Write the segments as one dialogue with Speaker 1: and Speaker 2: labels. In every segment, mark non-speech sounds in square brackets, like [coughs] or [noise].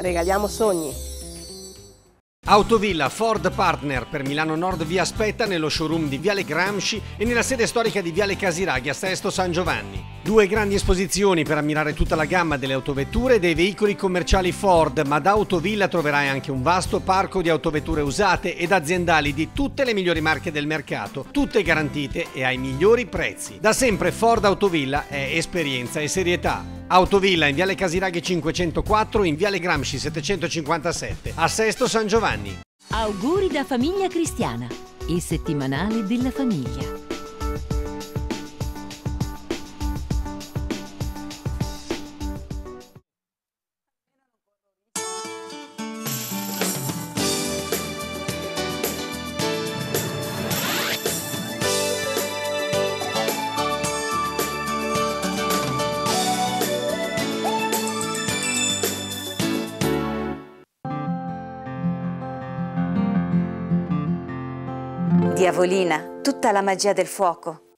Speaker 1: regaliamo sogni.
Speaker 2: Autovilla Ford Partner per Milano Nord vi aspetta nello showroom di Viale Gramsci e nella sede storica di Viale Casiraghi a Sesto San Giovanni. Due grandi esposizioni per ammirare tutta la gamma delle autovetture e dei veicoli commerciali Ford, ma da Autovilla troverai anche un vasto parco di autovetture usate ed aziendali di tutte le migliori marche del mercato, tutte garantite e ai migliori prezzi. Da sempre Ford Autovilla è esperienza e serietà. Autovilla in Viale Casiraghi 504, in Viale Gramsci 757, a Sesto San Giovanni anni.
Speaker 3: Auguri da Famiglia Cristiana, il settimanale della famiglia.
Speaker 4: tavolina, tutta la magia del fuoco.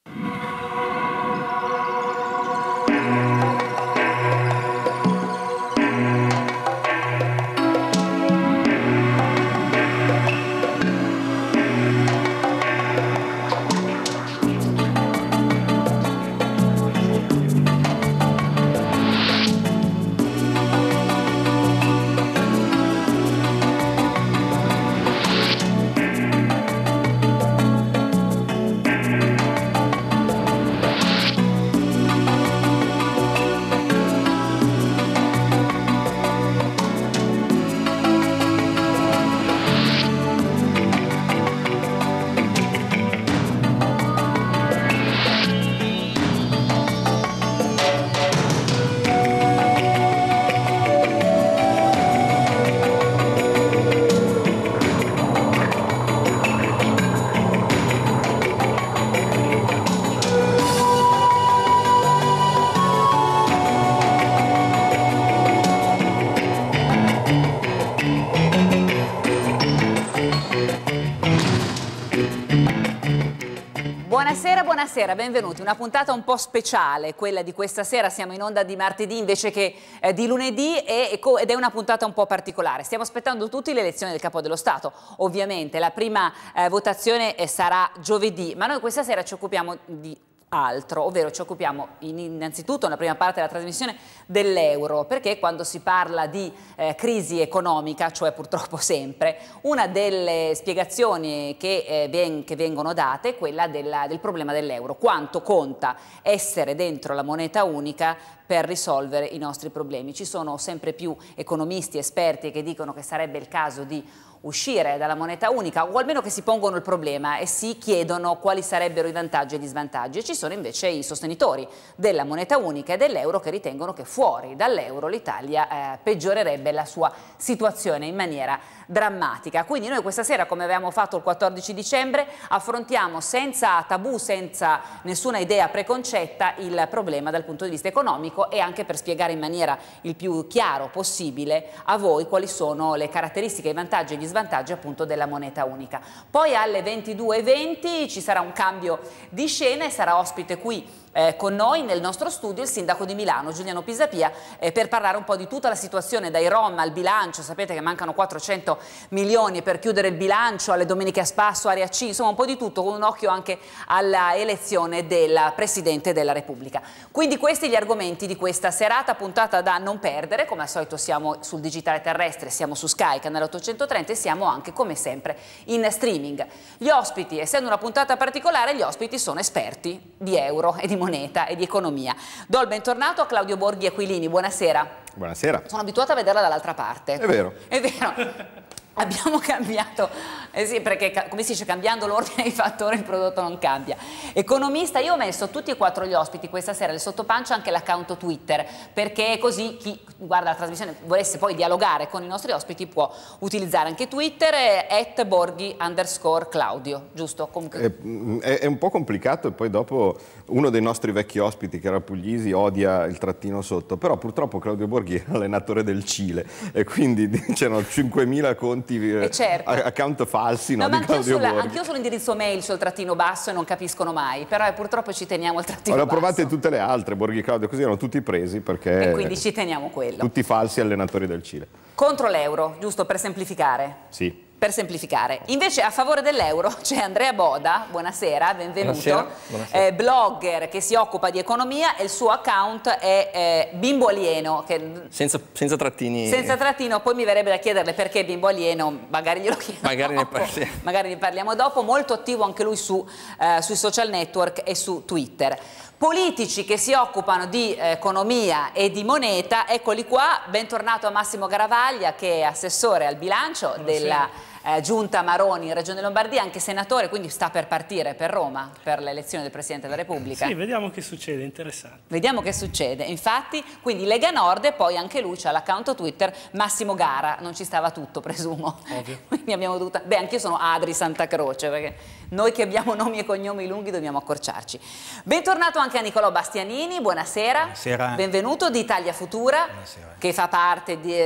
Speaker 5: Buonasera, benvenuti. Una puntata un po' speciale, quella di questa sera. Siamo in onda di martedì invece che eh, di lunedì e, ed è una puntata un po' particolare. Stiamo aspettando tutti l'elezione del Capo dello Stato. Ovviamente la prima eh, votazione eh, sarà giovedì, ma noi questa sera ci occupiamo di altro, ovvero ci occupiamo innanzitutto nella prima parte della trasmissione dell'euro, perché quando si parla di eh, crisi economica, cioè purtroppo [laughs] sempre, una delle spiegazioni che, eh, vien che vengono date è quella della, del problema dell'euro, quanto conta essere dentro la moneta unica per risolvere i nostri problemi. Ci sono sempre più economisti, esperti che dicono che sarebbe il caso di uscire dalla moneta unica o almeno che si pongono il problema e si chiedono quali sarebbero i vantaggi e gli svantaggi. E ci sono invece i sostenitori della moneta unica e dell'euro che ritengono che fuori dall'euro l'Italia eh, peggiorerebbe la sua situazione in maniera drammatica. Quindi noi questa sera, come avevamo fatto il 14 dicembre, affrontiamo senza tabù, senza nessuna idea preconcetta il problema dal punto di vista economico e anche per spiegare in maniera il più chiaro possibile a voi quali sono le caratteristiche, i vantaggi e gli svantaggi appunto della moneta unica. Poi alle 22.20 ci sarà un cambio di scena e sarà ospite qui eh, con noi nel nostro studio il sindaco di Milano Giuliano Pisapia eh, per parlare un po' di tutta la situazione dai Rom al bilancio, sapete che mancano 400 milioni per chiudere il bilancio, alle domeniche a spasso, aria C, insomma un po' di tutto con un occhio anche alla elezione del Presidente della Repubblica. Quindi questi gli argomenti di questa serata puntata da non perdere, come al solito siamo sul digitale terrestre, siamo su Sky, canale 830 e siamo anche come sempre in streaming. Gli ospiti, essendo una puntata particolare, gli ospiti sono esperti di euro e di moneta e di economia. Do il bentornato a Claudio Borghi Aquilini, buonasera. Buonasera. Sono abituata a vederla dall'altra parte. È vero. È vero. [laughs] Abbiamo cambiato, eh sì, perché come si dice, cambiando l'ordine dei fattori il prodotto non cambia. Economista, io ho messo tutti e quattro gli ospiti questa sera, il sottopancio anche l'account Twitter, perché così chi guarda la trasmissione volesse poi dialogare con i nostri ospiti può utilizzare anche Twitter, eh, at borghi underscore Claudio, giusto? Comunque... Eh,
Speaker 6: mm, è, è, un po' complicato e poi dopo uno dei nostri vecchi ospiti, che era Puglisi, odia il trattino sotto, però purtroppo Claudio Borghi [laughs] era allenatore del Cile e quindi c'erano 5.000 conti, eh, eh, certo. account falsi no, no, di Claudio sulla, Borghi. Anch'io
Speaker 5: sull'indirizzo mail sul trattino basso e non capiscono mai, però eh, purtroppo ci teniamo al trattino allora, basso. provate
Speaker 6: tutte le altre, Borghi Claudio, così erano tutti presi perché... E quindi ci
Speaker 5: teniamo quello. Tutti
Speaker 6: falsi allenatori del Cile.
Speaker 5: Contro l'euro, giusto per semplificare? Sì per semplificare. Invece a favore dell'euro [laughs] c'è Andrea Boda, buonasera, benvenuto, buonasera, buonasera. Eh, blogger che si occupa di economia e il suo account è eh, Bimbo Alieno. Che...
Speaker 7: Senza, senza, trattini. Senza
Speaker 5: trattino, poi mi verrebbe da chiederle perché Bimbo Alieno, magari glielo chiedo
Speaker 7: magari dopo, ne, parli.
Speaker 5: magari ne parliamo dopo, molto attivo anche lui su, eh, sui social network e su Twitter. Politici che si occupano di eh, economia e di moneta, eccoli qua, bentornato a Massimo Garavaglia che è assessore al bilancio buonasera. della eh, Giunta Maroni in Regione Lombardia, anche senatore, quindi sta per partire per Roma per l'elezione del Presidente della Repubblica. Sì, vediamo che succede, interessante. Vediamo che succede, infatti, quindi Lega Nord e poi anche lui c'ha l'account Twitter Massimo Gara, non ci stava tutto presumo. Ovvio. [laughs] Quindi abbiamo dovuto, beh anch'io sono Adri Santa Croce perché noi che abbiamo nomi e cognomi lunghi dobbiamo accorciarci. Bentornato anche a Nicolò Bastianini, buonasera. Buonasera. Benvenuto di Italia Futura, buonasera. che fa parte di,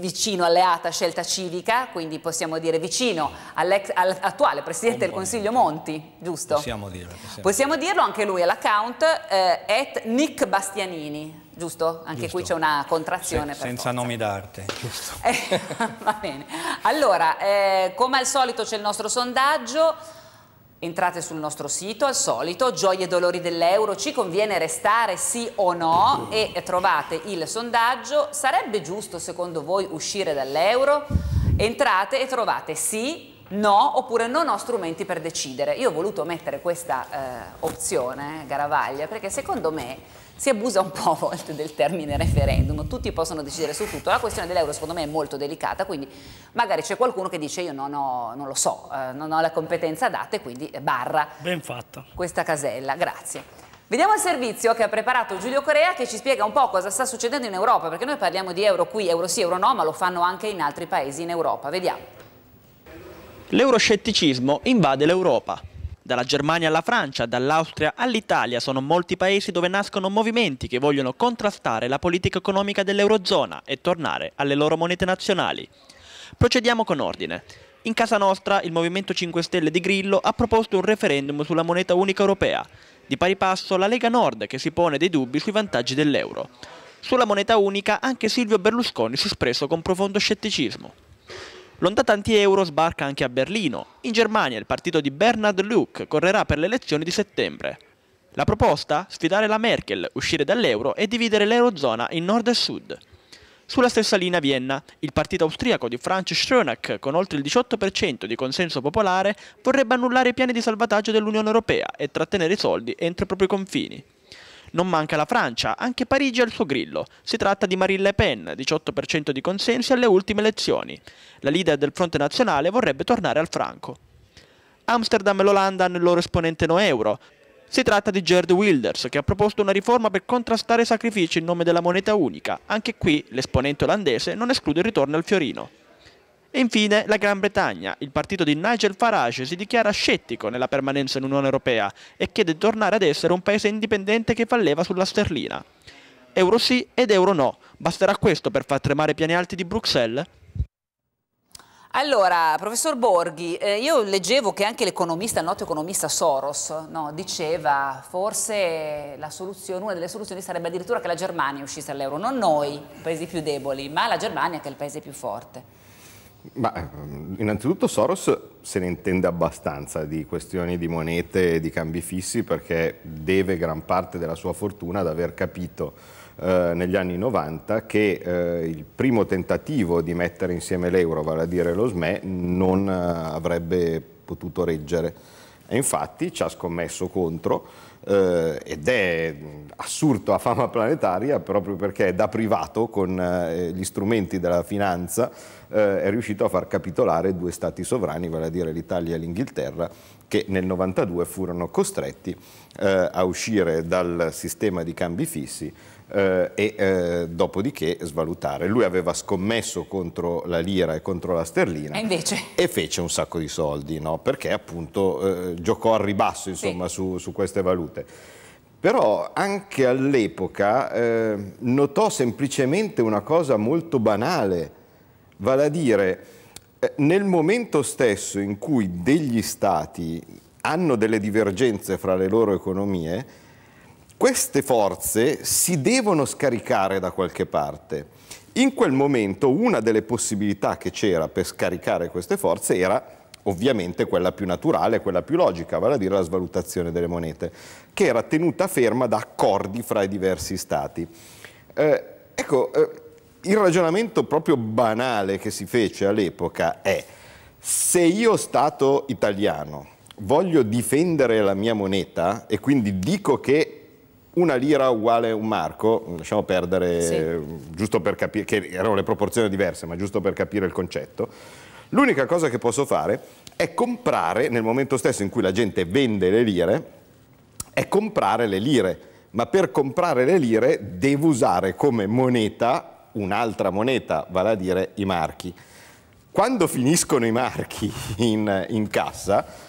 Speaker 5: vicino alleata Scelta Civica, quindi possiamo dire dire vicino all'attuale Presidente del Consiglio Monti, giusto? Possiamo dirlo. Possiamo, possiamo dirlo, anche lui all'account, eh, at Nick Bastianini giusto? Anche giusto. qui c'è una contrazione. Se, senza
Speaker 8: forza. nomi d'arte, giusto. [laughs] Eh,
Speaker 5: va bene. Allora, eh, come al solito c'è il nostro sondaggio. Entrate sul nostro sito, al solito, gioie e dolori dell'euro, ci conviene restare sì o no e trovate il sondaggio, sarebbe giusto secondo voi uscire dall'euro? Entrate e trovate sì, no oppure non ho strumenti per decidere. Io ho voluto mettere questa eh, opzione, Garavaglia, perché secondo me si abusa un po' a volte del termine referendum, tutti possono decidere su tutto, la questione dell'euro secondo me è molto delicata, quindi magari c'è qualcuno che dice io non, ho, non lo so, eh, non ho la competenza adatta e quindi barra ben fatto. questa casella, grazie. Vediamo il servizio che ha preparato Giulio Corea che ci spiega un po' cosa sta succedendo in Europa, perché noi parliamo di euro qui, euro sì, euro no, ma lo fanno anche in altri paesi in Europa. Vediamo.
Speaker 9: L'euroscetticismo invade l'Europa. Dalla Germania alla Francia, dall'Austria all'Italia sono molti paesi dove nascono movimenti che vogliono contrastare la politica economica dell'Eurozona e tornare alle loro monete nazionali. Procediamo con ordine. In casa nostra il Movimento 5 Stelle di Grillo ha proposto un referendum sulla moneta unica europea, di pari passo la Lega Nord che si pone dei dubbi sui vantaggi dell'euro. Sulla moneta unica anche Silvio Berlusconi si è espresso con profondo scetticismo. L'ondata anti-euro sbarca anche a Berlino. In Germania il partito di Bernard Luc correrà per le elezioni di settembre. La proposta? Sfidare la Merkel, uscire dall'euro e dividere l'eurozona in nord e sud. Sulla stessa linea Vienna, il partito austriaco di Franz Schönach, con oltre il 18% di consenso popolare, vorrebbe annullare i piani di salvataggio dell'Unione Europea e trattenere i soldi entro i propri confini. Non manca la Francia, anche Parigi ha il suo grillo. Si tratta di Marine Le Pen, 18% di consensi alle ultime elezioni. La leader del fronte nazionale vorrebbe tornare al franco. Amsterdam e l'Olanda hanno il loro esponente no euro. Si tratta di Gerd Wilders, che ha proposto una riforma per contrastare i sacrifici in nome della moneta unica. Anche qui l'esponente olandese non esclude il ritorno al fiorino. E infine la Gran Bretagna. Il partito di Nigel Farage si dichiara scettico nella permanenza in Unione Europea e chiede di tornare ad essere un paese indipendente che fa leva sulla sterlina. Euro sì ed euro no. Basterà questo per far tremare i piani alti di Bruxelles?
Speaker 5: Allora, professor Borghi, eh, io leggevo che anche l'economista, il noto economista Soros, no, diceva forse una delle soluzioni sarebbe addirittura che la Germania uscisse dall'euro, non noi, i paesi più deboli, ma la Germania che è il paese più forte.
Speaker 6: Ma ehm, innanzitutto Soros se ne intende abbastanza di questioni di monete e di cambi fissi perché deve gran parte della sua fortuna ad aver capito eh, negli anni 90 che eh, il primo tentativo di mettere insieme l'euro, vale a dire lo SME, non eh, avrebbe potuto reggere. E infatti ci ha scommesso contro eh, ed è mm, assurdo a fama planetaria proprio perché da privato con eh, gli strumenti della finanza eh, è riuscito a far capitolare due stati sovrani, vale a dire l'Italia e l'Inghilterra, che nel 92 furono costretti eh, a uscire dal sistema di cambi fissi eh, e eh, dopodiché svalutare. Lui aveva scommesso contro la lira e contro la sterlina e, e fece un sacco di soldi, no? perché appunto eh, giocò al ribasso insomma, sì. su, su, queste valute. Però anche all'epoca eh, notò semplicemente una cosa molto banale, Vale a dire, eh, nel momento stesso in cui degli stati hanno delle divergenze fra le loro economie, queste forze si devono scaricare da qualche parte. In quel momento una delle possibilità che c'era per scaricare queste forze era ovviamente quella più naturale, quella più logica, vale a dire la svalutazione delle monete, che era tenuta ferma da accordi fra i diversi stati. Eh, ecco, eh, il ragionamento proprio banale che si fece all'epoca è se io Stato italiano voglio difendere la mia moneta e quindi dico che una lira uguale un marco, lasciamo perdere, sì. giusto per capire, che erano le proporzioni diverse, ma giusto per capire il concetto, l'unica cosa che posso fare è comprare, nel momento stesso in cui la gente vende le lire, è comprare le lire, ma per comprare le lire devo usare come moneta un'altra moneta, vale a dire i marchi. Quando finiscono i marchi in, in cassa,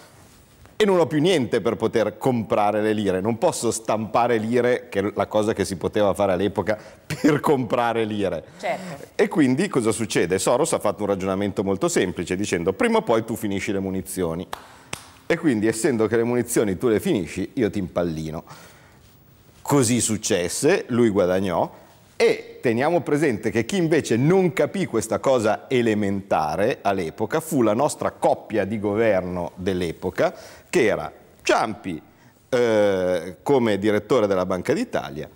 Speaker 6: e non ho più niente per poter comprare le lire, non posso stampare lire, che è la cosa che si poteva fare all'epoca, [laughs] per comprare lire. Certo. E quindi cosa succede? Soros ha fatto un ragionamento molto semplice dicendo prima o poi tu finisci le munizioni e quindi essendo che le munizioni tu le finisci io ti impallino. Così successe, lui guadagnò, e teniamo presente che chi invece non capì questa cosa elementare all'epoca fu la nostra coppia di governo dell'epoca, che era Ciampi eh, come direttore della Banca d'Italia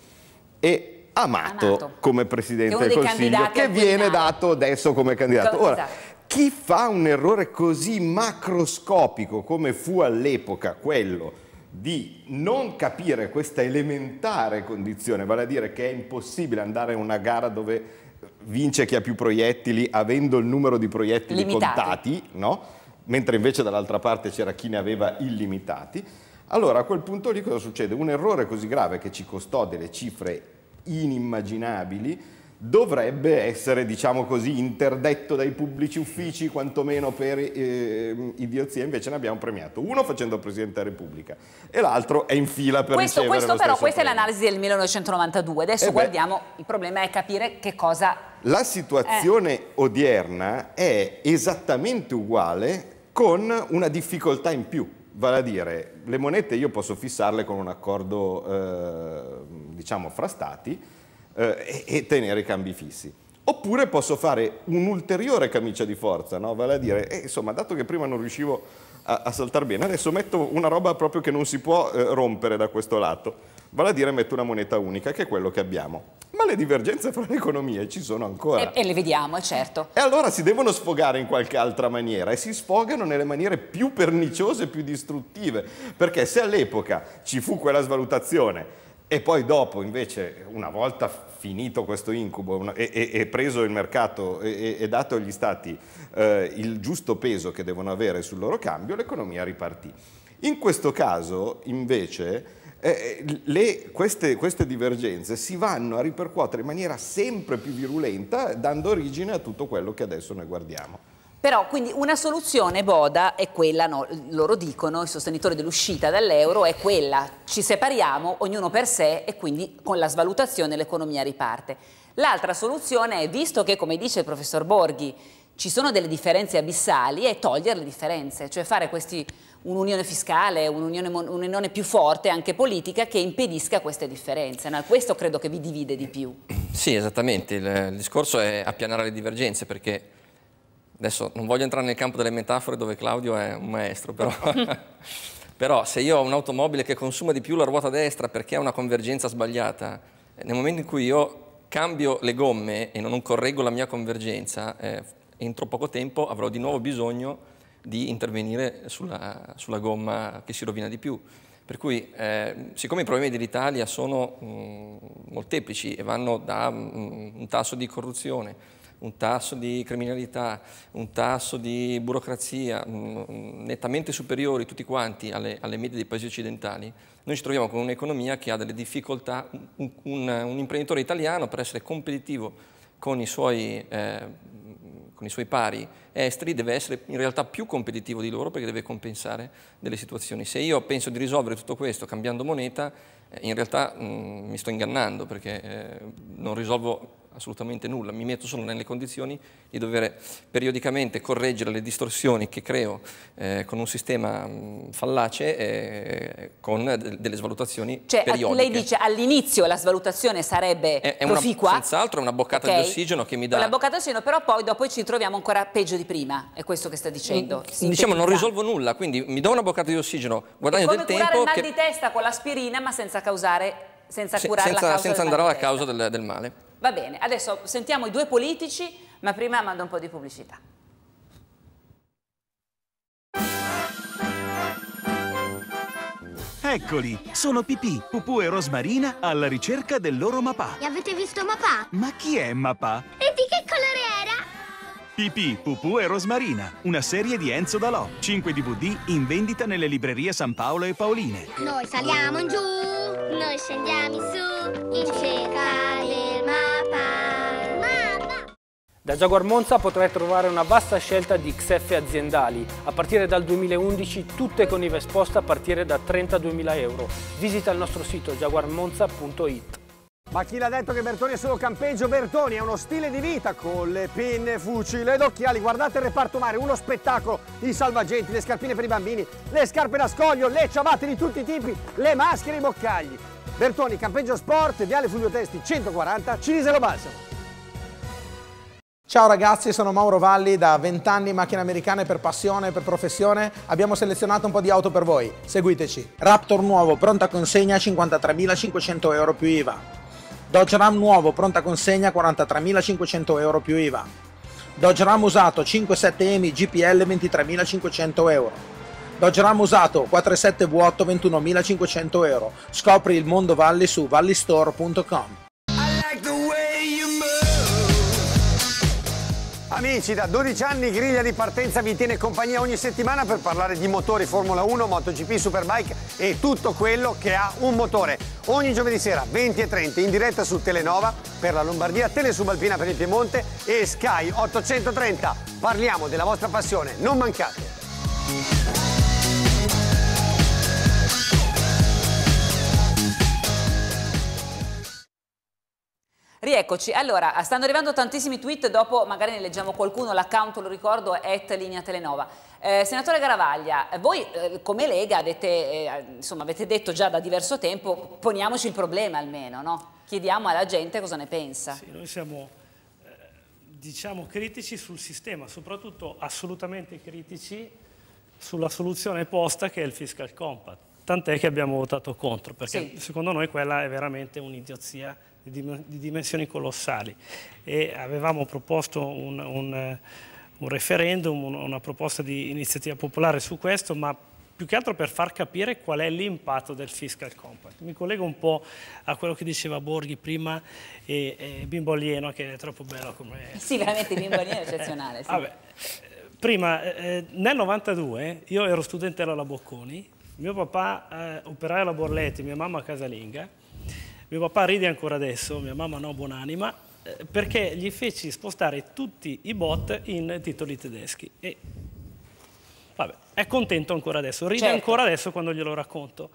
Speaker 6: e Amato, Amato, come Presidente del Consiglio, che viene dato adesso come candidato. Ora, esatto. Chi fa un errore così macroscopico come fu all'epoca quello di non capire questa elementare condizione, vale a dire che è impossibile andare in una gara dove vince chi ha più proiettili avendo il numero di proiettili Limitati. contati, no? mentre invece dall'altra parte c'era chi ne aveva illimitati, allora a quel punto lì cosa succede? Un errore così grave che ci costò delle cifre inimmaginabili dovrebbe essere, diciamo così, interdetto dai pubblici uffici, quantomeno per eh, idiozia, invece ne abbiamo premiato uno facendo il Presidente della Repubblica e l'altro è in fila per questo,
Speaker 5: ricevere questo però, questa premio. è l'analisi del 1992, adesso eh guardiamo, beh, il problema è capire che cosa...
Speaker 6: La situazione è. Eh. odierna è esattamente uguale con una difficoltà in più, vale a dire, le monete io posso fissarle con un accordo, eh, diciamo, fra stati, eh, e tenere i cambi fissi. Oppure posso fare un'ulteriore camicia di forza, no? vale a dire, eh, insomma, dato che prima non riuscivo a, a saltare bene, adesso metto una roba proprio che non si può eh, rompere da questo lato, vale a dire metto una moneta unica, che è quello che abbiamo. Ma le divergenze fra le economie ci sono ancora.
Speaker 5: E, e le vediamo, certo. E
Speaker 6: allora si devono sfogare in qualche altra maniera e si sfogano nelle maniere più perniciose, più distruttive, perché se all'epoca ci fu quella svalutazione, e poi dopo invece una volta finito questo incubo e, e, e, preso il mercato e, e dato agli stati eh, il giusto peso che devono avere sul loro cambio, l'economia ripartì. In questo caso invece eh, le, queste, queste, divergenze si vanno a ripercuotere in maniera sempre più virulenta dando origine a tutto quello che adesso noi guardiamo.
Speaker 5: Però quindi una soluzione Boda è quella, no, loro dicono, i sostenitori dell'uscita dall'euro, è quella, ci separiamo, ognuno per sé e quindi con la svalutazione l'economia riparte. L'altra soluzione è, visto che come dice il professor Borghi, ci sono delle differenze abissali è togliere le differenze, cioè fare un'unione fiscale, un'unione un più forte, anche politica, che impedisca queste differenze. No, questo credo che vi divide di più.
Speaker 7: Sì, esattamente. Il, il discorso è appianare le divergenze perché Adesso non voglio entrare nel campo delle metafore dove Claudio è un maestro, però, [laughs] [laughs] però se io ho un'automobile che consuma di più la ruota destra perché ha una convergenza sbagliata, eh, nel momento in cui io cambio le gomme e non correggo la mia convergenza, eh, entro poco tempo avrò di nuovo bisogno di intervenire sulla, sulla gomma che si rovina di più. Per cui, eh, siccome i problemi dell'Italia sono mh, mm, molteplici e vanno da mh, mm, un tasso di corruzione, un tasso di criminalità, un tasso di burocrazia mm, mm, nettamente superiori tutti quanti alle, alle, medie dei paesi occidentali, noi ci troviamo con un'economia che ha delle difficoltà, un, un, un, imprenditore italiano per essere competitivo con i suoi... Eh, con i suoi pari esteri deve essere in realtà più competitivo di loro perché deve compensare delle situazioni. Se io penso di risolvere tutto questo cambiando moneta, eh, in realtà mh, mm, mi sto ingannando perché eh, non risolvo assolutamente nulla, mi metto solo nelle condizioni di dover periodicamente correggere le distorsioni che creo eh, con un sistema mh, mm, fallace eh, con de delle svalutazioni cioè, periodiche. Lei dice
Speaker 5: all'inizio la svalutazione sarebbe è, è proficua.
Speaker 7: Senz'altro è una boccata okay. di ossigeno che mi dà... Una
Speaker 5: boccata di ossigeno, però poi dopo ci troviamo ancora peggio di prima, è questo che sta dicendo. Mm,
Speaker 7: diciamo non risolvo nulla, quindi mi do una boccata di ossigeno, guadagno del tempo... È come curare il mal che... di
Speaker 5: testa con l'aspirina ma senza causare senza, Se, senza, senza andare alla causa
Speaker 7: del, del male.
Speaker 5: Va bene, adesso sentiamo i due politici, ma prima mando un po' di
Speaker 10: pubblicità.
Speaker 11: Eccoli, sono Pipì, Pupù e Rosmarina alla ricerca del loro Mapà. E
Speaker 8: avete visto Mapà?
Speaker 11: Ma chi è Mapà?
Speaker 10: E di che colore era?
Speaker 11: Pipì, Pupù e Rosmarina, una serie di Enzo Dalò, 5 DVD in vendita nelle librerie San Paolo e Paoline. Noi
Speaker 10: saliamo in giù, noi scendiamo in su, in
Speaker 1: cerca del mare.
Speaker 8: Da Jaguar Monza potrai trovare una vasta scelta di XF aziendali, a partire dal 2011 tutte con IVA
Speaker 12: esposta a partire da 32.000 euro. Visita il nostro sito jaguarmonza.it.
Speaker 2: Ma chi l'ha detto che Bertoni è solo campeggio? Bertoni è uno stile di vita con le pinne, fucile ed occhiali. Guardate il reparto mare, uno spettacolo. I salvagenti, le scarpine per i bambini, le scarpe da scoglio, le ciabatte di tutti i tipi, le maschere e i boccagli. Bertoni, campeggio sport, Viale Fulvio Testi 140, Cinisero Balsamo.
Speaker 13: Ciao ragazzi, sono Mauro Valli, da 20 anni macchine americane per passione, e per professione. Abbiamo selezionato un po' di auto per voi, seguiteci. Raptor nuovo, pronta consegna 53.500 euro più IVA. Dodge Ram nuovo, pronta consegna 43.500 euro più IVA. Dodge Ram usato 57M GPL 23.500 euro. Dodge Ram usato 47 vuoto 21.500 euro. Scopri il mondo Valli su vallistore.com. Amici,
Speaker 2: da 12 anni Griglia di Partenza vi tiene compagnia ogni settimana per parlare di motori Formula 1, MotoGP, Superbike e tutto quello che ha un motore. Ogni giovedì sera 20 e 30 in diretta su Telenova per la Lombardia, Telesubalpina per il Piemonte e Sky 830. Parliamo della vostra passione, non mancate.
Speaker 5: Rieccoci, allora stanno arrivando tantissimi tweet, dopo magari ne leggiamo qualcuno, l'account lo ricordo è linea Telenova. Eh, senatore Garavaglia, voi eh, come Lega avete, eh, insomma, avete detto già da diverso tempo, poniamoci il problema almeno, no? chiediamo alla gente cosa ne pensa. Sì, noi siamo eh,
Speaker 12: diciamo, critici sul sistema, soprattutto assolutamente critici sulla soluzione posta che è il fiscal compact, tant'è che abbiamo votato contro, perché sì. secondo noi quella è veramente un'idiozia di dimensioni colossali e avevamo proposto un, un, un referendum, una proposta di iniziativa popolare su questo, ma più che altro per far capire qual è l'impatto del fiscal compact. Mi collego un po' a quello che diceva Borghi prima e, e Bimbo Alieno, che è troppo bello come... Sì, veramente Bimbo Alieno è eccezionale. Sì. Vabbè, prima, eh, nel 92, io ero studente alla Bocconi, mio papà eh, operaio alla Borletti, mia mamma Casalinga, mio papà ride ancora adesso, mia mamma no, buonanima, eh, perché gli feci spostare tutti i bot in titoli tedeschi. E vabbè, è contento ancora adesso, ride certo. ancora adesso quando glielo racconto.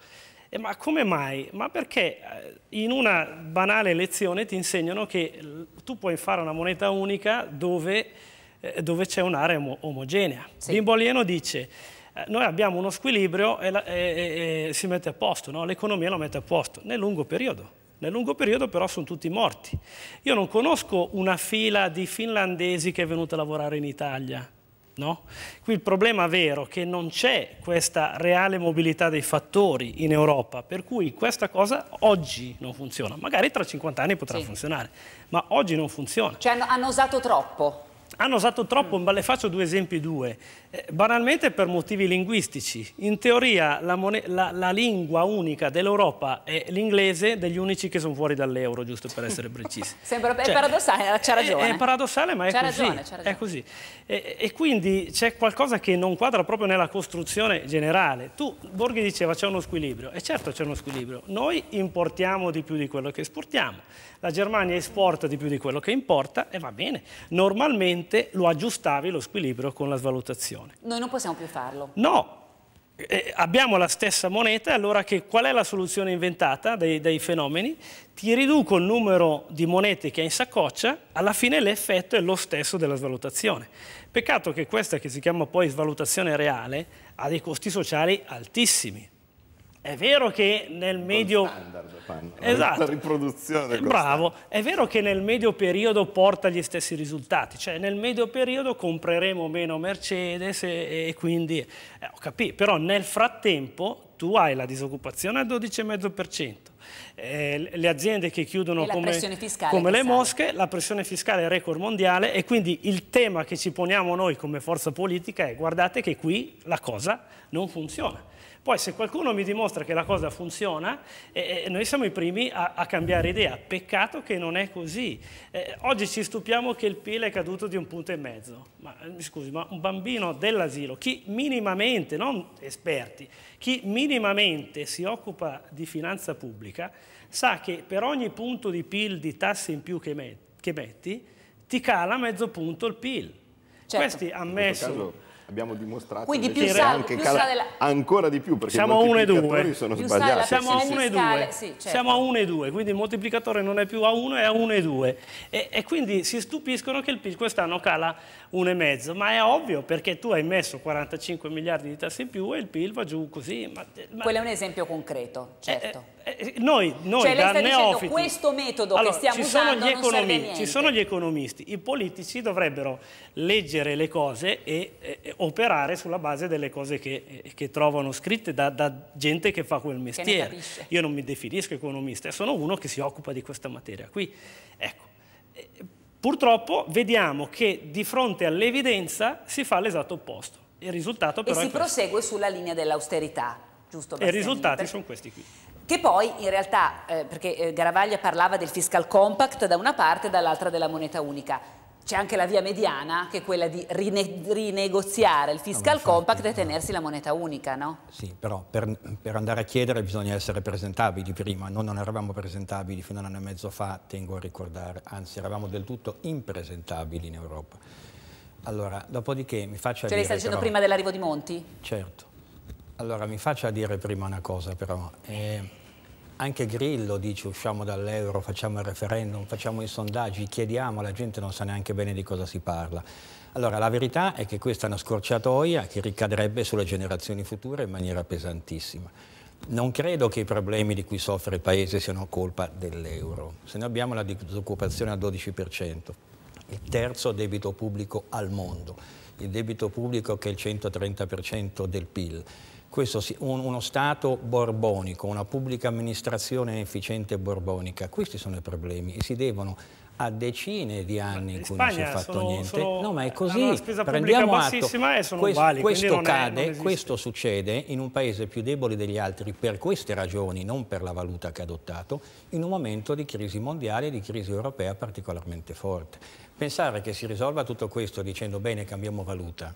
Speaker 12: E ma come mai? Ma perché eh, in una banale lezione ti insegnano che eh, tu puoi fare una moneta unica dove, dove c'è un'area omogenea. Sì. Bimbo dice, noi abbiamo uno squilibrio e, la, e, e, e si mette a posto, no? l'economia lo mette a posto nel lungo periodo. Nel lungo periodo però sono tutti morti. Io non conosco una fila di finlandesi che è venuta a lavorare in Italia. No? Qui il problema vero è che non c'è questa reale mobilità dei fattori in Europa, per cui questa cosa oggi non funziona. Magari tra 50 anni potrà sì. funzionare, ma oggi non funziona. Cioè hanno, hanno usato troppo. Hanno usato troppo, mm. ma le faccio due esempi due. Eh, banalmente per motivi linguistici. In teoria la, la, la lingua unica dell'Europa è l'inglese, degli unici che sono fuori dall'euro, giusto per essere precisi. [laughs]
Speaker 5: Sembra cioè, eh, è paradossale, c'ha ragione. È,
Speaker 12: paradossale, ma è così. Ragione, è così. E, e quindi c'è qualcosa che non quadra proprio nella costruzione generale. Tu, Borghi diceva, c'è uno squilibrio. E certo c'è uno squilibrio. Noi importiamo di più di quello che esportiamo. La Germania esporta di più di quello che importa e va bene. Normalmente lo aggiustavi lo squilibrio con la svalutazione soluzione.
Speaker 5: Noi non possiamo più farlo.
Speaker 12: No. Eh, abbiamo la stessa moneta, allora che, qual è la soluzione inventata dai, dai fenomeni? Ti riduco il numero di monete che hai in saccoccia, alla fine l'effetto è lo stesso della svalutazione. Peccato che questa, che si chiama poi svalutazione reale, ha dei costi sociali altissimi è vero che nel medio...
Speaker 6: Standard, esatto. La riproduzione. Bravo.
Speaker 12: È vero che nel medio periodo porta gli stessi risultati. Cioè nel medio periodo compreremo meno Mercedes e, e quindi... Eh, ho capito. Però nel frattempo tu hai la disoccupazione al 12,5%. Eh, le aziende che chiudono come, come le mosche, la pressione fiscale è record mondiale e quindi il tema che ci poniamo noi come forza politica è guardate che qui la cosa non funziona poi se qualcuno mi dimostra che la cosa funziona, eh, eh, noi siamo i primi a, a, cambiare idea. Peccato che non è così. Eh, oggi ci stupiamo che il PIL è caduto di un punto e mezzo. Ma eh, mi scusi, ma un bambino dell'asilo, chi minimamente, non esperti, chi minimamente si occupa di finanza pubblica, sa che per ogni punto di PIL di tasse in più che, met che metti, ti cala mezzo punto il PIL.
Speaker 6: Certo. Questi ammesso abbiamo dimostrato Quindi più sale, anche più cala, della... ancora di più perché siamo a 1 e 2. Sono più sbagliati. Siamo a 1 e
Speaker 12: 2. Certo. Siamo a
Speaker 6: 1 e 2, quindi il moltiplicatore non
Speaker 12: è più a 1, è a 1 e 2. e quindi si stupiscono che il PIL quest'anno cala 1,5, ma è ovvio perché tu hai messo 45 miliardi di tasse in più e il PIL va giù così. Ma,
Speaker 5: ma... Quello è un esempio concreto, eh, eh, certo. Eh,
Speaker 12: eh, eh, noi, noi cioè, da neofiti... Dicendo,
Speaker 5: questo metodo allora, che stiamo ci usando sono economisti, Ci sono
Speaker 12: gli economisti, i politici dovrebbero leggere le cose e, e operare sulla base delle cose che, eh, che trovano scritte da, da, gente che fa quel mestiere. Io non mi definisco economista, sono uno che si occupa di questa materia qui. Ecco. Purtroppo vediamo che di fronte all'evidenza si fa l'esatto opposto. Il risultato però e si prosegue
Speaker 5: sulla linea dell'austerità, giusto? Bastianini? E i risultati sono questi qui che poi in realtà, eh, perché eh, Garavaglia parlava del fiscal compact da una parte e dall'altra della moneta unica, c'è anche la via mediana che è quella di rine rinegoziare il fiscal infatti, compact e eh. tenersi la moneta unica, no?
Speaker 8: Sì, però per, per, andare a chiedere bisogna essere presentabili prima, noi non eravamo presentabili fino a un anno e mezzo fa, tengo a ricordare, anzi eravamo del tutto impresentabili in Europa. Allora, dopodiché mi faccia cioè, dire... Ce lei sta dicendo però, prima
Speaker 5: dell'arrivo di Monti?
Speaker 8: Certo. Allora mi faccia dire prima una cosa però. Eh, anche Grillo dice usciamo dall'euro, facciamo il referendum, facciamo i sondaggi, chiediamo, la gente non sa neanche bene di cosa si parla. Allora, la verità è che questa è una scorciatoia che ricadrebbe sulle generazioni future in maniera pesantissima. Non credo che i problemi di cui soffre il Paese siano colpa dell'euro. Se noi abbiamo la disoccupazione al 12%, il terzo debito pubblico al mondo, il debito pubblico che è il 130% del PIL, questo uno Stato borbonico, una pubblica amministrazione efficiente borbonica, questi sono i problemi e si devono a decine di anni in, cui non si è fatto sono, niente. Sono, no, ma è così. La spesa Prendiamo atto. E sono questo, uguali, questo cade, è, questo succede in un paese più debole degli altri per queste ragioni, non per la valuta che ha adottato, in un momento di crisi mondiale e di crisi europea particolarmente forte. Pensare che si risolva tutto questo dicendo bene cambiamo valuta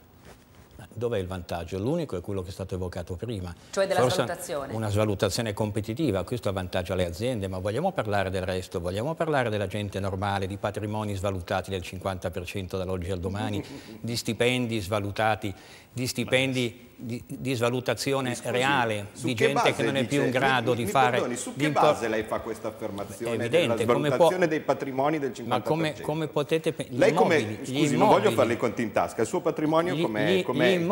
Speaker 8: dov'è il vantaggio? L'unico è quello che è stato evocato prima.
Speaker 5: Cioè della Forse svalutazione. Una
Speaker 8: svalutazione competitiva, questo avvantaggia le aziende, ma vogliamo parlare del resto, vogliamo parlare della gente normale, di patrimoni svalutati del 50% dall'oggi al domani, di stipendi svalutati, di stipendi di, di svalutazione Scusi, reale di gente che non è più dice, in grado mi, di mi fare... Perdoni, su
Speaker 6: che base lei fa questa affermazione è evidente, della svalutazione può, dei patrimoni del 50%? Ma come, come potete... Lei immobili, come... Scusi, non voglio farle i conti in tasca, il suo patrimonio come di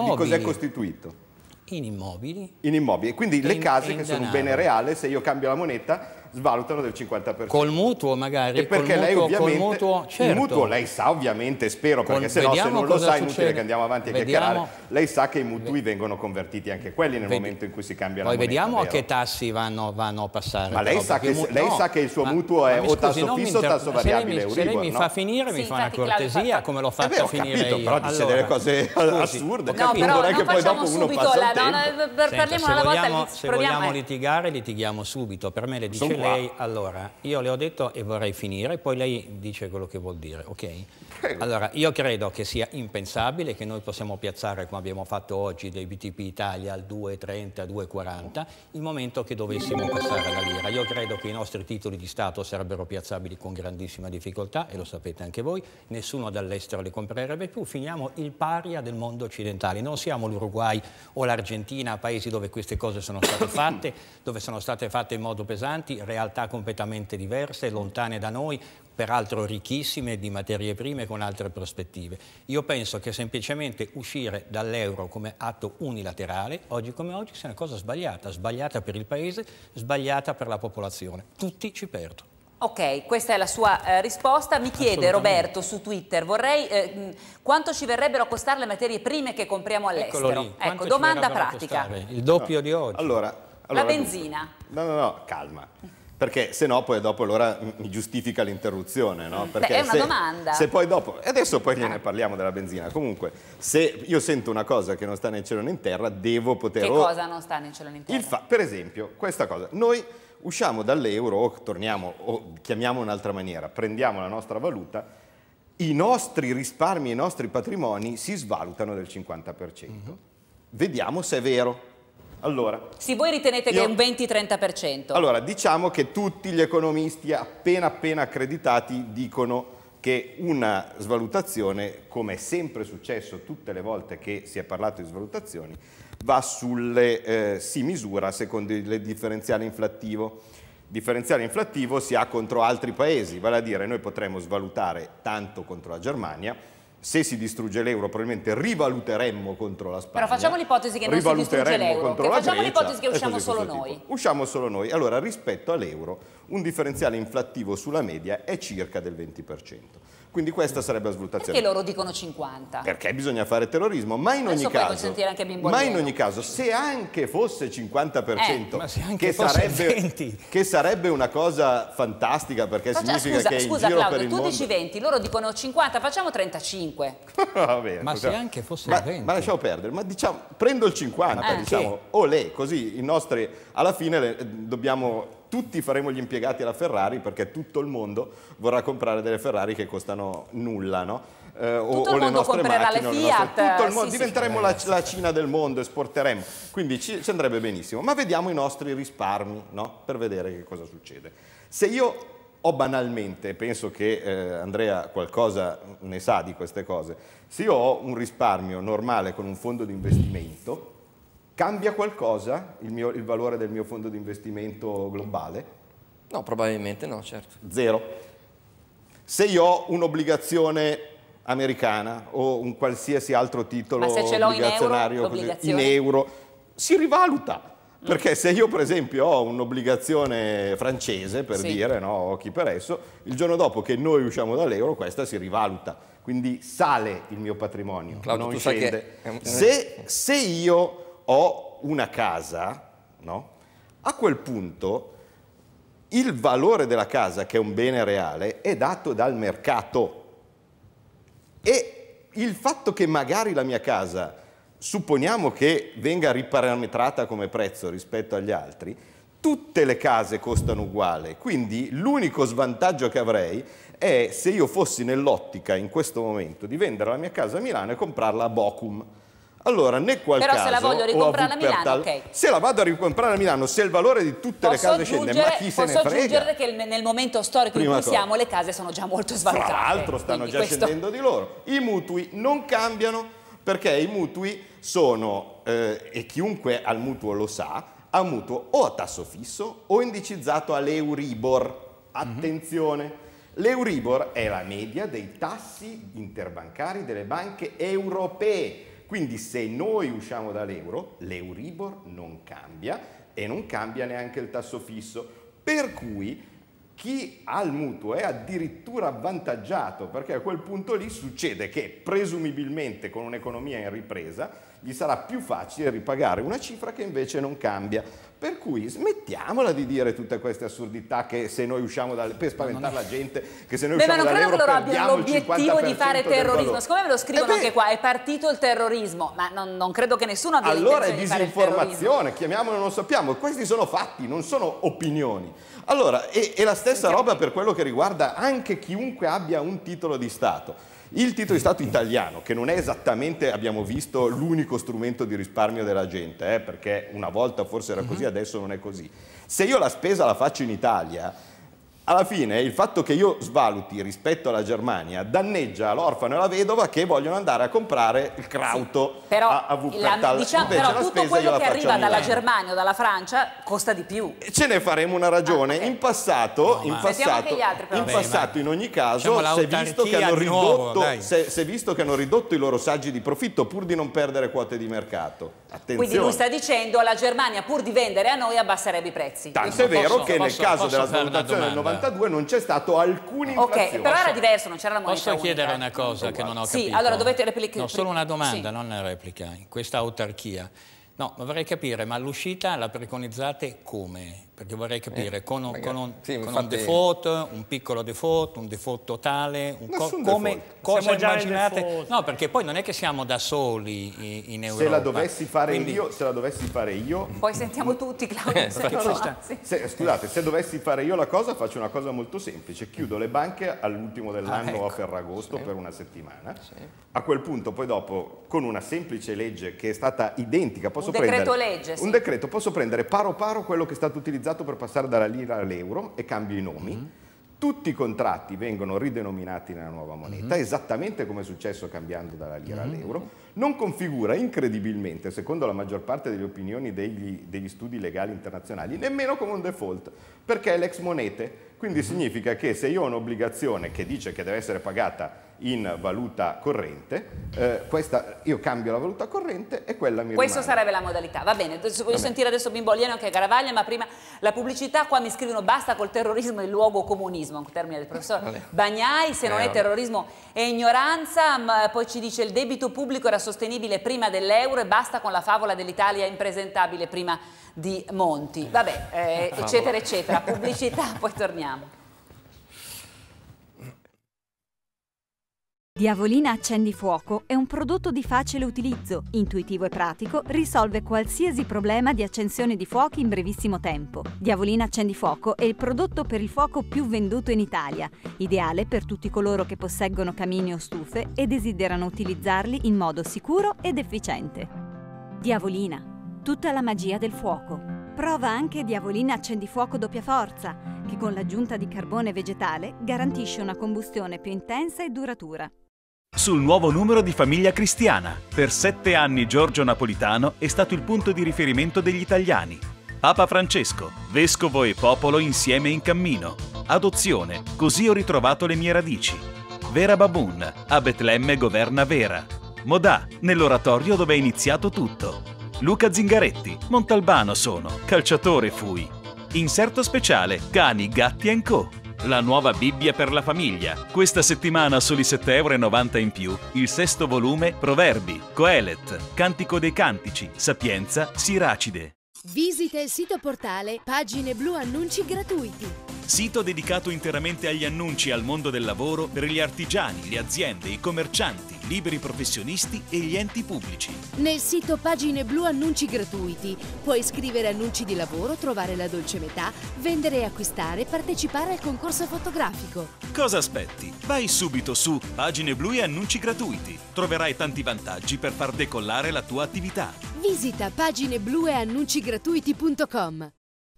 Speaker 6: cos'è costituito? In immobili. In immobili, quindi in, le case che sono un bene reale, se io cambio la moneta svalutano del 50%. Col mutuo magari? E perché lei mutuo, ovviamente... Col mutuo, certo. Il mutuo lei sa ovviamente, spero, perché Con, se no se non lo sa è inutile che andiamo avanti a vediamo. chiacchierare. Lei sa che i mutui vengono convertiti anche quelli nel Vedi. momento in cui si cambia
Speaker 8: Poi la moneta. Poi vediamo vero? a che tassi vanno, vanno a passare. Ma lei, però, sa, che, mutuo, lei no, sa, che,
Speaker 6: il suo ma, mutuo è scusi, o tasso fisso o tasso variabile Se lei mi fa finire
Speaker 8: mi fa una cortesia come l'ho eh, a finire io. Però dice delle cose assurde. No, però non facciamo subito la... Parliamo una volta, Se vogliamo litigare, litighiamo subito. Per me le dice lei, allora, io le ho detto e vorrei finire, poi lei dice quello che vuol dire, ok? Allora, io credo che sia impensabile che noi possiamo piazzare, come abbiamo fatto oggi, dei BTP Italia al 2,30, 2,40, il momento che dovessimo passare alla lira. Io credo che i nostri titoli di Stato sarebbero piazzabili con grandissima difficoltà, e lo sapete anche voi, nessuno dall'estero li comprerebbe più, finiamo il paria del mondo occidentale, non siamo l'Uruguay o l'Argentina, paesi dove queste cose sono state [coughs] fatte, dove sono state fatte in modo pesanti, realtà completamente diverse, lontane da noi, peraltro ricchissime di materie prime con altre prospettive. Io penso che semplicemente uscire dall'euro come atto unilaterale, oggi come oggi, sia una cosa sbagliata, sbagliata per il Paese, sbagliata per la popolazione. Tutti ci perdono.
Speaker 5: Ok, questa è la sua eh, risposta. Mi chiede Roberto su Twitter, vorrei eh, quanto ci verrebbero a costare le materie prime che compriamo all'estero? Ecco, domanda pratica. Il doppio no. di
Speaker 6: oggi. Allora, allora, la benzina. No, no, no, calma perché se no poi dopo allora mi giustifica l'interruzione, no? Mm. Perché Beh, è una se, domanda. Se poi dopo, e adesso poi gliene eh. parliamo della benzina, comunque se io sento una cosa che non sta nel cielo né in terra, devo poter... Che cosa
Speaker 5: non sta nel cielo né in
Speaker 6: terra? per esempio, questa cosa, noi usciamo dall'euro o torniamo, o chiamiamo un'altra maniera, prendiamo la nostra valuta, i nostri risparmi, i nostri patrimoni si svalutano del 50%. Mm -hmm. Vediamo se è vero allora,
Speaker 5: sì, voi ritenete io, che è un 20-30%?
Speaker 6: Allora, diciamo che tutti gli economisti appena appena accreditati dicono che una svalutazione, come è sempre successo tutte le volte che si è parlato di svalutazioni, sulle, eh, si misura secondo il differenziale inflattivo. Differenziale inflattivo si ha contro altri paesi, vale a dire noi potremmo svalutare tanto contro la Germania, se si distrugge l'euro probabilmente rivaluteremmo contro la Spagna. Però facciamo l'ipotesi che non si distrugge l'euro, facciamo l'ipotesi che usciamo solo noi. Tipo. Usciamo solo noi. Allora rispetto all'euro un differenziale inflattivo sulla media è circa del 20%. Quindi questa sarebbe la svalutazione. Perché loro
Speaker 5: dicono 50?
Speaker 6: Perché bisogna fare terrorismo, ma in, ogni caso, ma in ogni caso, se anche fosse 50%, eh. che, fosse sarebbe, che, sarebbe, una cosa fantastica perché Faccia, significa scusa, che è in scusa, giro Claudio, per il mondo... Scusa Claudio,
Speaker 5: tu dici 20, loro dicono 50, facciamo 35.
Speaker 6: [laughs] Vabbè, ma possiamo... se anche fosse ma, 20. Ma lasciamo perdere, ma diciamo, prendo il 50, eh. diciamo, olè, così i nostri alla fine dobbiamo tutti faremo gli impiegati alla Ferrari perché tutto il mondo vorrà comprare delle Ferrari che costano nulla, no? Eh, o, o, le nostre macchine, le Fiat, nostre... tutto il mondo, sì, diventeremo sì, la, sì. la, Cina del mondo, esporteremo, quindi ci, ci, andrebbe benissimo, ma vediamo i nostri risparmi, no? Per vedere che cosa succede. Se io ho banalmente, penso che eh, Andrea qualcosa ne sa di queste cose, se io ho un risparmio normale con un fondo di investimento, Cambia qualcosa il, mio, il valore del mio fondo di investimento globale? No, probabilmente no, certo. Zero. Se io ho un'obbligazione americana o un qualsiasi altro titolo Ma se ce obbligazionario in euro, così, in euro, si rivaluta. Perché se io per esempio ho un'obbligazione francese, per sì. dire, no, chi per esso, il giorno dopo che noi usciamo dall'euro questa si rivaluta, quindi sale il mio patrimonio, Claudio, non scende. Che... Se, se io ho una casa, no? a quel punto il valore della casa, che è un bene reale, è dato dal mercato. E il fatto che magari la mia casa, supponiamo che venga riparametrata come prezzo rispetto agli altri, tutte le case costano uguale, quindi l'unico svantaggio che avrei è se io fossi nell'ottica in questo momento di vendere la mia casa a Milano e comprarla a Bocum allora, nel qual Però caso, se la voglio ricomprare a Milano, tal, okay. Se la vado a ricomprare a Milano, se il valore di tutte posso le case scende, ma chi se ne frega? Posso aggiungere
Speaker 5: che nel momento storico Prima in cui cosa. siamo, le case sono già molto svalutate. Tra l'altro stanno già questo... scendendo di loro. I mutui non cambiano
Speaker 6: perché i mutui sono, eh, e chiunque al mutuo lo sa, a mutuo o a tasso fisso o indicizzato all'Euribor. Attenzione! Mm -hmm. L'Euribor è la media dei tassi interbancari delle banche europee quindi se noi usciamo dall'euro, l'Euribor non cambia e non cambia neanche il tasso fisso. Per cui chi ha il mutuo è addirittura avvantaggiato perché a quel punto lì succede che presumibilmente con un'economia in ripresa gli sarà più facile ripagare una cifra che invece non cambia. Per cui smettiamola di dire tutte queste assurdità che se noi usciamo dalle, per spaventare la gente, che se noi Beh, usciamo dall'euro loro abbiano l'obiettivo di fare terrorismo.
Speaker 5: Siccome me lo scrivono eh anche qua, è partito il terrorismo, ma non, non credo che nessuno abbia Allora è disinformazione,
Speaker 6: chiamiamolo non sappiamo. Questi sono fatti, non sono opinioni. Allora, è, è la stessa roba per quello che riguarda anche chiunque abbia un titolo di Stato. Il titolo di Stato italiano, che non è esattamente, abbiamo visto, l'unico strumento di risparmio della gente, eh, perché una volta forse era così, mhm. adesso non è così. Se io la spesa la faccio in Italia, alla fine il fatto che io svaluti rispetto alla Germania danneggia l'orfano e la vedova che vogliono andare a comprare il crauto sì, però, a, a Wuppertal. La, diciamo, però tutto quello che arriva dalla Germania
Speaker 5: o dalla Francia costa di più.
Speaker 6: Ce ne faremo una ragione. Ah, okay. In passato, no, in, passato, altri, in, Beh, passato in, ogni caso, si è, visto che hanno ridotto, visto che hanno ridotto i loro saggi di profitto pur di non perdere quote di mercato. Attenzione. Quindi lui sta
Speaker 5: dicendo la Germania pur di vendere a noi abbasserebbe i prezzi. Tanto è
Speaker 8: vero posso, che posso, nel caso della svalutazione del 90
Speaker 6: 92 non c'è stato alcun
Speaker 5: inflazione. Ok, però era diverso, non c'era la moneta Posso unica. chiedere
Speaker 8: una cosa che non ho capito? Sì, allora dovete replicare. No, solo una domanda, sì. non una replica. In questa autarchia. No, ma vorrei capire, ma l'uscita la preconizzate come? perché vorrei eh, capire, eh, con, magari, con, un, sì, con un, default, un piccolo default, un default totale, un co come, cosa siamo immaginate? No, perché poi non è che siamo da soli in, in Europa. Se la dovessi fare Quindi... io,
Speaker 6: se la dovessi fare io...
Speaker 5: Poi sentiamo tutti, Claudio. Eh, se,
Speaker 6: scusate, se dovessi fare io la cosa, faccio una cosa molto semplice, chiudo le banche all'ultimo dell'anno ah, ecco. a Ferragosto sì. per una settimana. Sì. A quel punto poi dopo, con una semplice legge che è stata identica, posso un prendere... Decreto legge, un decreto, posso prendere paro paro quello che è stato utilizzato utilizzato per passare dalla lira all'euro e cambia i nomi. Mm -hmm. Tutti i contratti vengono ridenominati nella nuova moneta, mm -hmm. esattamente come è successo cambiando dalla lira mm -hmm. all'euro. Non configura incredibilmente, secondo la maggior parte delle opinioni degli, degli studi legali internazionali, nemmeno come un default, perché è l'ex monete. Quindi mm-hmm. significa che se io ho un'obbligazione che dice che deve essere pagata in valuta corrente, eh, questa, io cambio la valuta corrente e quella mi Questa
Speaker 5: rimane. sarebbe la modalità, va bene, voglio va sentire bene. adesso Bimboliano che Garavaglia, ma prima la pubblicità, qua mi scrivono basta col terrorismo e luogo comunismo, un termine del professor Vabbè. Bagnai, se non eh, è terrorismo è ignoranza, ma poi ci dice il debito pubblico era sostenibile prima dell'euro e basta con la favola dell'Italia impresentabile prima di Monti, vabbè, eh, eccetera eccetera, pubblicità, [laughs] poi torniamo.
Speaker 4: Diavolina Accendifuoco è un prodotto di facile utilizzo, intuitivo e pratico, risolve qualsiasi problema di accensione di fuochi in brevissimo tempo. Diavolina Accendifuoco è il prodotto per il fuoco più venduto in Italia, ideale per tutti coloro che posseggono camini o stufe e desiderano utilizzarli in modo sicuro ed efficiente. Diavolina, tutta la magia del fuoco. Prova anche Diavolina Accendifuoco doppia forza, che con l'aggiunta di carbone vegetale garantisce una combustione più intensa e duratura
Speaker 11: sul nuovo numero di Famiglia Cristiana. Per sette anni Giorgio Napolitano è stato il punto di riferimento degli italiani. Papa Francesco, vescovo e popolo insieme in cammino. Adozione, così ho ritrovato le mie radici. Vera Babun, a Betlemme governa Vera. Modà, nell'oratorio dove è iniziato tutto. Luca Zingaretti, Montalbano sono, calciatore fui. Inserto speciale, cani, gatti and co la nuova Bibbia per la famiglia. Questa settimana a soli euro in più, il sesto volume Proverbi, Coelet, Cantico dei Cantici, Sapienza, Siracide.
Speaker 3: Visita il sito portale Pagine Blu Annunci Gratuiti.
Speaker 11: Sito dedicato interamente agli annunci al mondo del lavoro per gli artigiani, le aziende, i commercianti liberi professionisti e gli enti pubblici.
Speaker 3: Nel sito Pagine Blu annunci gratuiti. Puoi scrivere annunci di lavoro, trovare la dolce metà, vendere e acquistare, partecipare al concorso fotografico.
Speaker 11: Cosa aspetti? Vai subito su Pagine Blu e annunci gratuiti. Troverai tanti vantaggi
Speaker 2: per far decollare la tua attività.
Speaker 3: Visita pagineblueannuncigratuiti.com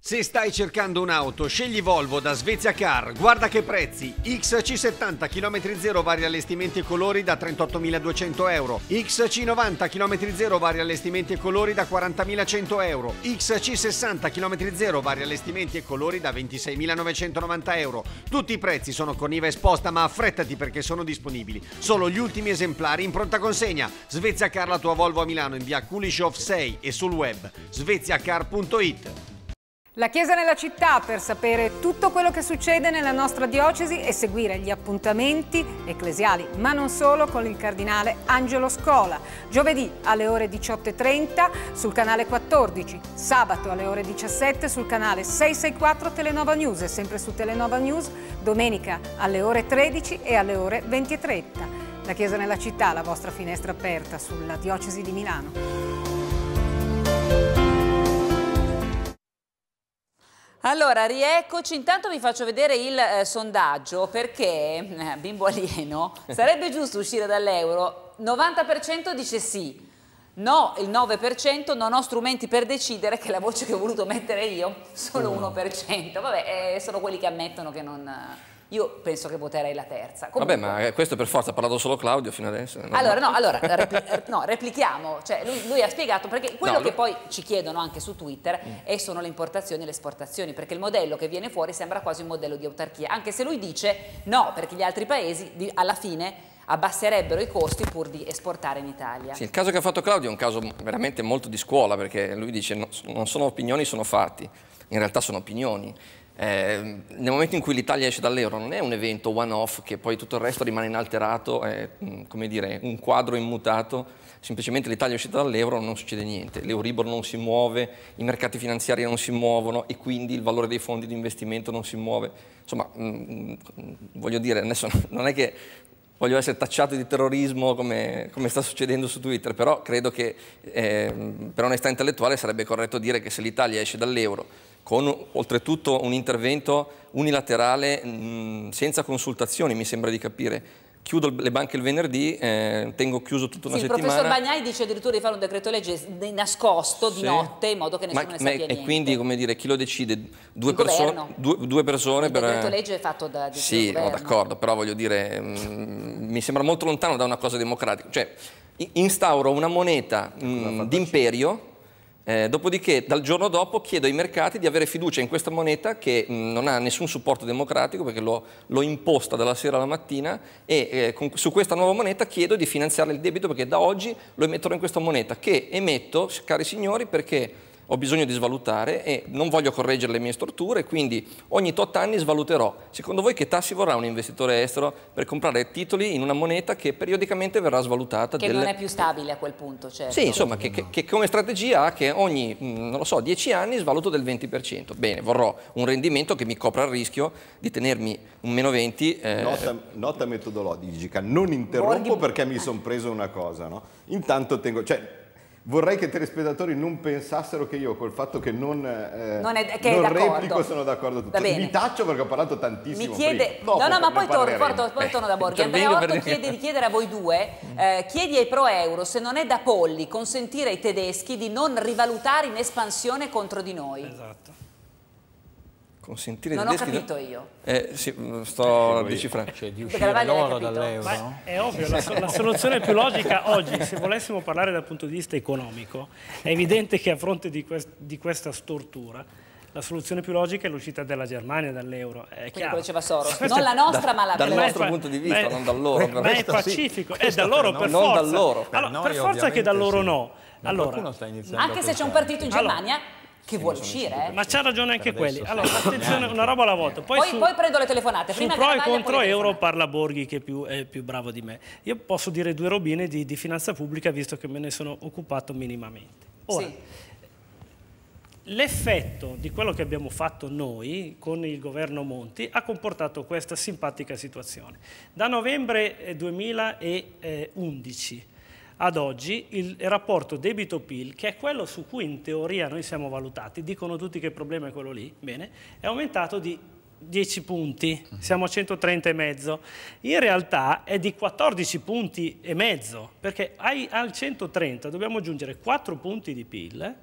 Speaker 2: se stai cercando un'auto, scegli Volvo da Svezia Car, guarda che prezzi, XC70 km 0 vari allestimenti e colori da 38.200 euro, XC90 km 0 vari allestimenti e colori da 40.100 euro, XC60 km 0 vari allestimenti e colori da 26.990 euro. Tutti i prezzi sono con IVA esposta ma affrettati perché sono disponibili. Solo gli ultimi esemplari in pronta consegna. Svezia Car la tua Volvo a Milano in via Kulishov 6 e sul web sveziacar.it.
Speaker 4: La Chiesa nella città per sapere tutto quello che succede nella nostra diocesi e seguire gli appuntamenti ecclesiali, ma non solo, con il cardinale Angelo Scola. Giovedì alle ore 18.30 sul canale 14, sabato alle ore 17 sul canale 664 Telenova News e sempre su Telenova News, domenica alle ore 13 e alle ore 20.30. La Chiesa nella città, la vostra finestra aperta
Speaker 5: sulla diocesi di Milano. Allora, rieccoci. Intanto vi faccio vedere il eh, sondaggio perché, eh, bimbo alieno, [laughs] sarebbe giusto uscire dall'euro? 90% dice sì. No, il 9% non ho strumenti per decidere che la voce che ho voluto mettere io, solo 1%. Mm. Vabbè, eh, sono quelli che ammettono che non... Io penso che voterei la terza. Comunque... Vabbè,
Speaker 7: ma questo per forza ha parlato solo Claudio fino adesso. No? Allora, no,
Speaker 5: allora repli eh, no, replichiamo. Cioè, lui, lui, ha spiegato, perché quello no, che lui... poi ci chiedono anche su Twitter mm. è, sono le importazioni e le esportazioni, perché il modello che viene fuori sembra quasi un modello di autarchia, anche se lui dice no, perché gli altri paesi di, alla fine abbasserebbero i costi pur di esportare in Italia.
Speaker 10: Sì, il
Speaker 7: caso che ha fatto Claudio è un caso veramente molto di scuola, perché lui dice no, non sono opinioni, sono fatti. In realtà sono opinioni eh, nel momento in cui l'Italia esce dall'euro non è un evento one-off che poi tutto il resto rimane inalterato, è mm, come dire, un quadro immutato, semplicemente l'Italia è uscita dall'euro non succede niente, l'Euribor non si muove, i mercati finanziari non si muovono e quindi il valore dei fondi di investimento non si muove. Insomma, mh, mm, mh, mm, voglio dire, adesso [laughs] non è che voglio essere tacciato di terrorismo come, come, sta succedendo su Twitter, però credo che eh, per onestà intellettuale sarebbe corretto dire che se l'Italia esce dall'euro con oltretutto un intervento unilaterale mh, mm, senza consultazioni, mi sembra di capire. Chiudo le banche il venerdì, eh, tengo chiuso tutta una sì, settimana. Il professor
Speaker 5: Bagnai dice addirittura di fare un decreto legge nascosto di notte in modo che nessuno ma, ne sappia ma, niente. E quindi,
Speaker 7: come dire, chi lo decide? Due, perso due, due persone il per... decreto
Speaker 5: legge è fatto da... Sì, no,
Speaker 7: d'accordo, però voglio dire, mh, mm, mi sembra molto lontano da una cosa democratica. Cioè, instauro una moneta ecco, mm, d'imperio eh, dopodiché, dal giorno dopo, chiedo ai mercati di avere fiducia in questa moneta che mh, mm, non ha nessun supporto democratico perché l'ho imposta dalla sera alla mattina e eh, con, su questa nuova moneta chiedo di finanziare il debito perché da oggi lo emetterò in questa moneta che emetto, cari signori, perché ho bisogno di svalutare e non voglio correggere le mie strutture, quindi ogni tot anni svaluterò. Secondo voi che tassi vorrà un investitore estero per comprare titoli in una moneta che periodicamente verrà svalutata? Che delle... non è
Speaker 5: più stabile a quel punto, certo. Sì, insomma,
Speaker 7: che, che, che come strategia ha che ogni, mm, non lo so, 10 anni svaluto del 20%. Bene, vorrò un rendimento che mi copra il rischio di tenermi un meno 20.
Speaker 6: Eh... Nota, nota, metodologica, non interrompo Borghi... perché mi sono preso una cosa, no? Intanto tengo... Cioè, vorrei che i telespettatori non pensassero che io col fatto che non, eh, non, è, che non replico sono d'accordo tutto. Cioè, mi taccio perché ho parlato tantissimo. Mi chiede, no, no, ma poi torno, porto, poi eh, torno, da Borghi. Andrea Orto chiede di
Speaker 5: chiedere a voi due, mm. eh, chiedi ai pro euro se non è da polli consentire ai tedeschi di non rivalutare in espansione contro di noi. Esatto
Speaker 7: consentire non ho capito di... io eh, sì, mm, sto eh, decifrando cioè di uscire l'oro dall'euro è ovvio la, la, soluzione più logica oggi se
Speaker 12: volessimo parlare dal punto di vista economico è evidente che a fronte di, quest di questa stortura la soluzione più logica è l'uscita della Germania dall'euro. Quindi come diceva
Speaker 5: Soros, non la nostra da, ma la dal loro. Dal nostro punto di vista, beh, non da loro. Ma è pacifico, è da loro per forza. Non da loro. per,
Speaker 12: forza che da loro sì. no. Allora, anche se c'è un
Speaker 5: partito in Germania... Allora, che vuole uscire. Eh.
Speaker 12: Ma c'ha ragione anche quelli. Allora, attenzione, [laughs] una roba alla volta.
Speaker 5: Poi, poi, su, poi prendo le telefonate. Su pro e contro euro
Speaker 12: parla Borghi, che è più, è più, bravo di me. Io posso dire due robine di, di finanza pubblica, visto che me ne sono occupato minimamente. Ora, sì. L'effetto di quello che abbiamo fatto noi con il governo Monti ha comportato questa simpatica situazione. Da novembre 2011 eh, ad oggi il rapporto debito-PIL, che è quello su cui in teoria noi siamo valutati, dicono tutti che il problema è quello lì, bene, è aumentato di 10 punti, mhm. siamo a 130 e mezzo. In realtà è di 14 punti e mezzo, perché ai, al 130 dobbiamo aggiungere 4 punti di PIL,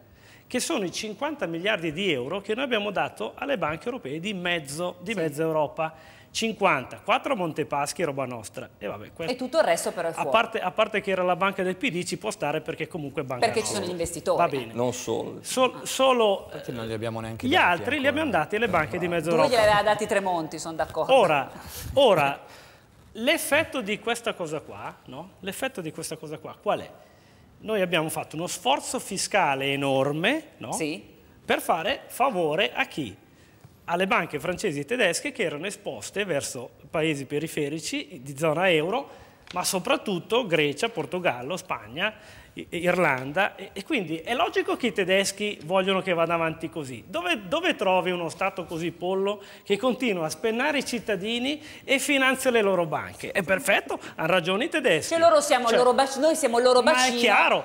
Speaker 12: che sono i 50 miliardi di euro che noi abbiamo dato alle banche europee di mezzo, di sì. mezza Europa. 50, 4 Montepaschi, roba nostra. E, vabbè, questo, e
Speaker 5: tutto il resto però è
Speaker 12: fuori. A parte, a parte, che era la banca del PD ci può stare perché comunque è banca Perché nostra. ci sono gli investitori. Va bene. Non solo. So, solo Infatti non li abbiamo neanche Gli altri ancora. li abbiamo dati alle banche di mezzo Europa. Tu gli aveva
Speaker 5: dati Tremonti, sono d'accordo. Ora,
Speaker 13: ora
Speaker 12: l'effetto di questa cosa qua, no? L'effetto di questa cosa qua qual è? Noi abbiamo fatto uno sforzo fiscale enorme, no? Sì. Per fare favore a chi? alle banche francesi e tedesche che erano esposte verso paesi periferici di zona euro, ma soprattutto Grecia, Portogallo, Spagna, Irlanda e, quindi è logico che i tedeschi vogliono che vada avanti così. Dove, dove trovi uno Stato così pollo che continua a spennare i cittadini e finanzia le loro banche? È perfetto, hanno ragione i tedeschi.
Speaker 5: Cioè loro siamo cioè, loro noi siamo il loro bacino. Ma è chiaro,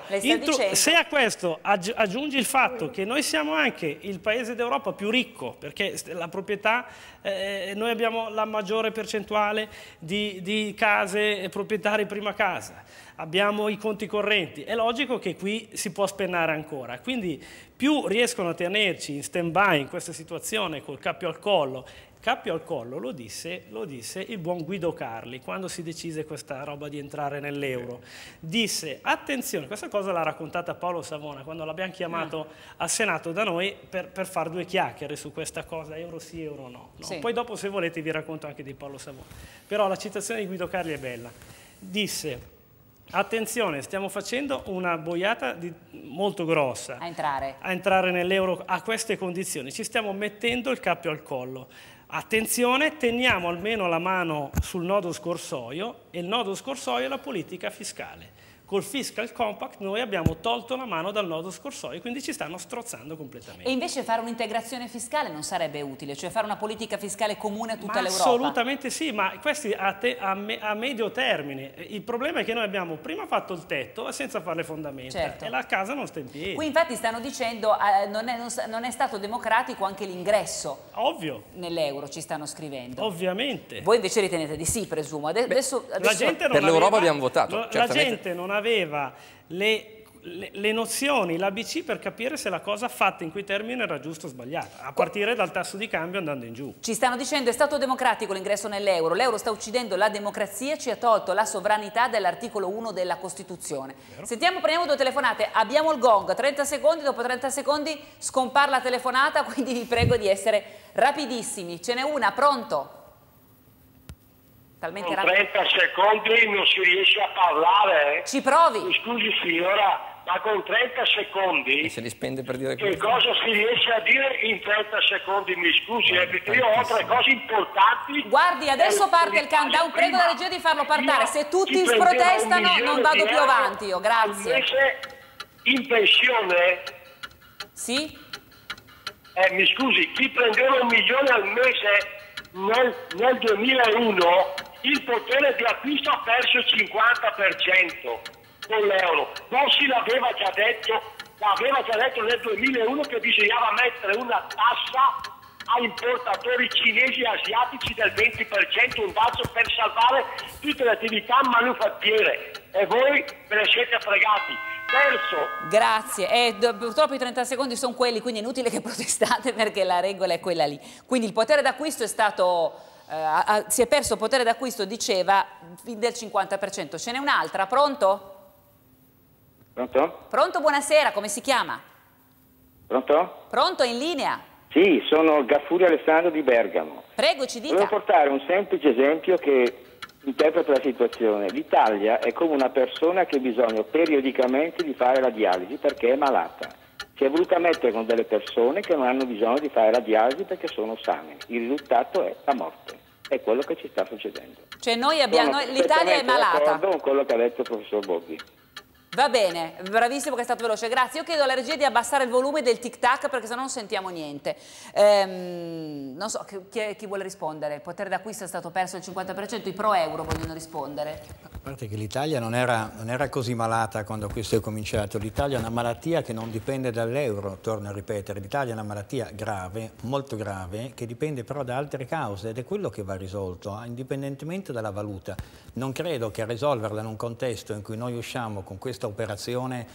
Speaker 5: se
Speaker 12: a questo aggi aggiungi il fatto che noi siamo anche il paese d'Europa più ricco, perché la proprietà, eh, noi abbiamo la maggiore percentuale di, di case proprietari prima casa, abbiamo i conti correnti, è logico che qui si può spennare ancora. Quindi più riescono a tenerci in stand-by in questa situazione col cappio al collo, cappio al collo lo disse, lo disse il buon Guido Carli quando si decise questa roba di entrare nell'euro. Disse, attenzione, questa cosa l'ha raccontata Paolo Savona quando l'abbiamo chiamato ah. al Senato da noi per, per fare due chiacchiere su questa cosa, euro sì, euro no. no? Sì. Poi dopo se volete vi racconto anche di Paolo Savona. Però la citazione di Guido Carli è bella. Disse, Attenzione, stiamo facendo una boiata di, molto grossa. A entrare. A entrare nell'euro a queste condizioni. Ci stiamo mettendo il cappio al collo. Attenzione, teniamo almeno la mano sul nodo scorsoio e il nodo scorsoio è la politica fiscale. Col fiscal compact noi abbiamo tolto la mano dal nodo scorsoio, quindi ci stanno strozzando completamente.
Speaker 5: E invece fare un'integrazione fiscale non sarebbe utile, cioè fare una politica fiscale comune a tutta l'Europa? Assolutamente
Speaker 12: sì, ma questi a, te, a, me, a, medio termine. Il problema è che noi abbiamo prima fatto il tetto senza
Speaker 5: fare le fondamenta certo. e la casa non sta in piedi. Qui infatti stanno dicendo eh, non, è, non, non è stato democratico anche l'ingresso. Nell'euro ci stanno scrivendo. Ovviamente. Voi invece ritenete di sì, presumo. Adesso, Beh, adesso, adesso... per l'Europa abbiamo votato. La, la gente non ha aveva
Speaker 12: le, le, le nozioni, l'ABC per capire se la cosa fatta in quei termini era giusta o sbagliata, a partire dal tasso di cambio andando in giù.
Speaker 5: Ci stanno dicendo è stato democratico l'ingresso nell'euro, l'euro sta uccidendo la democrazia, ci ha tolto la sovranità dell'articolo 1 della Costituzione. Vero? Sentiamo, prendiamo due telefonate, abbiamo il gong, 30 secondi, dopo 30 secondi scompar la telefonata, [laughs] quindi vi prego di essere rapidissimi. Ce n'è una, pronto?
Speaker 8: talmente con 30 secondi non si riesce a parlare.
Speaker 5: Ci provi. Mi scusi
Speaker 8: signora, ma con 30 secondi
Speaker 7: e se li spende per dire che questo. cosa si
Speaker 8: riesce a dire
Speaker 13: in 30 secondi mi scusi eh, perché io ho tre cose
Speaker 5: importanti guardi adesso parte il countdown prego la regia di farlo partare se tutti sprotestano non vado più avanti io grazie
Speaker 8: in pensione sì eh, mi scusi chi prendeva un milione al mese nel, nel 2001
Speaker 14: il potere di acquisto ha perso il 50% con l'euro. Bossi l'aveva già detto, l'aveva già detto nel 2001 che bisognava mettere una tassa a importatori cinesi e asiatici del 20%, un bacio per salvare tutte le attività manufattiere. E voi ve ne siete fregati.
Speaker 5: Terzo. Grazie, eh, purtroppo i 30 secondi sono quelli, quindi è inutile che [laughs] protestate perché la regola è quella lì. Quindi il potere d'acquisto è stato eh, a, a, si è perso potere d'acquisto, diceva, del 50%. Ce n'è un'altra, pronto? Pronto? Pronto, buonasera, come si chiama? Pronto? Pronto, in linea?
Speaker 14: Sì, sono Gaffuri Alessandro di Bergamo.
Speaker 5: Prego, ci dica. Voglio
Speaker 14: portare un semplice esempio che interpreta la situazione. L'Italia è come una persona che ha bisogno periodicamente di fare la dialisi perché è malata si è voluta mettere con delle persone che non hanno bisogno di fare la dialisi perché sono sane. Il risultato è la morte. È quello che ci sta succedendo.
Speaker 5: Cioè noi abbiamo, noi, l'Italia è malata. Sono d'accordo
Speaker 8: con quello che ha detto il professor Bobbi.
Speaker 5: Va bene, bravissimo che è stato veloce, grazie. Io chiedo alla regia di abbassare il volume del tic tac perché sennò non sentiamo niente. Ehm, non so chi, chi, vuole rispondere, il potere d'acquisto è stato perso il 50%, i pro euro vogliono rispondere.
Speaker 8: A parte che l'Italia non, non era, così malata quando questo è cominciato, l'Italia è una malattia che non dipende dall'euro, torno a ripetere, l'Italia è una malattia grave, molto grave, che dipende però da altre cause ed è quello che va risolto, eh, indipendentemente dalla valuta. Non credo che a risolverla in un contesto in cui noi usciamo con questo questa operazione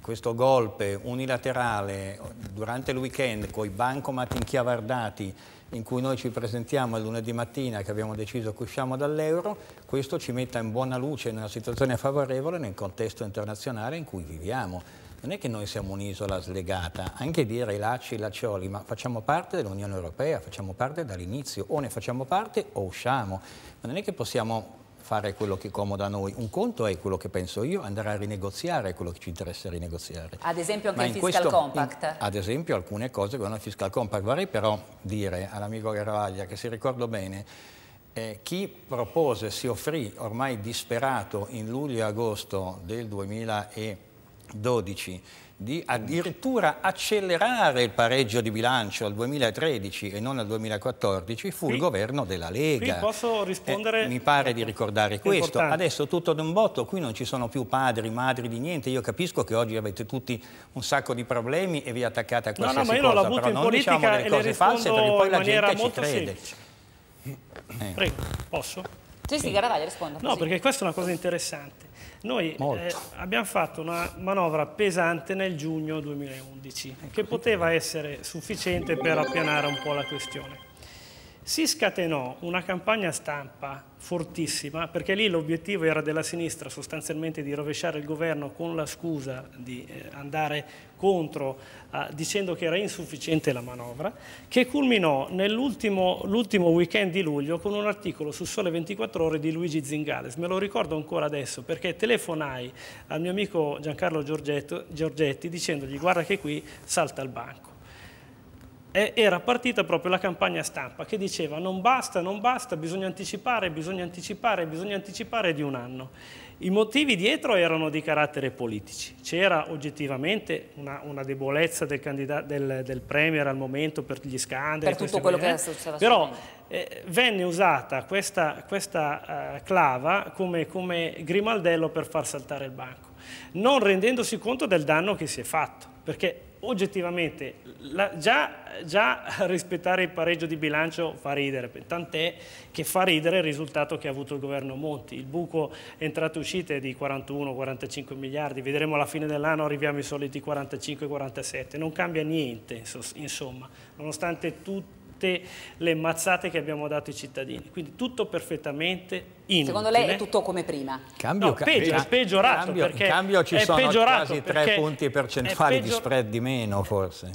Speaker 8: questo golpe unilaterale durante il weekend con i bancomat inchiavardati in cui noi ci presentiamo il lunedì mattina che abbiamo deciso che usciamo dall'euro, questo ci metta in buona luce in una situazione favorevole nel contesto internazionale in cui viviamo. Non è che noi siamo un'isola slegata, anche dire i lacci, i laccioli, ma facciamo parte dell'Unione Europea, facciamo parte dall'inizio, o ne facciamo parte o usciamo. non è che possiamo fare quello che comoda a noi, un conto è quello che penso io, andare a rinegoziare quello che ci interessa rinegoziare.
Speaker 5: Ad esempio anche Ma il fiscal questo, compact. In,
Speaker 8: ad esempio alcune cose che non è fiscal compact. Vorrei però dire all'amico Garavaglia che se ricordo bene eh, chi propose, si offrì ormai disperato in luglio e agosto del 2012 di addirittura accelerare il pareggio di bilancio al 2013 e non al 2014 fu qui, il governo della Lega. posso eh, rispondere? Eh, mi pare di ecco. ricordare questo. Importante. Adesso tutto un botto, qui non ci sono più padri, madri di niente. Io capisco che oggi avete tutti un sacco di problemi e vi attaccate a qualsiasi no, no, ma io cosa, però non diciamo delle cose false perché poi la gente ci crede.
Speaker 12: Eh. Prego, posso?
Speaker 5: Sì, sì, Garavaglia rispondo. No, così.
Speaker 12: perché questa è una cosa interessante. Noi eh, abbiamo fatto una manovra pesante nel giugno 2011 ecco, che poteva essere sufficiente per appianare un po' la questione si scatenò una campagna stampa fortissima, perché lì l'obiettivo era della sinistra sostanzialmente di rovesciare il governo con la scusa di eh, andare contro eh, dicendo che era insufficiente la manovra, che culminò nell'ultimo weekend di luglio con un articolo su Sole 24 Ore di Luigi Zingales. Me lo ricordo ancora adesso perché telefonai al mio amico Giancarlo Giorgetto, Giorgetti dicendogli guarda che qui salta il banco era partita proprio la campagna stampa che diceva non basta, non basta, bisogna anticipare, bisogna anticipare, bisogna anticipare di un anno. I motivi dietro erano di carattere politici, c'era oggettivamente una, una debolezza del, del, del, Premier al momento per gli scandali, per tutto quello che era successo. Eh. Però eh, venne usata questa, questa uh, clava come, come grimaldello per far saltare il banco, non rendendosi conto del danno che si è fatto, perché oggettivamente la, già, già, rispettare il pareggio di bilancio fa ridere, tant'è che fa ridere il risultato che ha avuto il governo Monti. Il buco entrate e uscite è di 41-45 miliardi, vedremo alla fine dell'anno arriviamo ai soliti 45-47, non cambia niente insomma, nonostante tutte le mazzate che abbiamo dato ai cittadini. Quindi tutto perfettamente
Speaker 5: Inutile. Secondo lei è tutto come prima? Cambio, no, peggio, è peggiorato. Cambio, perché cambio ci sono quasi tre punti percentuali di spread
Speaker 8: di meno forse.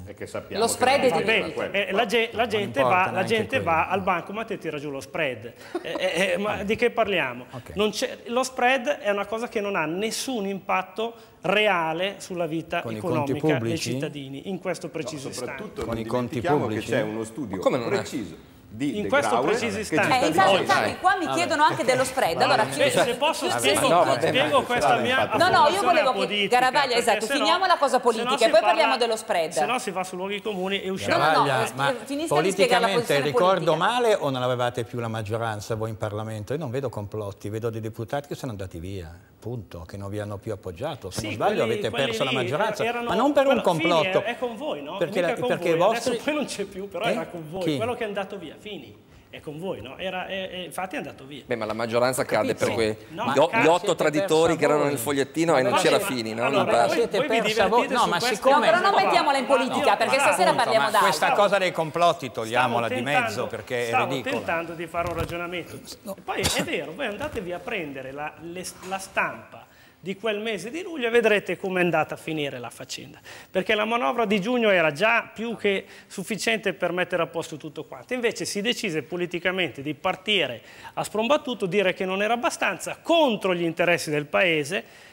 Speaker 8: Lo spread è diminuito.
Speaker 12: Eh, la, ge la, gente, va, la gente va, al bancomat e tira giù lo spread. [laughs] Eh, eh, eh, ma di che parliamo? Okay. lo spread è una cosa che non ha nessun impatto reale sulla vita con economica dei
Speaker 6: cittadini
Speaker 12: in questo preciso no, soprattutto istante.
Speaker 8: Soprattutto con i conti
Speaker 6: pubblici. c'è uno studio preciso di in questo preciso istante. Eh, esatto, infatti, infatti qua mi chiedono anche dello
Speaker 5: spread. Allora, se, se posso spiego, no, vabbè, spiego questa mia No, no, io volevo che Garavaglia, esatto, finiamo no, la cosa politica e poi parla, parliamo dello spread. Se no
Speaker 12: si va su luoghi comuni e usciamo. No, no, no, eh, ma eh, finisca di la ricordo politica.
Speaker 8: male o non avevate più la maggioranza voi in Parlamento? Io non vedo complotti, vedo dei deputati che sono andati via. Punto, che non vi hanno più appoggiato. Se sì, non sbaglio quelli, avete perso la maggioranza, ma non per un complotto. è, con voi, no? Perché, la, con perché voi. Adesso poi non c'è
Speaker 12: più, però eh? era con voi, quello che è andato via. Fini è con voi, no? Era, è, è, infatti è andato via. Beh, ma la maggioranza Capito? cade per quei no, gli, otto traditori che erano nel fogliettino e non c'era Fini, no?
Speaker 7: Allora, voi, siete
Speaker 8: persa voi, no, ma siccome... No, però non mettiamola in politica, no, perché no, stasera appunto, parliamo d'altro. Questa cosa dei complotti togliamola tentando, di mezzo, perché è ridicola. Stavo tentando
Speaker 12: di fare un ragionamento. E poi è vero, voi andatevi a prendere la, le, la stampa di quel mese di luglio e vedrete è andata a finire la faccenda. Perché la manovra di giugno era già più che sufficiente per mettere a posto tutto quanto. Invece si decise politicamente di partire a sprombattuto, dire che non era abbastanza contro gli interessi del Paese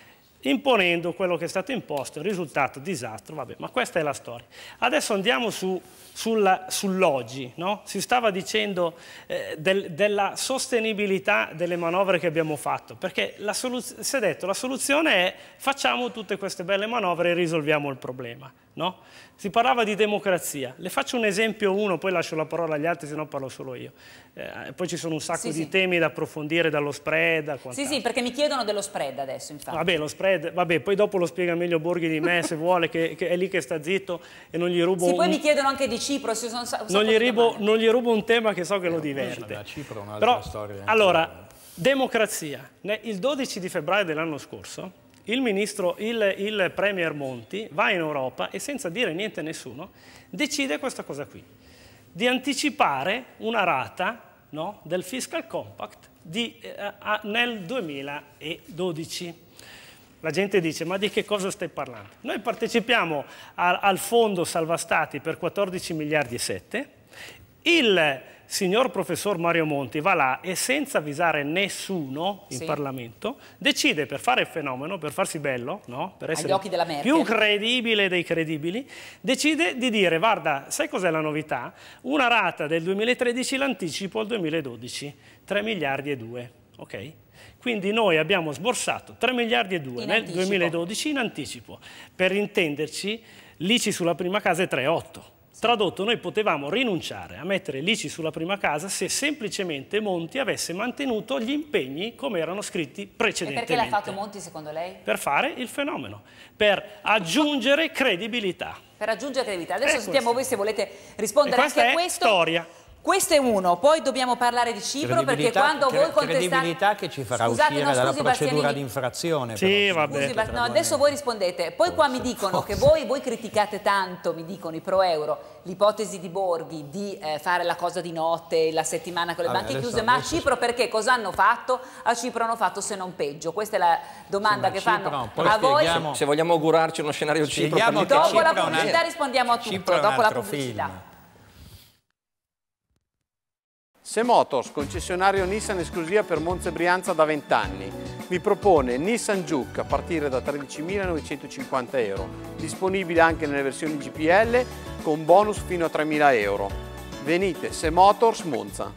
Speaker 12: imponendo quello che è stato imposto, il risultato disastro, vabbè, ma questa è la storia. Adesso andiamo su, sull'oggi, no? si stava dicendo eh, del, della sostenibilità delle manovre che abbiamo fatto, perché si è detto la soluzione è facciamo tutte queste belle manovre e risolviamo il problema. No? Si parlava di democrazia. Le faccio un esempio uno, poi lascio la parola agli altri, se no parlo solo io. Eh, poi ci sono un sacco sì, di sì. temi da approfondire, dallo spread. sì,
Speaker 5: sì, perché mi chiedono dello spread adesso, infatti.
Speaker 12: Vabbè, lo spread, vabbè, poi dopo lo spiega meglio Borghi di me, se vuole, che, che, è lì che sta zitto e non gli rubo... Sì, un... poi mi
Speaker 5: chiedono anche di Cipro, se sono... Non gli,
Speaker 12: rubo, non gli, rubo, un tema che so che eh, lo diverte.
Speaker 8: Cipro è un'altra storia.
Speaker 12: Allora, democrazia. Il 12 di febbraio dell'anno scorso il, ministro, il, il Premier Monti va in Europa e senza dire niente a nessuno decide questa cosa qui, di anticipare una rata no, del fiscal compact di, eh, nel 2012. La gente dice, ma di che cosa stai parlando? Noi partecipiamo a, al fondo salva stati per 14 miliardi e 7, il signor professor Mario Monti va là e senza avvisare nessuno in sì. Parlamento decide per fare il fenomeno, per farsi bello, no? per essere più credibile dei credibili, decide di dire guarda, sai cos'è la novità? Una rata del 2013 l'anticipo al 2012, 3 miliardi e 2, ok? Quindi noi abbiamo sborsato 3 miliardi e 2 nel anticipo. 2012 in anticipo. Per intenderci, l'ICI sulla prima casa è 3,8 Tradotto, noi potevamo rinunciare a mettere l'ICI sulla prima casa se semplicemente Monti avesse mantenuto gli impegni come erano scritti precedentemente. E perché l'ha fatto
Speaker 5: Monti secondo lei?
Speaker 12: Per fare il fenomeno, per aggiungere credibilità.
Speaker 5: Per aggiungere credibilità. Adesso eh, sentiamo voi se volete rispondere anche a questo. Questa è storia. Questo è uno, poi dobbiamo parlare di Cipro perché quando voi contestate... Credibilità
Speaker 8: che ci farà Scusate, uscire no, dalla procedura di infrazione. Sì, però. vabbè. Scusi, no, adesso
Speaker 5: voi rispondete. Poi Forse. qua mi dicono Forse. che voi, voi, criticate tanto, mi dicono i pro-euro, l'ipotesi di Borghi di eh, fare la cosa di notte, la settimana con le vabbè, banche chiuse, ma a Cipro perché? Cosa hanno fatto? A Cipro hanno fatto se non peggio. Questa è la domanda sì, che Cipro, fanno a voi. Se, se
Speaker 7: vogliamo augurarci uno scenario
Speaker 14: Cipro... Dopo Cipro la pubblicità
Speaker 5: rispondiamo a tutto, dopo la pubblicità. Film.
Speaker 14: Semotors, concessionario Nissan esclusiva per Monza e Brianza da 20 anni, vi propone Nissan Juke a partire da 13.950 euro, disponibile anche nelle versioni GPL con bonus fino a 3.000 euro.
Speaker 2: Venite, Semotors Monza.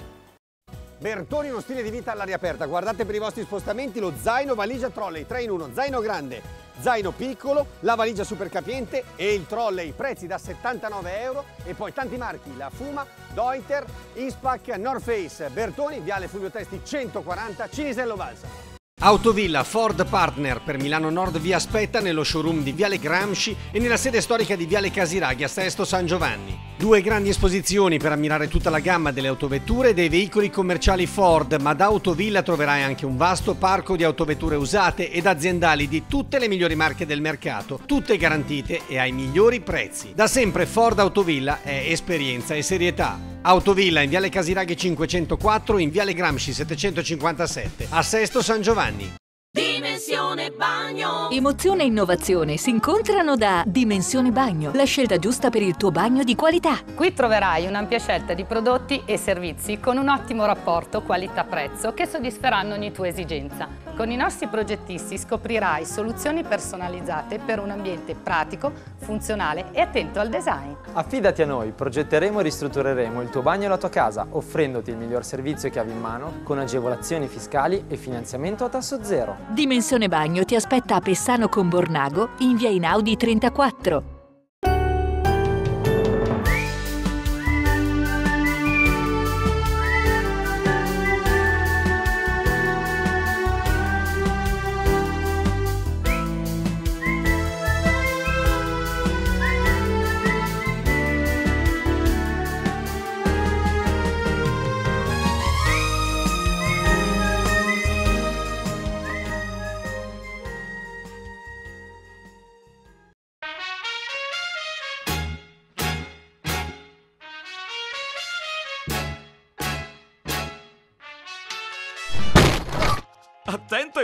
Speaker 2: Bertoni uno stile di vita all'aria aperta, guardate per i vostri spostamenti lo zaino valigia trolley 3 in 1, zaino grande, zaino piccolo, la valigia supercapiente e il trolley, prezzi da 79 euro e poi tanti marchi, la Fuma, Deuter, Ispac, Norface, Bertoni, Viale Fulvio Testi 140, Cinisello Valsa. Autovilla Ford Partner per Milano Nord vi aspetta nello showroom di Viale Gramsci e nella sede storica di Viale Casiraghi a Sesto San Giovanni. Due grandi esposizioni per ammirare tutta la gamma delle autovetture e dei veicoli commerciali Ford, ma da Autovilla troverai anche un vasto parco di autovetture usate ed aziendali di tutte le migliori marche del mercato, tutte garantite e ai migliori prezzi. Da sempre Ford Autovilla è esperienza e serietà. Autovilla in Viale Casiraghi 504, in Viale Gramsci 757, a Sesto San Giovanni. Giovanni.
Speaker 1: Dimensione Bagno.
Speaker 10: Emozione e innovazione si incontrano da Dimensione Bagno, la scelta giusta per il tuo bagno di qualità. Qui troverai
Speaker 5: un'ampia scelta di prodotti e servizi con un ottimo rapporto qualità-prezzo che soddisferanno ogni tua esigenza. Con i nostri progettisti scoprirai soluzioni personalizzate per un ambiente pratico, funzionale e attento al design.
Speaker 9: Affidati a noi, progetteremo e ristruttureremo il tuo bagno e la tua casa, offrendoti il miglior servizio che avevi in mano con agevolazioni fiscali e finanziamento a tasso zero.
Speaker 10: Dimensione Commissione Bagno ti aspetta a Pessano con Bornago in via Inaudi 34.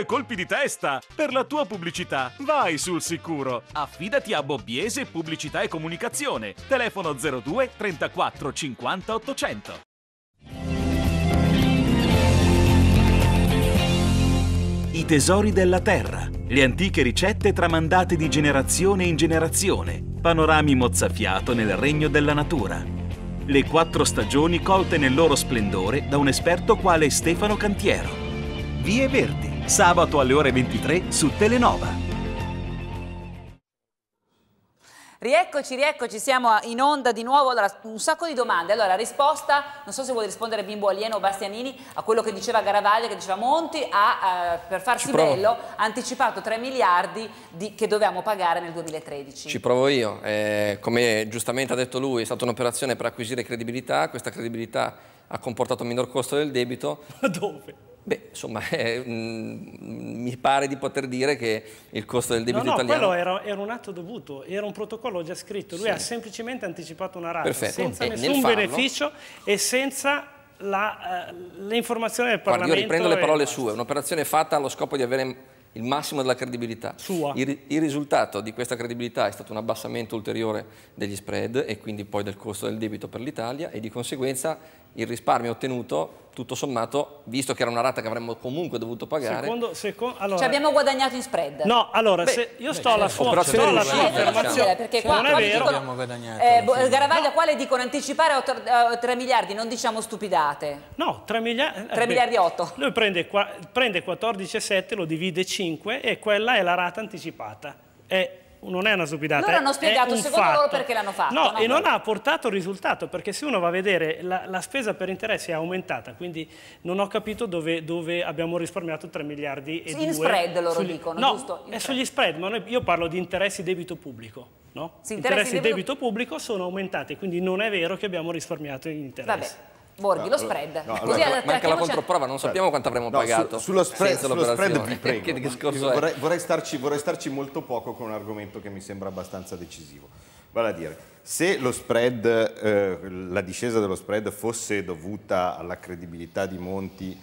Speaker 11: colpi di testa. Per la tua pubblicità, vai sul sicuro. Affidati a Bobbiese Pubblicità e Comunicazione. Telefono 02 34 50 800. I tesori della terra, le antiche ricette tramandate di generazione in generazione, panorami mozzafiato nel regno della natura. Le quattro stagioni colte nel loro splendore da un esperto quale Stefano Cantiero. Vie Verdi sabato alle ore 23 su Telenova.
Speaker 5: Rieccoci, rieccoci, siamo in onda di nuovo, allora un sacco di domande, allora risposta, non so se vuole rispondere Bimbo Alieno o Bastianini a quello che diceva Garavaglia, che diceva Monti ha, eh, per farsi bello, anticipato 3 miliardi di, che dovevamo pagare nel 2013. Ci
Speaker 7: provo io, eh, come giustamente ha detto lui è stata un'operazione per acquisire credibilità, questa credibilità ha comportato un minor costo del debito. Ma dove? Beh, insomma, [laughs] eh, mm, mi pare di poter dire che il costo del debito no, no, italiano...
Speaker 12: quello era, era, un atto dovuto, era un protocollo già scritto, lui sì. ha semplicemente anticipato una rata, Perfetto. senza e nessun farlo... beneficio e senza la, uh, le informazioni del Parlamento. Guarda, io riprendo le parole
Speaker 7: sue, un'operazione fatta allo scopo di avere il massimo della credibilità. Sua. Il, il, risultato di questa credibilità è stato un abbassamento ulteriore degli spread e quindi poi del costo del debito per l'Italia e di conseguenza il risparmio ottenuto tutto sommato, visto che era una rata che avremmo comunque dovuto
Speaker 5: pagare.
Speaker 12: Secondo, secondo, allora, ci abbiamo
Speaker 5: guadagnato in spread. No, allora, Beh, io sto
Speaker 12: alla sua, certo. sto alla sua diciamo. perché certo. qua, non è vero. Dicono, guadagnato, eh,
Speaker 5: Garavaglia no. quale dicono anticipare 8, 3 eh, miliardi, non diciamo stupidate.
Speaker 12: No, 3, milia 3 eh, beh, miliardi e 8. Lui prende, prende 14,7, lo divide 5 e quella è la rata anticipata. È non è una stupidata. Loro hanno spiegato secondo fatto. loro perché
Speaker 5: l'hanno fatto. No, no, ah, e non
Speaker 12: ha portato risultato, perché se uno va a vedere la, la spesa per interessi è aumentata, quindi non ho capito dove, dove abbiamo risparmiato 3 miliardi e sì, 2. In spread loro sugli, dicono, no, giusto? è sugli spread, ma noi, io parlo di interessi debito pubblico. No? Sì, interessi, interessi debito... debito pubblico sono aumentati, quindi non è vero che abbiamo risparmiato in interessi. Vabbè. Borghi, lo spread. No, Così
Speaker 7: allora, manca la controprova, non cioè,
Speaker 1: sappiamo quanto avremmo no, pagato.
Speaker 6: Su, sullo spread, sullo spread vi [laughs] prego. che, che vorrei, vorrei, starci, vorrei starci molto poco con un argomento che mi sembra abbastanza decisivo. Vale a dire, se lo spread, eh, la discesa dello spread fosse dovuta alla credibilità di Monti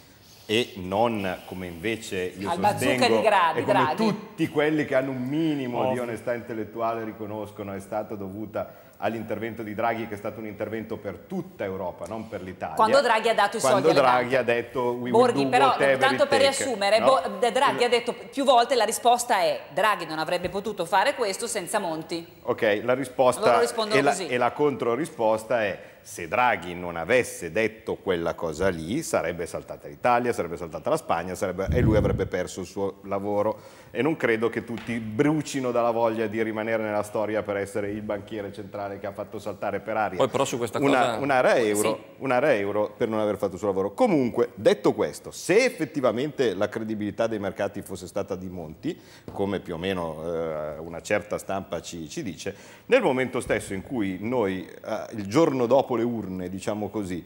Speaker 6: e non come invece io Al sostengo di gradi, e come Draghi. tutti quelli che hanno un minimo oh. di onestà intellettuale riconoscono è stata dovuta all'intervento di Draghi che è stato un intervento per tutta Europa, non per l'Italia. Quando Draghi ha dato i soldi Quando Draghi ha detto we Borghi, però, tanto per riassumere, no? Draghi ha
Speaker 5: detto più volte la risposta è Draghi non avrebbe potuto fare questo senza Monti.
Speaker 6: Ok, la risposta allora e, la, e la controrisposta è se Draghi non avesse detto quella cosa lì sarebbe saltata l'Italia, sarebbe saltata la Spagna sarebbe, e lui avrebbe perso il suo lavoro e non credo che tutti brucino dalla voglia di rimanere nella storia per essere il banchiere centrale che ha fatto saltare per aria Poi però su questa una, cosa... un'area, euro, sì. un'area euro per non aver fatto il suo lavoro. Comunque, detto questo, se effettivamente la credibilità dei mercati fosse stata di Monti, come più o meno eh, una certa stampa ci, ci, dice, nel momento stesso in cui noi, eh, il giorno dopo le urne, diciamo così,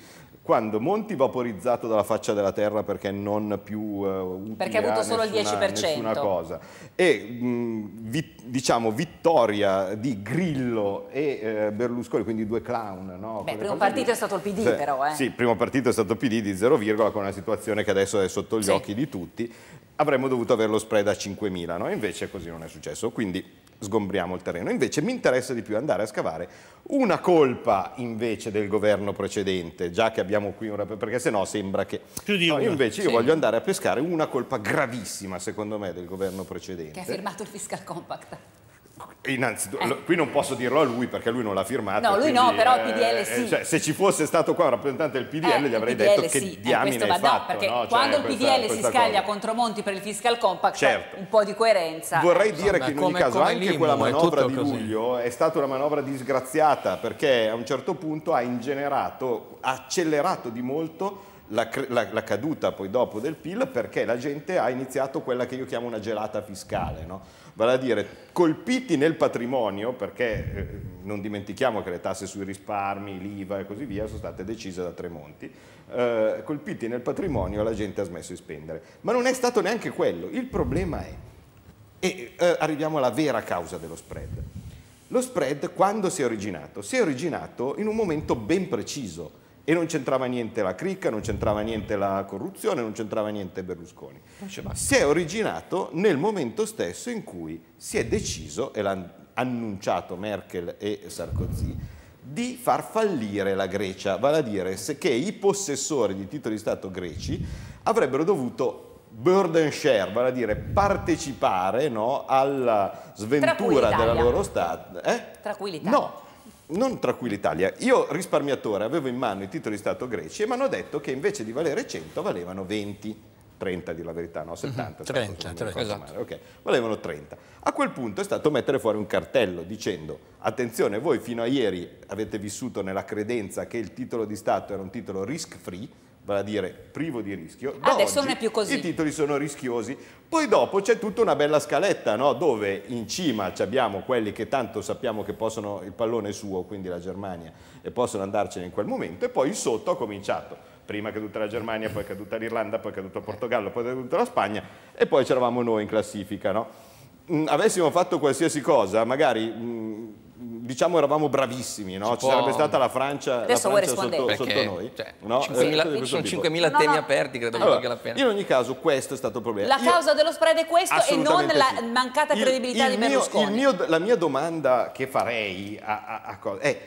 Speaker 6: quando Monti vaporizzato dalla faccia della terra perché non più uh, utile perché ha avuto solo nessuna, il 10% nessuna cosa e mh, vi, diciamo vittoria di Grillo e eh, Berlusconi quindi due clown no? Beh, il primo partito
Speaker 5: di... è stato il PD cioè, però eh. sì,
Speaker 6: il primo partito è stato il PD di 0, con una situazione che adesso è sotto gli sì. occhi di tutti avremmo dovuto avere lo spread a 5.000 no? invece così non è successo quindi sgombriamo il terreno. Invece mi interessa di più andare a scavare una colpa invece del governo precedente, già che abbiamo qui una... perché sennò sembra che... Più di no, io invece sì. io voglio andare a pescare una colpa gravissima, secondo me, del governo precedente. Che ha firmato
Speaker 5: il fiscal compact.
Speaker 6: Innanzitutto, eh. qui non posso dirlo a lui perché lui non l'ha firmato. No, lui quindi, no, però il eh, PDL eh, sì. Cioè, se ci fosse stato qua un rappresentante del PDL eh, gli avrei PDL detto sì. che diamine eh, hai fatto. Perché no? Cioè, quando cioè, il PDL questa, si questa scaglia
Speaker 5: cosa. contro Monti per il fiscal compact, certo. un po' di coerenza. Vorrei Insomma, dire che
Speaker 6: in ogni caso anche limbo, quella manovra di così. luglio è stata una manovra disgraziata perché a un certo punto ha ingenerato, ha accelerato di molto la, la, la, caduta poi dopo del PIL perché la gente ha iniziato quella che io chiamo una gelata fiscale. No? vale a dire colpiti nel patrimonio, perché eh, non dimentichiamo che le tasse sui risparmi, l'IVA e così via sono state decise da Tremonti, eh, colpiti nel patrimonio la gente ha smesso di spendere. Ma non è stato neanche quello, il problema è, e eh, arriviamo alla vera causa dello spread. Lo spread quando si è originato? Si è originato in un momento ben preciso, e non c'entrava niente la cricca, non c'entrava niente la corruzione, non c'entrava niente Berlusconi. Si è originato nel momento stesso in cui si è deciso, e l'hanno annunciato Merkel e Sarkozy, di far fallire la Grecia, vale a dire che i possessori di titoli di Stato greci avrebbero dovuto burden share, vale a dire partecipare no, alla sventura della loro Stato. Eh? Tra cui l'Italia. No, non tra cui l'Italia. Io risparmiatore avevo in mano i titoli di Stato greci e mi hanno detto che invece di valere 100 valevano 20, 30 di la verità, no 70. Mm -hmm, 30, 30 esatto. Okay. Valevano 30. A quel punto è stato mettere fuori un cartello dicendo attenzione voi fino a ieri avete vissuto nella credenza che il titolo di Stato era un titolo risk free, vale a dire privo di rischio. Da Adesso oggi, non è più così. I titoli sono rischiosi. Poi dopo c'è tutta una bella scaletta, no? dove in cima abbiamo quelli che tanto sappiamo che possono, il pallone è suo, quindi la Germania, e possono andarcene in quel momento, e poi sotto ha cominciato. Prima è caduta la Germania, poi è caduta l'Irlanda, poi è caduto il Portogallo, poi è caduta la Spagna, e poi c'eravamo noi in classifica. No? Mm, avessimo fatto qualsiasi cosa, magari... Mh, mm, diciamo eravamo bravissimi, no? ci, può... sarebbe stata la Francia, Adesso la Francia sotto, sotto noi. Cioè, no? 5.000, eh, sono 5.000
Speaker 5: no, temi aperti,
Speaker 6: credo allora, valga la pena. In ogni caso questo è stato il problema. La Io, causa
Speaker 5: dello spread è questo e non la mancata il, credibilità il di mio, Berlusconi.
Speaker 6: Mio, la mia domanda che farei a, a, a cosa, è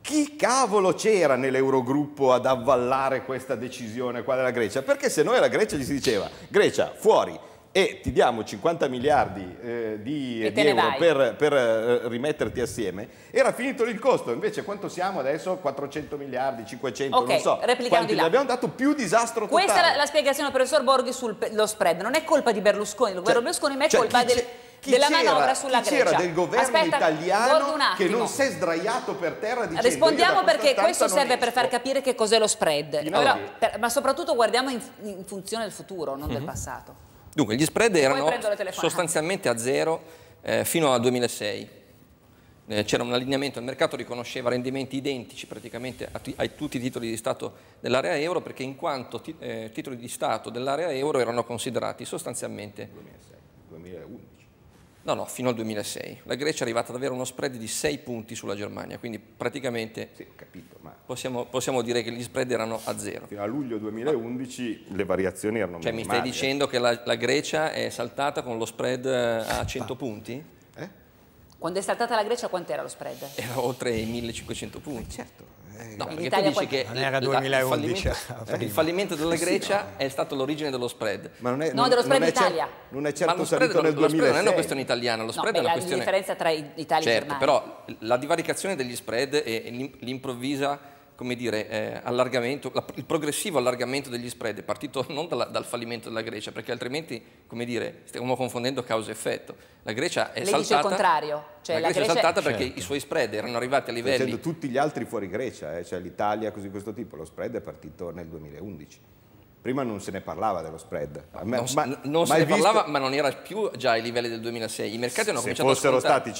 Speaker 6: chi cavolo c'era nell'Eurogruppo ad avvallare questa decisione qua della Grecia? Perché se noi alla Grecia gli si diceva Grecia fuori e ti diamo 50 miliardi eh, di, di euro per, per eh, rimetterti assieme, era finito il costo, invece quanto siamo adesso? 400 miliardi, 500, okay, non so, quanti ne abbiamo dato più disastro Questa totale. Questa è la,
Speaker 5: la, spiegazione del professor Borghi sullo spread, non è colpa di Berlusconi, il cioè, Berlusconi, ma è cioè, colpa del della manovra sulla chi C'era del governo Aspetta, italiano che non si
Speaker 6: è sdraiato per terra dicendo Rispondiamo perché questo serve
Speaker 5: per far capire che cos'è lo spread. Allora, per, ma soprattutto guardiamo in, in funzione del futuro, non mm -hmm. del mhm. passato.
Speaker 7: Dunque, gli spread erano sostanzialmente a zero eh, fino al 2006. Eh, c'era un allineamento, il mercato riconosceva rendimenti identici praticamente a, a tutti i titoli di Stato dell'area euro perché in quanto ti, eh, titoli di Stato dell'area euro erano considerati sostanzialmente... 2006, 2011. No, no, fino al 2006. La Grecia è arrivata ad avere uno spread di 6 punti sulla Germania, quindi praticamente sì, capito, ma... possiamo, possiamo, dire che gli spread erano a zero. Fino a
Speaker 6: luglio 2011 ma... le variazioni erano Cioè minimali. mi stai eh.
Speaker 7: dicendo che la, la, Grecia è saltata con lo spread eh, a 100 ah. punti? Eh?
Speaker 5: Quando è saltata la Grecia quant'era lo spread?
Speaker 7: Era oltre i 1500 punti. Eh certo. Eh, no, in Italia tu dici qualche... che non era 2011. Il eh, fallimento, il fallimento della Grecia sì, no. è stato l'origine dello spread. Ma non è, no, non, dello spread d'Italia. Non è certo salito nel 2006. non è una questione italiana, lo spread no, è una questione... la differenza
Speaker 5: tra Italia certo, e Germania. Certo,
Speaker 7: però la divaricazione degli spread e l'improvvisa come dire, eh, allargamento, la, il progressivo allargamento degli spread è partito [laughs] non dalla, dal fallimento della Grecia, perché altrimenti, come dire, stiamo confondendo causa e effetto. La Grecia è Lei saltata... Dice il contrario. Cioè, la, Grecia, Grecia è saltata certo. perché i suoi spread erano arrivati a livelli... Facendo
Speaker 6: tutti gli altri fuori Grecia, eh, cioè l'Italia, così questo tipo, lo spread è partito nel 2011 prima non se ne parlava dello spread. Ma, non, ma, non se ne visto... parlava,
Speaker 7: ma non era più già ai livelli del 2006. I mercati hanno se cominciato a Se fossero stati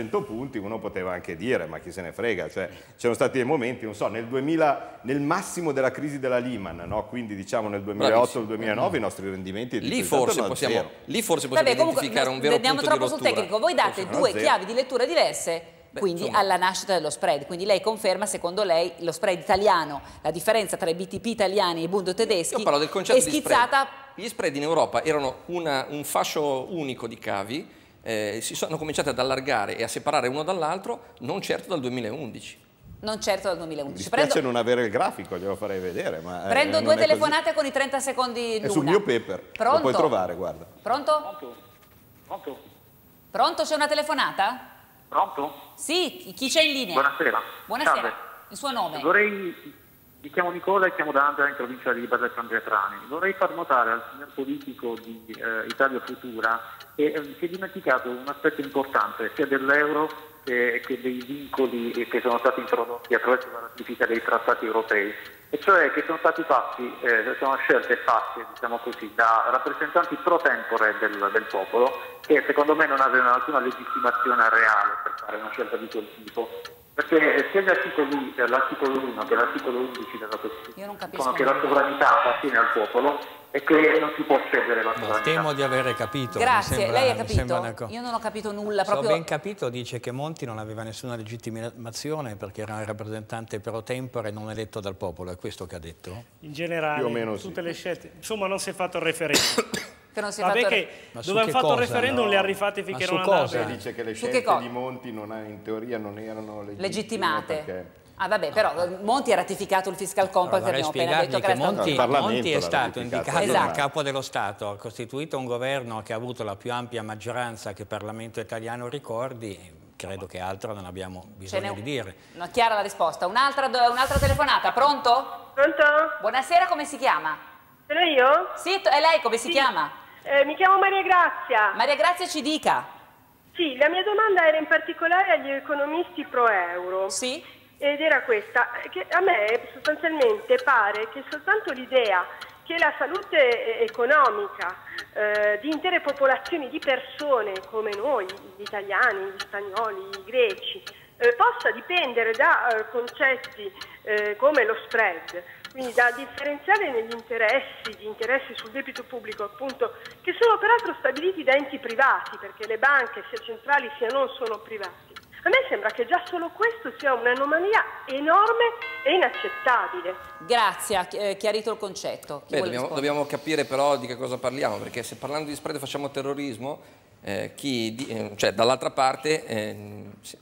Speaker 6: 50-100 punti, uno poteva anche dire, ma chi se ne frega. Cioè, c'erano stati dei momenti, non so, nel, 2000, nel massimo della crisi della Lehman, no? quindi diciamo nel 2008-2009 i mm. nostri rendimenti... Lì forse, possiamo, lì forse possiamo Vabbè, comunque, un vero punto di rottura. troppo sul tecnico. Voi date forse due chiavi
Speaker 5: di lettura diverse quindi insomma. alla nascita dello spread. Quindi lei conferma, secondo lei, lo spread italiano, la differenza tra i BTP italiani e i Bund tedeschi Io del è schizzata... Gli
Speaker 7: spread in Europa erano una, un fascio unico di cavi, eh, si sono cominciati ad allargare e a separare uno dall'altro, non certo dal 2011.
Speaker 5: Non certo dal 2011. Mi spiace prendo...
Speaker 6: non avere il grafico, glielo farei vedere. Ma
Speaker 7: eh, Prendo eh, due telefonate
Speaker 5: così. con i 30 secondi l'una. È sul mio paper. Pronto? Lo puoi trovare, guarda. Pronto? Pronto? Pronto? Pronto c'è una telefonata? Pronto? Sì, chi c'è in linea? Buonasera. Buonasera. Salve. Il suo nome? Vorrei,
Speaker 14: mi chiamo Nicola e chiamo da Andrea in provincia di Basel San Pietrani. Vorrei far notare al signor politico di eh, Italia Futura che eh, si è dimenticato un aspetto importante sia dell'euro che, che dei vincoli che sono stati introdotti attraverso la ratifica dei trattati europei e cioè che sono stati fatti, eh, sono scelte fatte, diciamo così, da rappresentanti pro tempore del, del, popolo che secondo me non avevano alcuna legittimazione reale per fare una scelta di quel tipo. Perché eh, sia eh, l'articolo, l'articolo 1 che l'articolo 11 della Costituzione dicono che la sovranità appartiene al popolo e che non si può scegliere la boh, sovranità.
Speaker 8: temo di avere capito. Grazie, sembra, lei ha capito? Io
Speaker 5: non ho capito nulla. Proprio... So ben
Speaker 8: capito, dice che Monti non aveva nessuna legittimazione perché era un rappresentante pro tempore non eletto dal popolo, è questo che ha detto?
Speaker 12: In generale, tutte sì. le scelte, insomma non si è fatto il referendum.
Speaker 5: [coughs] che non si è Vabbè fatto... che ma
Speaker 6: dove hanno fatto il referendum no. le ha rifatte
Speaker 12: finché non hanno dato. dice che le
Speaker 5: scelte che di
Speaker 6: Monti non ha, in teoria non erano legittimate. Perché...
Speaker 5: Ah vabbè, però eh, Monti ha ratificato il fiscal compact allora, che abbiamo appena detto che Monti,
Speaker 8: Monti è stato indicato esatto. dal capo dello Stato, ha costituito un governo che ha avuto la più ampia maggioranza che il Parlamento italiano ricordi, credo che altro non abbiamo bisogno di dire.
Speaker 5: No, chiara la risposta. Un'altra, un telefonata, pronto? Pronto? Buonasera, come si chiama? Sono io? Sì, è lei come si chiama?
Speaker 1: Eh, mi chiamo Maria Grazia. Maria Grazia ci dica. Sì, la mia domanda era in particolare agli economisti pro euro. Sì ed era questa, che a me sostanzialmente pare che soltanto l'idea che la salute eh, economica eh, di intere popolazioni di persone come noi, gli italiani, gli spagnoli, i greci, eh, possa dipendere da eh, concetti eh, come lo spread, quindi da differenziare negli interessi, gli interessi sul debito pubblico appunto, che sono peraltro stabiliti da enti privati, perché le banche sia centrali sia non sono private a me sembra che già solo questo sia un'anomalia enorme e inaccettabile.
Speaker 5: Grazie, ha eh, chiarito il concetto. Beh, dobbiamo,
Speaker 7: dobbiamo, capire però di che cosa parliamo, perché se parlando di spread facciamo terrorismo, eh, eh cioè, dall'altra parte eh,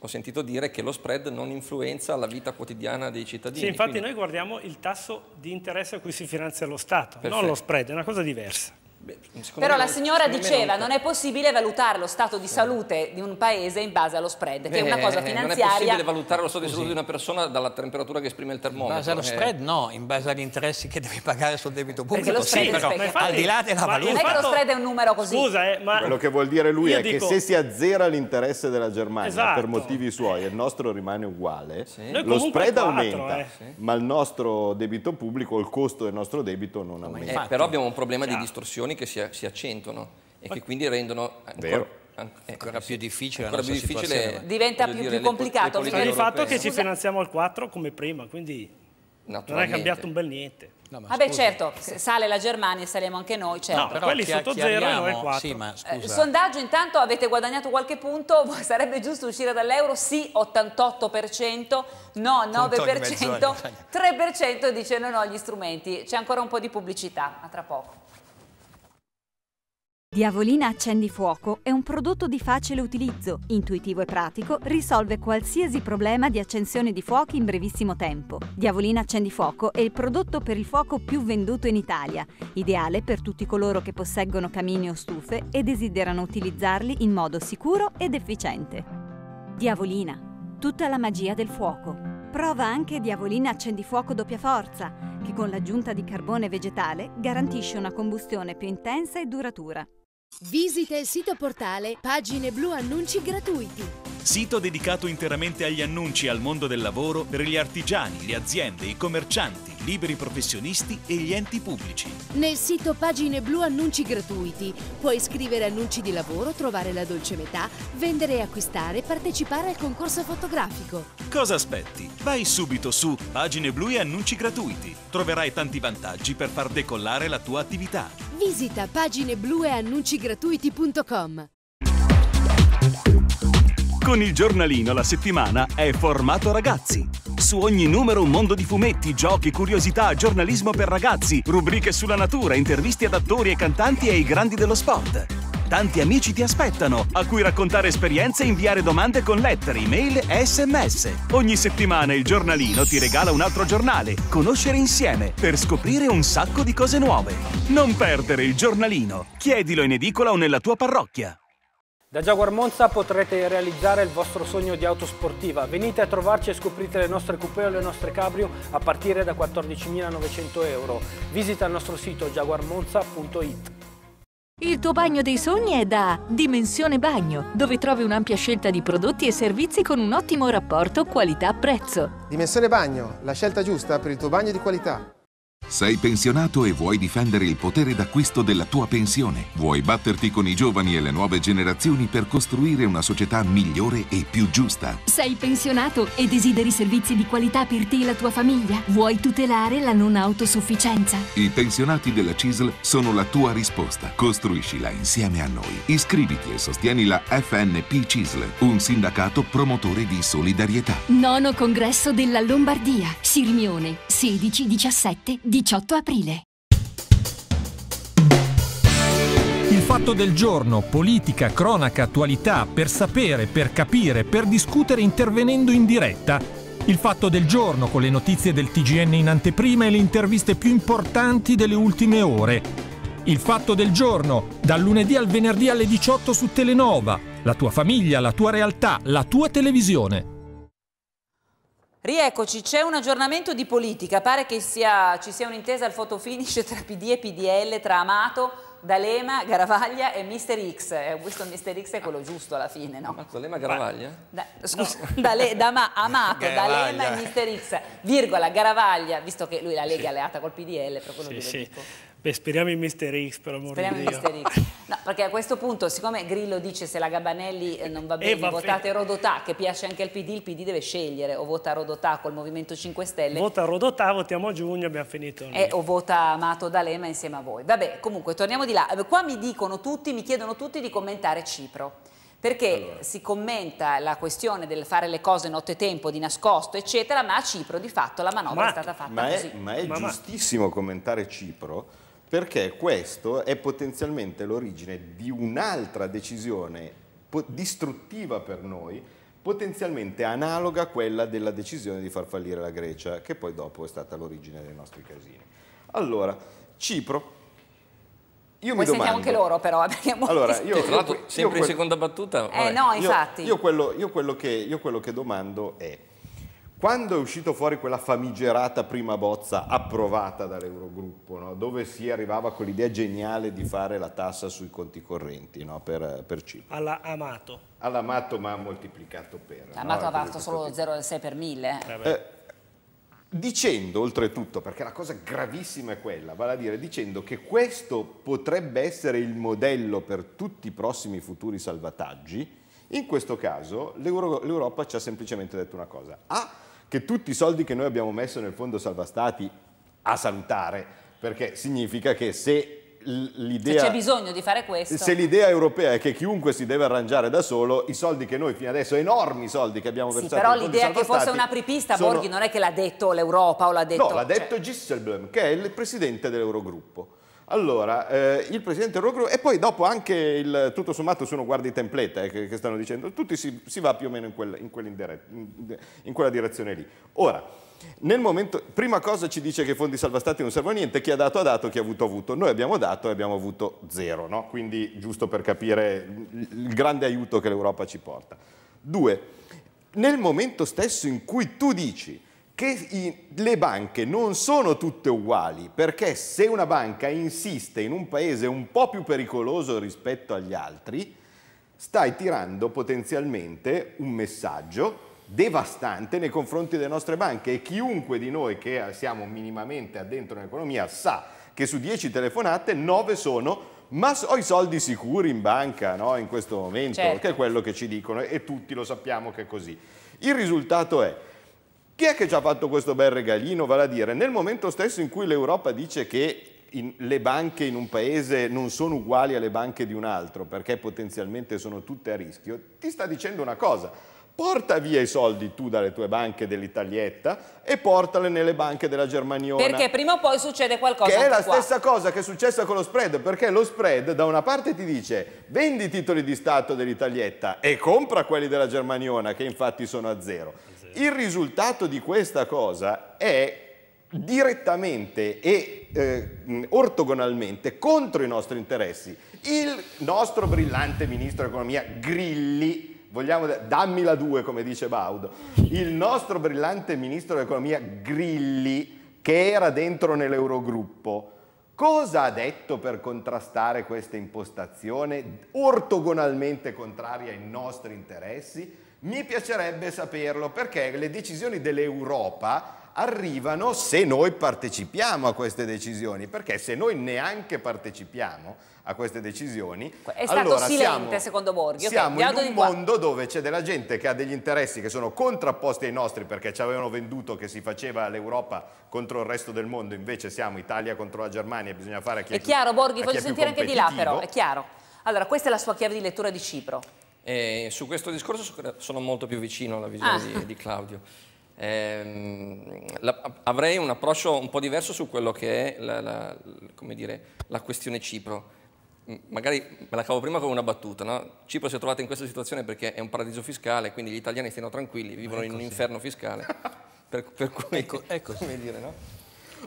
Speaker 7: ho sentito dire che lo spread non influenza la vita quotidiana dei cittadini. Sì, infatti quindi...
Speaker 12: noi guardiamo il tasso di interesse a cui si finanzia lo Stato, Perfetto. non lo spread, è una cosa diversa. Beh, Però la signora diceva che
Speaker 5: non è possibile valutare lo stato di salute di un paese in base allo spread, che Beh, è una cosa finanziaria. Eh, non è possibile
Speaker 7: valutare lo stato di salute di una persona dalla temperatura che esprime il termometro. In base allo eh. spread
Speaker 8: no, in base agli interessi che devi pagare sul debito pubblico. lo spread sì, però, infatti, al di là della
Speaker 5: valuta. Non è che lo spread è un numero così. Scusa, eh, ma... Quello che
Speaker 6: vuol dire lui è dico... che se si azzera l'interesse della Germania esatto. per motivi suoi e il nostro rimane uguale, sì. lo spread 4, aumenta, eh. ma il nostro debito pubblico, il costo del nostro debito non aumenta. Eh, però
Speaker 7: abbiamo un problema di distorsioni che si, si accentuano e che quindi rendono ancora, eh, ancora più difficile ancora più
Speaker 5: difficile diventa più, dire, più complicato le, le il fatto che ci
Speaker 12: finanziamo al 4 come prima quindi non è cambiato un bel niente No, Vabbè scusa. certo,
Speaker 5: sale la Germania e saliamo anche noi, certo. No, però quelli sotto
Speaker 12: zero e noi 4. Sì, ma, eh,
Speaker 5: sondaggio intanto avete guadagnato qualche punto, [laughs] sarebbe giusto uscire dall'euro? Sì, 88%, no 9%, 3% [laughs] dice no ho gli strumenti. C'è ancora un po' di pubblicità, a tra poco.
Speaker 4: Diavolina Accendifuoco è un prodotto di facile utilizzo, intuitivo e pratico, risolve qualsiasi problema di accensione di fuochi in brevissimo tempo. Diavolina Accendifuoco è il prodotto per il fuoco più venduto in Italia, ideale per tutti coloro che posseggono camini o stufe e desiderano utilizzarli in modo sicuro ed efficiente. Diavolina, tutta la magia del fuoco. Prova anche Diavolina accendifuoco doppia forza, che con l'aggiunta di carbone vegetale garantisce una combustione più intensa e duratura. Visita il sito portale Pagine Blu Annunci gratuiti
Speaker 11: sito dedicato interamente agli annunci al mondo del lavoro per gli artigiani, le aziende, i commercianti, i liberi professionisti e gli enti pubblici.
Speaker 3: Nel sito Pagine Blu annunci gratuiti. Puoi scrivere annunci di lavoro, trovare la dolce metà, vendere e acquistare, partecipare al concorso fotografico.
Speaker 11: Cosa aspetti? Vai subito su Pagine Blu e annunci gratuiti. Troverai tanti vantaggi per far decollare la tua attività.
Speaker 3: Visita pagineblueannuncigratuiti.com
Speaker 11: con il giornalino la settimana è Formato Ragazzi. Su ogni numero un mondo di fumetti, giochi, curiosità, giornalismo per ragazzi, rubriche sulla natura, interviste ad attori e cantanti e ai grandi dello sport. Tanti amici ti aspettano, a cui raccontare esperienze e inviare domande con lettere, email e sms. Ogni settimana il giornalino ti regala un altro giornale, conoscere insieme, per scoprire un sacco di cose nuove. Non perdere il giornalino, chiedilo in edicola o nella tua parrocchia.
Speaker 8: Da Jaguar Monza potrete realizzare il vostro sogno di auto sportiva. Venite a trovarci e scoprite le nostre coupé o le nostre cabrio a
Speaker 12: partire da 14.900 euro. Visita il nostro sito jaguarmonza.it.
Speaker 10: Il tuo bagno dei sogni è da Dimensione Bagno, dove trovi un'ampia scelta di prodotti e servizi con un ottimo rapporto qualità-prezzo. Dimensione Bagno, la scelta giusta
Speaker 6: per il tuo bagno di qualità.
Speaker 15: Sei pensionato e vuoi difendere il potere d'acquisto della tua pensione. Vuoi batterti con i giovani e le nuove generazioni per costruire una società migliore e più giusta.
Speaker 10: Sei pensionato e desideri servizi di qualità per te e la tua famiglia. Vuoi tutelare la non autosufficienza.
Speaker 15: I pensionati della CISL sono la tua risposta. Costruiscila insieme a noi. Iscriviti e sostieni la FNP CISL, un sindacato promotore di solidarietà.
Speaker 10: Nono congresso della Lombardia, Sirmione, 16-17 di 18 aprile.
Speaker 2: Il fatto del giorno, politica, cronaca, attualità, per sapere, per capire, per discutere intervenendo in diretta. Il fatto del giorno con le notizie del TGN in anteprima e le interviste più importanti delle ultime ore. Il fatto del giorno, dal lunedì al venerdì alle 18 su Telenova. La tua famiglia, la tua realtà, la tua televisione.
Speaker 5: Rieccoci, c'è un aggiornamento di politica, pare che sia, ci sia un'intesa al fotofinish tra PD e PDL, tra Amato, D'Alema, Garavaglia e Mister X. Eh, questo Mister X è quello giusto alla fine, no? Amato, D'Alema, Garavaglia? Da, scusa, no. D'Ale, D'Ama, Amato, D'Alema e Mister X, virgola, Garavaglia, visto che lui la Lega sì. alleata col PDL, per quello sì, che sì.
Speaker 12: dico. Beh, speriamo in Mister X, per amor speriamo di Dio. Speriamo in
Speaker 5: Mister X. No, perché a questo punto, siccome Grillo dice se la Gabanelli eh, non va eh, bene, eh, votate Rodotà, che piace anche al PD, il PD deve scegliere o vota Rodotà col Movimento 5 Stelle. Vota Rodotà,
Speaker 12: votiamo a giugno, abbiamo finito. Eh, o
Speaker 5: vota Amato D'Alema insieme a voi. Vabbè, comunque, torniamo di là. Eh, qua mi dicono tutti, mi chiedono tutti di commentare Cipro perché allora. si commenta la questione del fare le cose nottetempo, di nascosto, eccetera, ma a Cipro di fatto la manovra ma, è stata fatta ma così. È, ma è ma
Speaker 6: giustissimo ma... commentare Cipro, perché questo è potenzialmente l'origine di un'altra decisione distruttiva per noi, potenzialmente analoga a quella della decisione di far fallire la Grecia, che poi dopo è stata l'origine dei nostri casini. Allora, Cipro. Io poi mi sentiamo domando, anche loro
Speaker 5: però, [laughs] perché allora, io, tra l'altro sempre io in
Speaker 6: seconda battuta. Eh no, infatti. Io, io, quello, quello che, io quello che domando è, quando è uscito fuori quella famigerata prima bozza approvata dall'Eurogruppo, no? dove si arrivava con l'idea geniale di fare la tassa sui conti correnti no? per, per Cipro? Alla Amato. All'Amato ma moltiplicato per... Amato no? ha fatto
Speaker 5: solo 0,6 per 1000. Eh, eh, eh
Speaker 6: dicendo oltretutto, perché la cosa gravissima è quella, vale a dire dicendo che questo potrebbe essere il modello per tutti i prossimi futuri salvataggi, in questo caso l'Europa ci ha semplicemente detto una cosa. Ah, che tutti i soldi che noi abbiamo messo nel fondo salva stati a salutare, perché significa che se l'idea... c'è bisogno
Speaker 5: di fare questo. Se
Speaker 6: l'idea europea è che chiunque si deve arrangiare da solo, i soldi che noi fino adesso, enormi soldi che abbiamo versato... Sì, però l'idea che fosse
Speaker 5: un'apripista, sono... Borghi, non è che l'ha detto l'Europa o l'ha detto... No, l'ha cioè detto
Speaker 6: cioè... Gisselblum, che è il presidente dell'Eurogruppo. Allora, eh, il presidente Rogru e poi dopo anche il, tutto sommato sono guardie template eh, che, che, stanno dicendo, tutti si, si, va più o meno in, quel, in, quell in quella direzione lì. Ora, nel momento, prima cosa ci dice che i fondi salvastati non servono a niente, chi ha dato ha dato, chi ha avuto ha avuto. Noi abbiamo dato e abbiamo avuto zero, no? quindi giusto per capire il grande aiuto che l'Europa ci porta. Due, nel momento stesso in cui tu dici che le banche non sono tutte uguali, perché se una banca insiste in un paese un po' più pericoloso rispetto agli altri, stai tirando potenzialmente un messaggio devastante nei confronti delle nostre banche e chiunque di noi che siamo minimamente addentro nell'economia sa che su 10 telefonate 9 sono ma ho i soldi sicuri in banca no? in questo momento, certo. che è quello che ci dicono e tutti lo sappiamo che è così. Il risultato è chi è che ci ha fatto questo bel regalino? Vale a dire, nel momento stesso in cui l'Europa dice che in, le banche in un paese non sono uguali alle banche di un altro, perché potenzialmente sono tutte a rischio, ti sta dicendo una cosa. Porta via i soldi tu dalle tue banche dell'Italietta e portale nelle banche della Germania. Perché
Speaker 5: prima o poi succede qualcosa. Che è la qua. stessa
Speaker 6: cosa che è successa con lo spread, perché lo spread da una parte ti dice vendi i titoli di Stato dell'Italietta e compra quelli della Germaniona, che infatti sono a zero. Il risultato di questa cosa è direttamente e eh, ortogonalmente contro i nostri interessi. Il nostro brillante ministro dell'economia Grilli vogliamo, dammi la due come dice Baudo, il nostro brillante ministro dell'economia Grilli, che era dentro nell'Eurogruppo, cosa ha detto per contrastare questa impostazione ortogonalmente contraria ai nostri interessi? Mi piacerebbe saperlo perché le decisioni dell'Europa arrivano se noi partecipiamo a queste decisioni, perché se noi neanche partecipiamo a queste decisioni, è stato allora silente siamo, secondo
Speaker 5: Borghi. Okay, siamo in un
Speaker 6: mondo dove c'è della gente che ha degli interessi che sono contrapposti ai nostri perché ci avevano venduto che si faceva l'Europa contro il resto del mondo, invece siamo Italia contro la Germania, bisogna fare chi è, è chiaro Borghi, voglio sentire anche di là
Speaker 5: però, è chiaro. Allora, questa è la sua chiave di lettura di Cipro.
Speaker 6: E su questo discorso sono
Speaker 7: molto più vicino alla visione ah. di, di, Claudio. Eh, la, avrei un approccio un po' diverso su quello che è la, la, dire, la questione Cipro. Magari me la cavo prima con una battuta, no? Cipro si è trovata in questa situazione perché è un paradiso fiscale, quindi gli italiani stiano tranquilli, vivono eh, in un ecco, inferno fiscale. [laughs] per, per cui, ecco, ecco. come dire, no?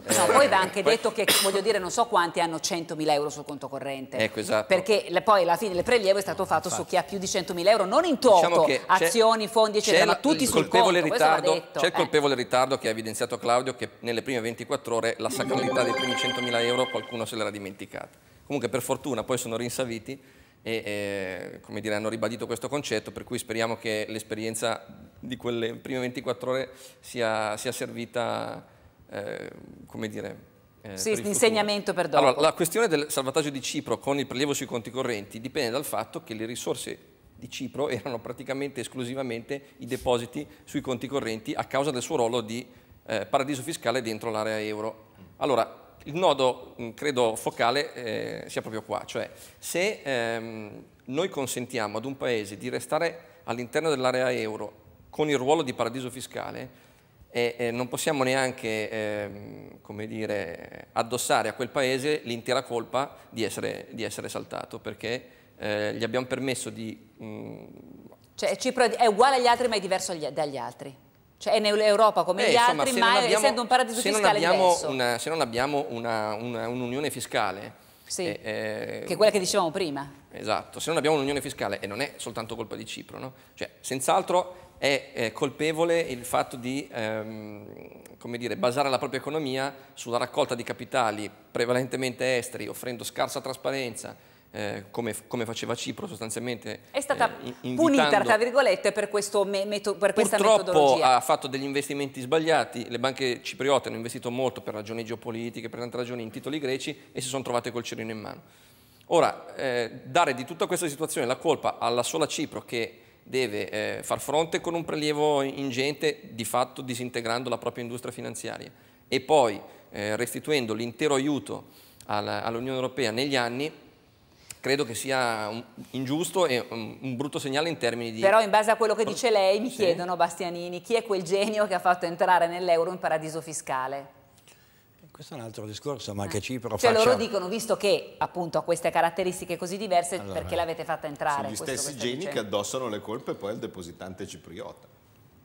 Speaker 5: No, eh, poi va anche [laughs] detto che, voglio dire, non so quanti hanno 100.000 euro sul conto corrente. Ecco, esatto. Perché le, poi alla fine il prelievo è stato fatto Infatti. su chi ha più di 100.000 euro, non in toto, diciamo azioni, fondi, eccetera, ma tutti sul conto, ritardo, C'è il eh.
Speaker 7: colpevole eh. ritardo che ha evidenziato Claudio che nelle prime 24 ore la sacralità dei primi 100.000 euro qualcuno se l'era dimenticata. Comunque per fortuna poi sono rinsaviti e eh, dire, hanno ribadito questo concetto, per cui speriamo che l'esperienza di quelle prime 24 ore sia, sia servita eh, come dire... Eh, sì, l'insegnamento per, per dopo. Allora, la questione del salvataggio di Cipro con il prelievo sui conti correnti dipende dal fatto che le risorse di Cipro erano praticamente esclusivamente i depositi sui conti correnti a causa del suo ruolo di eh, paradiso fiscale dentro l'area euro. Allora, il nodo, mm, credo, focale eh, sia proprio qua, cioè se ehm, noi consentiamo ad un paese di restare all'interno dell'area euro con il ruolo di paradiso fiscale, e eh, non possiamo neanche eh, come dire, addossare a quel paese l'intera colpa di essere, di essere, saltato perché eh, gli abbiamo permesso di... Mh... Mm,
Speaker 5: cioè Cipro è uguale agli altri ma è diverso agli, dagli altri? Cioè è nell'Europa come eh, gli insomma, altri ma abbiamo, essendo un paradiso se fiscale non una,
Speaker 7: Se non abbiamo un'unione un fiscale... Sì, eh, eh, che è quella
Speaker 5: che dicevamo prima.
Speaker 7: Esatto, se non abbiamo un'unione fiscale, e non è soltanto colpa di Cipro, no? cioè, senz'altro è, eh, colpevole il fatto di ehm, dire, basare la propria economia sulla raccolta di capitali prevalentemente esteri, offrendo scarsa trasparenza, eh, come, come, faceva Cipro sostanzialmente. È stata eh, punita, tra
Speaker 5: virgolette, per, questo me meto per questa metodologia. Purtroppo ha
Speaker 7: fatto degli investimenti sbagliati, le banche cipriote hanno investito molto per ragioni geopolitiche, per tante ragioni in titoli greci e si sono trovate col cerino in mano. Ora, eh, dare di tutta questa situazione la colpa alla sola Cipro che deve eh, far fronte con un prelievo ingente, di fatto disintegrando la propria industria finanziaria e poi eh, restituendo l'intero aiuto all'Unione Europea negli anni, credo che sia un, ingiusto e un, un, brutto segnale in termini di... Però in base
Speaker 5: a quello che dice lei mi sì. chiedono Bastianini chi è quel genio che ha fatto entrare nell'euro in paradiso fiscale?
Speaker 6: Questo è un altro discorso, ma eh. che Cipro
Speaker 8: cioè faccia... loro
Speaker 5: dicono, visto che appunto ha queste caratteristiche così diverse, allora, perché l'avete fatta entrare? Sono gli questo, stessi geni dicendo. che
Speaker 6: addossano le colpe poi al depositante cipriota.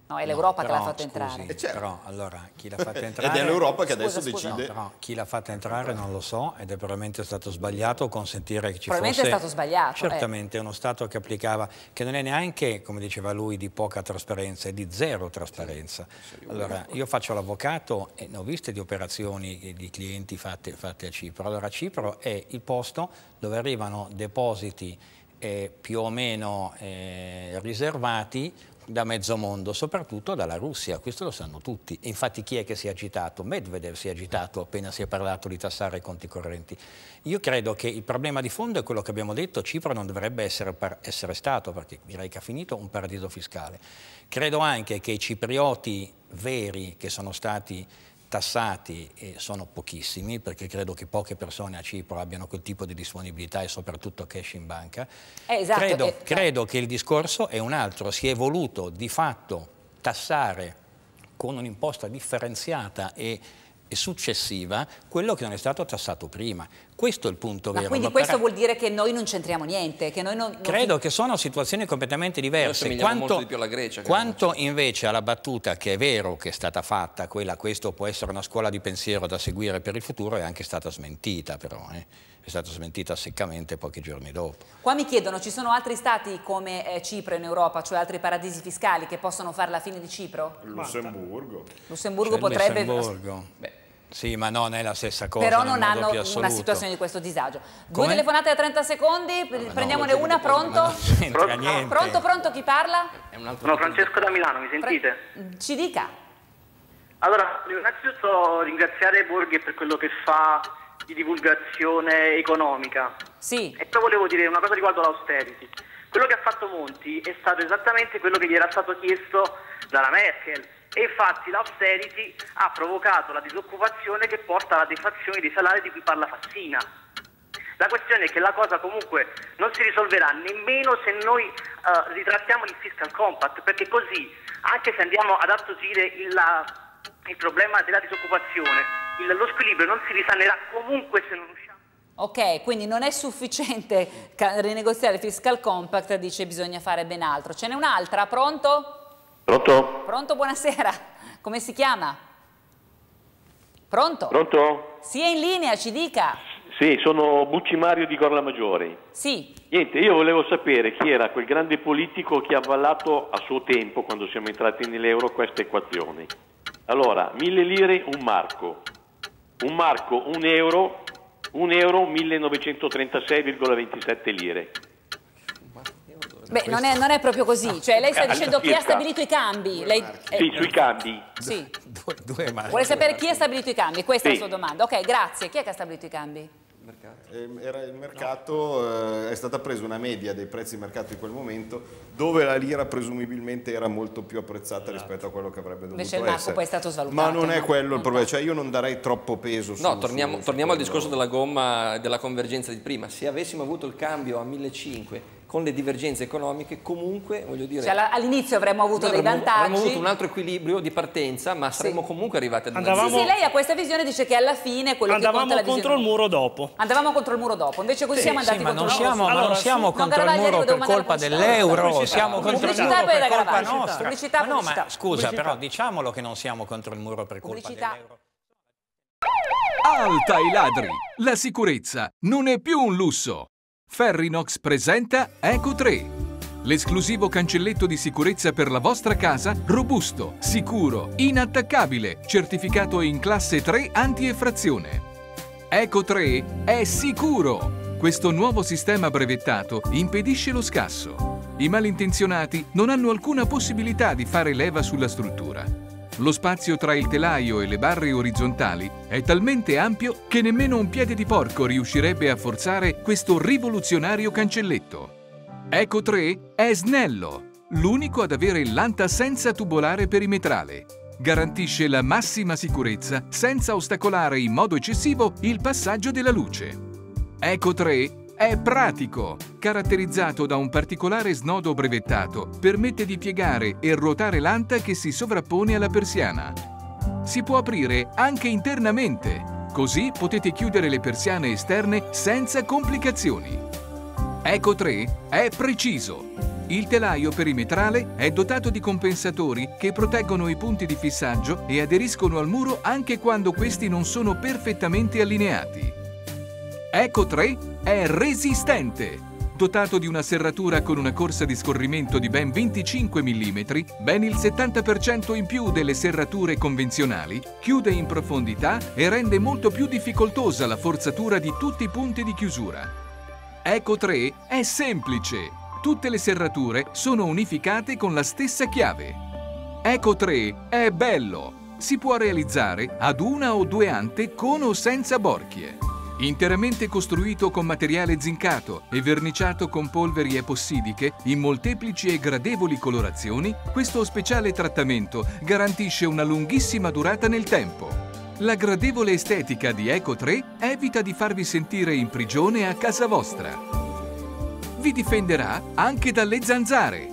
Speaker 1: No, è l'Europa no, che l'ha fatta entrare. Eh, certo.
Speaker 6: Però allora chi l'ha
Speaker 8: [laughs] fatta entrare. ed è l'Europa che adesso scusa, decide. No, chi l'ha fatta entrare non lo so, ed è probabilmente stato sbagliato consentire che ci probabilmente fosse. Probabilmente
Speaker 5: è stato sbagliato. Eh. Certamente,
Speaker 8: eh. uno Stato che applicava, che non è neanche, come diceva lui, di poca trasparenza, è di zero trasparenza. Allora, io faccio l'avvocato e ne ho viste di operazioni di clienti fatte, fatte a Cipro. Allora, Cipro è il posto dove arrivano depositi eh, più o meno eh, riservati da mezzo mondo, soprattutto dalla Russia, questo lo sanno tutti. Infatti chi è che si è agitato? Medvedev si è agitato appena si è parlato di tassare i conti correnti. Io credo che il problema di fondo è quello che abbiamo detto, Cipro non dovrebbe essere, essere stato, perché direi che ha finito, un paradiso fiscale. Credo anche che i ciprioti veri che sono stati tassati sono pochissimi, perché credo che poche persone a Cipro abbiano quel tipo di disponibilità e soprattutto cash in banca.
Speaker 5: Eh, esatto, credo, eh, cioè
Speaker 8: credo che il discorso è un altro, si è voluto di fatto tassare con un'imposta differenziata e e successiva quello che non è stato tassato prima. Questo è il punto Ma vero. Quindi questo vuol
Speaker 5: dire che noi non c'entriamo niente? Che noi non, non... Credo
Speaker 8: che sono situazioni completamente diverse. Quanto, Grecia, quanto invece alla battuta che è vero che è stata fatta, quella questo può essere una scuola di pensiero da seguire per il futuro, è anche stata smentita però. Eh è stata smentita seccamente pochi giorni dopo.
Speaker 5: Qua mi chiedono, ci sono altri stati come eh, Cipro in Europa, cioè altri paradisi fiscali che possono fare la fine di Cipro? Lussemburgo. Lussemburgo cioè, potrebbe... Lussemburgo. Beh.
Speaker 8: Sì, ma non è la stessa cosa. Però non hanno una situazione di
Speaker 5: questo disagio. Due telefonate da 30 secondi, no, prendiamone no, una, pronto? Non
Speaker 8: pronto? Niente.
Speaker 14: Pronto,
Speaker 5: pronto, chi parla? Sono Francesco da Milano, mi sentite? Pre ci dica.
Speaker 14: Allora, innanzitutto
Speaker 9: ringraziare Borghi per quello che fa di divulgazione economica. Sì. E poi volevo dire una cosa riguardo l'austerity. Quello che ha fatto Monti è stato esattamente quello che gli era stato chiesto dalla Merkel. E infatti l'austerity ha provocato la
Speaker 14: disoccupazione che porta alla defazione dei salari di cui parla Fassina. La questione è che la cosa
Speaker 16: comunque non si risolverà nemmeno se noi uh, ritrattiamo il fiscal compact, perché così, anche se andiamo ad attutire il, la, il problema della disoccupazione, lo squilibrio non si risanerà comunque se non
Speaker 5: usciamo. Ok, quindi non è sufficiente rinegoziare il fiscal compact, dice bisogna fare ben altro. Ce n'è un'altra, pronto? Pronto? Pronto, buonasera. Come si chiama? Pronto?
Speaker 14: Pronto?
Speaker 5: Si è in linea, ci dica.
Speaker 14: Sì, sono Bucci Mario di Corla Maggiore. Sì. Niente, io volevo sapere chi era quel grande politico che ha avvallato a suo tempo, quando siamo entrati nell'euro, questa equazione. Allora, mille lire un marco, un marco, un euro, un euro 1936,27 lire.
Speaker 5: Beh, non è, non è, proprio così, cioè lei sta [laughs] dicendo chi ha stabilito i cambi. Lei, eh, sì, sui cambi. Sì.
Speaker 6: Due, due
Speaker 14: Vuole
Speaker 5: sapere chi ha stabilito i cambi, questa sì. è la sua domanda. Ok, grazie. Chi è che ha stabilito i cambi?
Speaker 6: mercato? Eh, era il mercato, no. eh, è stata presa una media dei prezzi di mercato in quel momento, dove la lira presumibilmente era molto più apprezzata esatto. rispetto a quello che avrebbe dovuto essere. Invece il marco poi è stato svalutato. Ma non è quello il mm. problema, cioè io non darei troppo peso su No, torniamo, su torniamo al discorso
Speaker 7: della gomma, della convergenza di prima. Se avessimo avuto il cambio a 1500 con le divergenze economiche comunque, voglio dire... Cioè, all'inizio avremmo avuto avremmo, dei vantaggi. Avremmo avuto un altro equilibrio di partenza, ma saremmo sì. comunque arrivati ad andavamo, sì, sì, lei
Speaker 5: ha questa visione, dice che alla fine quello andavamo che conta contro visione... il
Speaker 7: muro dopo.
Speaker 5: Andavamo contro il muro dopo, invece così sì, siamo andati sì, contro il muro. ma non siamo contro il muro per colpa dell'euro, siamo contro il muro per colpa nostra. Pubblicità, no, ma scusa, però
Speaker 15: diciamolo che non siamo contro il muro per colpa dell'euro. Alta i ladri! La sicurezza non è più un lusso, Ferrinox presenta Eco 3. L'esclusivo cancelletto di sicurezza per la vostra casa, robusto, sicuro, inattaccabile, certificato in classe 3 anti-effrazione. Eco 3 è sicuro! Questo nuovo sistema brevettato impedisce lo scasso. I malintenzionati non hanno alcuna possibilità di fare leva sulla struttura. Lo spazio tra il telaio e le barre orizzontali è talmente ampio che nemmeno un piede di porco riuscirebbe a forzare questo rivoluzionario cancelletto. Eco 3 è snello, l'unico ad avere l'anta senza tubolare perimetrale. Garantisce la massima sicurezza senza ostacolare in modo eccessivo il passaggio della luce. Eco 3 è pratico, caratterizzato da un particolare snodo brevettato, permette di piegare e ruotare l'anta che si sovrappone alla persiana. Si può aprire anche internamente, così potete chiudere le persiane esterne senza complicazioni. Eco 3 è preciso. Il telaio perimetrale è dotato di compensatori che proteggono i punti di fissaggio e aderiscono al muro anche quando questi non sono perfettamente allineati. Eco 3 è resistente, dotato di una serratura con una corsa di scorrimento di ben 25 mm, ben il 70% in più delle serrature convenzionali, chiude in profondità e rende molto più difficoltosa la forzatura di tutti i punti di chiusura. Eco 3 è semplice. Tutte le serrature sono unificate con la stessa chiave. Eco 3 è bello. Si può realizzare ad una o due ante con o senza borchie. Interamente costruito con materiale zincato e verniciato con polveri epossidiche in molteplici e gradevoli colorazioni, questo speciale trattamento garantisce una lunghissima durata nel tempo. La gradevole estetica di Eco 3 evita di farvi sentire in prigione a casa vostra. Vi difenderà anche dalle zanzare.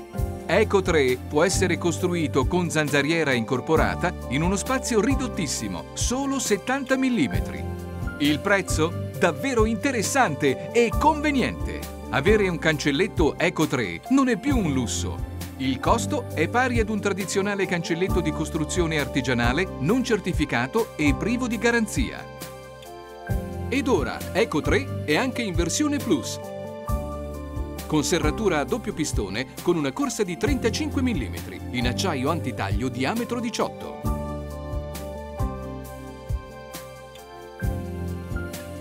Speaker 15: Eco 3 può essere costruito con zanzariera incorporata in uno spazio ridottissimo, solo 70 mm il prezzo? Davvero interessante e conveniente. Avere un cancelletto Eco 3 non è più un lusso. Il costo è pari ad un tradizionale cancelletto di costruzione artigianale non certificato e privo di garanzia. Ed ora Eco 3 è anche in versione Plus, con serratura a doppio pistone con una corsa di 35 mm in acciaio antitaglio diametro 18.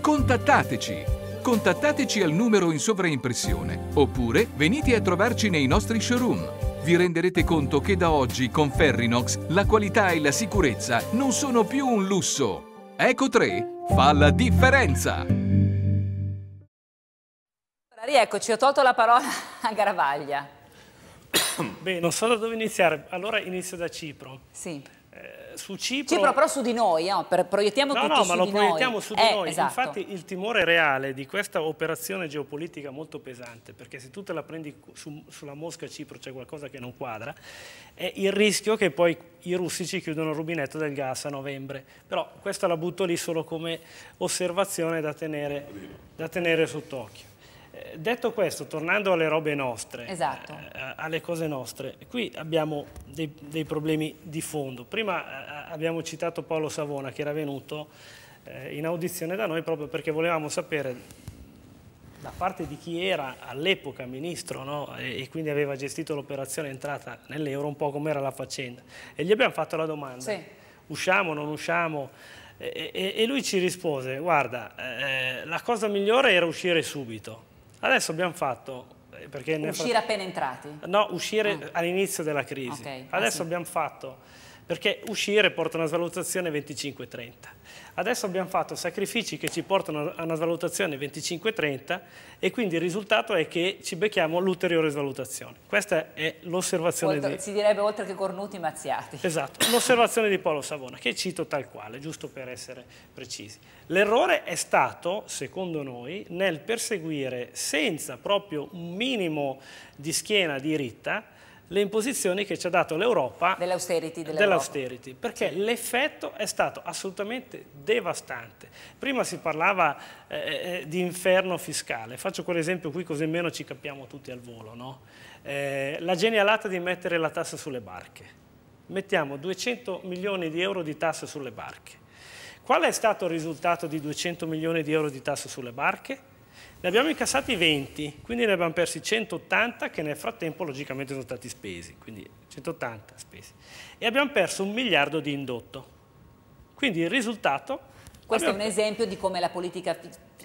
Speaker 15: Contattateci! Contattateci al numero in sovraimpressione oppure venite a trovarci nei nostri showroom vi renderete conto che da oggi con Ferrinox la qualità e la sicurezza non sono più un lusso. Eco 3 fa la differenza.
Speaker 5: Rieccoci, ho tolto la parola [laughs] a Garavaglia. Beh, non so
Speaker 15: da dove iniziare,
Speaker 12: allora inizio da Cipro. Sì su Cipro... Cipro però
Speaker 5: su di noi, no? Eh, per, proiettiamo no, no, ma lo proiettiamo su di eh, noi. Esatto. Infatti
Speaker 12: il timore reale di questa operazione geopolitica molto pesante, perché se tu te la prendi su, sulla Mosca-Cipro c'è qualcosa che non quadra, è il rischio che poi i russi ci chiudono il rubinetto del gas a novembre. Però questa la butto lì solo come osservazione da tenere, da tenere sott'occhio detto questo, tornando alle robe nostre,
Speaker 5: esatto. Eh,
Speaker 12: eh, alle cose nostre, qui abbiamo dei, dei problemi di fondo. Prima eh, eh, abbiamo citato Paolo Savona che era venuto eh, in audizione da noi proprio perché volevamo sapere da parte di chi era all'epoca ministro no? e, e, quindi aveva gestito l'operazione entrata nell'euro un po' com'era la faccenda. E gli abbiamo fatto la domanda, sì. usciamo, non usciamo? E, e, e, lui ci rispose, guarda, eh, la cosa migliore era uscire subito Adesso abbiamo fatto... Eh, perché uscire frat...
Speaker 5: appena entrati?
Speaker 12: No, uscire ah. all'inizio della crisi. Okay. Ah, Adesso ah, sì. abbiamo fatto... Perché uscire porta una svalutazione 25-30 Adesso abbiamo fatto sacrifici che ci portano a una svalutazione 25-30 e quindi il risultato è che ci becchiamo l'ulteriore svalutazione. Questa è l'osservazione di... Si
Speaker 5: direbbe oltre che cornuti mazziati.
Speaker 12: Esatto, l'osservazione di Paolo Savona, che cito tal quale, giusto per essere precisi. L'errore è stato, secondo noi, nel perseguire senza proprio un minimo di schiena diritta le imposizioni che ci ha dato l'Europa dell'austerity, dell perché sì. l'effetto è stato assolutamente devastante. Prima si parlava eh, eh di inferno fiscale, faccio quell'esempio qui così almeno ci capiamo tutti al volo, no? eh, la genialata di mettere la tassa sulle barche. Mettiamo 200 milioni di euro di tasse sulle barche. Qual è stato il risultato di 200 milioni di euro di tasse sulle barche? Ne abbiamo incassati 20, quindi ne abbiamo persi 180 che nel frattempo logicamente sono stati spesi, quindi 180 spesi. E abbiamo perso un miliardo di indotto. Quindi il risultato... Questo abbiamo... è un
Speaker 5: esempio di come la politica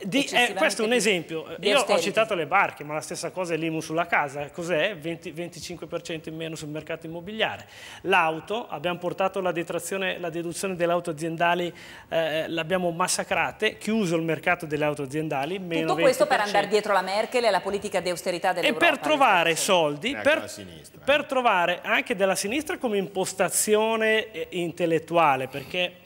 Speaker 5: di, eh, questo è un esempio. Io austerity. ho citato
Speaker 12: le barche, ma la stessa cosa è l'IMU sulla casa. Cos'è? 25% in meno sul mercato immobiliare. L'auto, abbiamo portato la, la deduzione delle auto aziendali, eh, eh l'abbiamo massacrata, chiuso il mercato delle auto aziendali. Tutto questo per andare dietro
Speaker 5: la Merkel e la politica di austerità dell'Europa. E per
Speaker 12: trovare soldi, ecco, per, per trovare anche della sinistra come impostazione eh, intellettuale, perché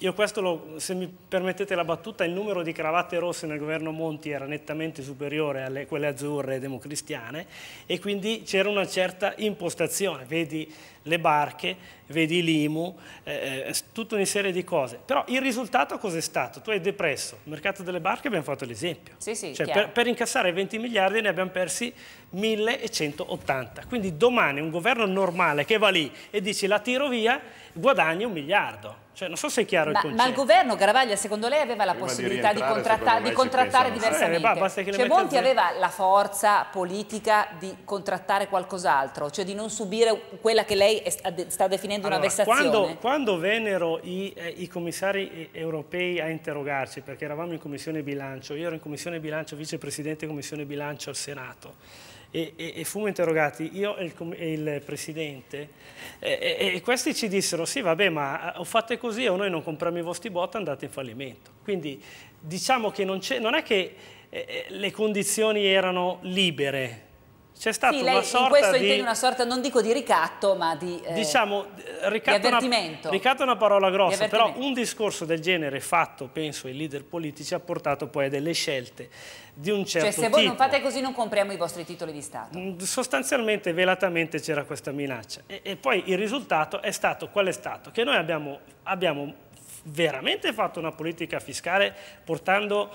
Speaker 12: io questo, lo, se mi permettete la battuta, il numero di cravatte rosse nel governo Monti era nettamente superiore alle quelle azzurre democristiane e quindi c'era una certa impostazione, vedi le barche, vedi l'IMU, eh, eh tutta una serie di cose. Però il risultato cos'è stato? Tu hai depresso il mercato delle barche, abbiamo fatto l'esempio. Sì, sì, cioè, per, per, incassare 20 miliardi ne abbiamo persi 1180. Quindi domani un governo normale che va lì e dice la tiro via guadagna un miliardo cioè, non so se è chiaro ma, il concetto. Ma il
Speaker 5: governo Garavaglia, secondo lei, aveva la Prima possibilità di, contratta di contrattare eh, diversamente? Eh, beh, cioè, Monti a... aveva la forza politica di contrattare qualcos'altro, cioè di non subire quella che lei sta definendo allora, una vessazione. Quando,
Speaker 12: quando vennero i, eh, i commissari eh, europei a interrogarci, perché eravamo in commissione bilancio, io ero in commissione bilancio, vicepresidente commissione bilancio al Senato, e, e, e fummo interrogati, io e il, e il Presidente, e, questi ci dissero sì vabbè ma ah, o fate così o noi non compriamo i vostri bot andate in fallimento. Quindi diciamo che non, non è che eh, eh, le condizioni erano libere, c'è stata sì, una sorta in questo di, intende una
Speaker 5: sorta, non dico di ricatto, ma di, eh, diciamo,
Speaker 12: eh, ricatto di avvertimento. Una, ricatto è una parola grossa, però un discorso del genere fatto, penso, ai leader politici ha portato poi a delle scelte di un cioè, certo tipo. Cioè se tipo. voi non fate
Speaker 5: così non compriamo i vostri titoli di Stato.
Speaker 12: Mm, sostanzialmente, velatamente c'era questa minaccia. E, e, poi il risultato è stato, qual è stato? Che noi abbiamo, abbiamo veramente fatto una politica fiscale portando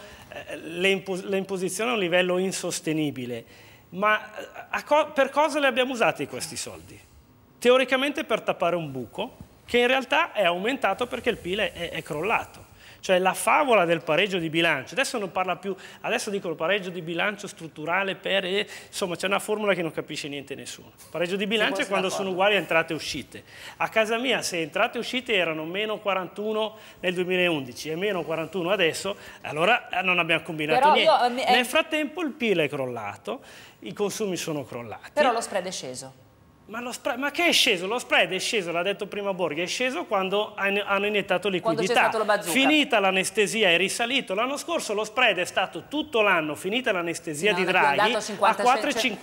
Speaker 12: eh, le, impos le imposizioni a un livello insostenibile ma eh, co per cosa li abbiamo usati questi soldi? Teoricamente per tappare un buco che in realtà è aumentato perché il PIL è, è crollato. Cioè la favola del pareggio di bilancio, adesso non parla più, adesso dicono pareggio di bilancio strutturale per, e, insomma c'è una formula che non capisce niente nessuno. Pareggio di bilancio è quando sono uguali entrate e uscite. A casa mia se entrate e uscite erano meno 41 nel 2011 e meno 41 adesso, allora eh, non abbiamo combinato Però niente. Eh, io, eh, Nel frattempo il PIL è crollato, i consumi sono crollati.
Speaker 5: Però lo spread è sceso.
Speaker 12: Ma, spread, ma, che è sceso? Lo spread è sceso, l'ha detto prima Borghi, è sceso quando hanno iniettato liquidità. lo Finita l'anestesia è risalito. L'anno scorso lo spread è stato tutto l'anno, finita l'anestesia no, di Draghi, a 4,50, cioè, cioè, sì, 400,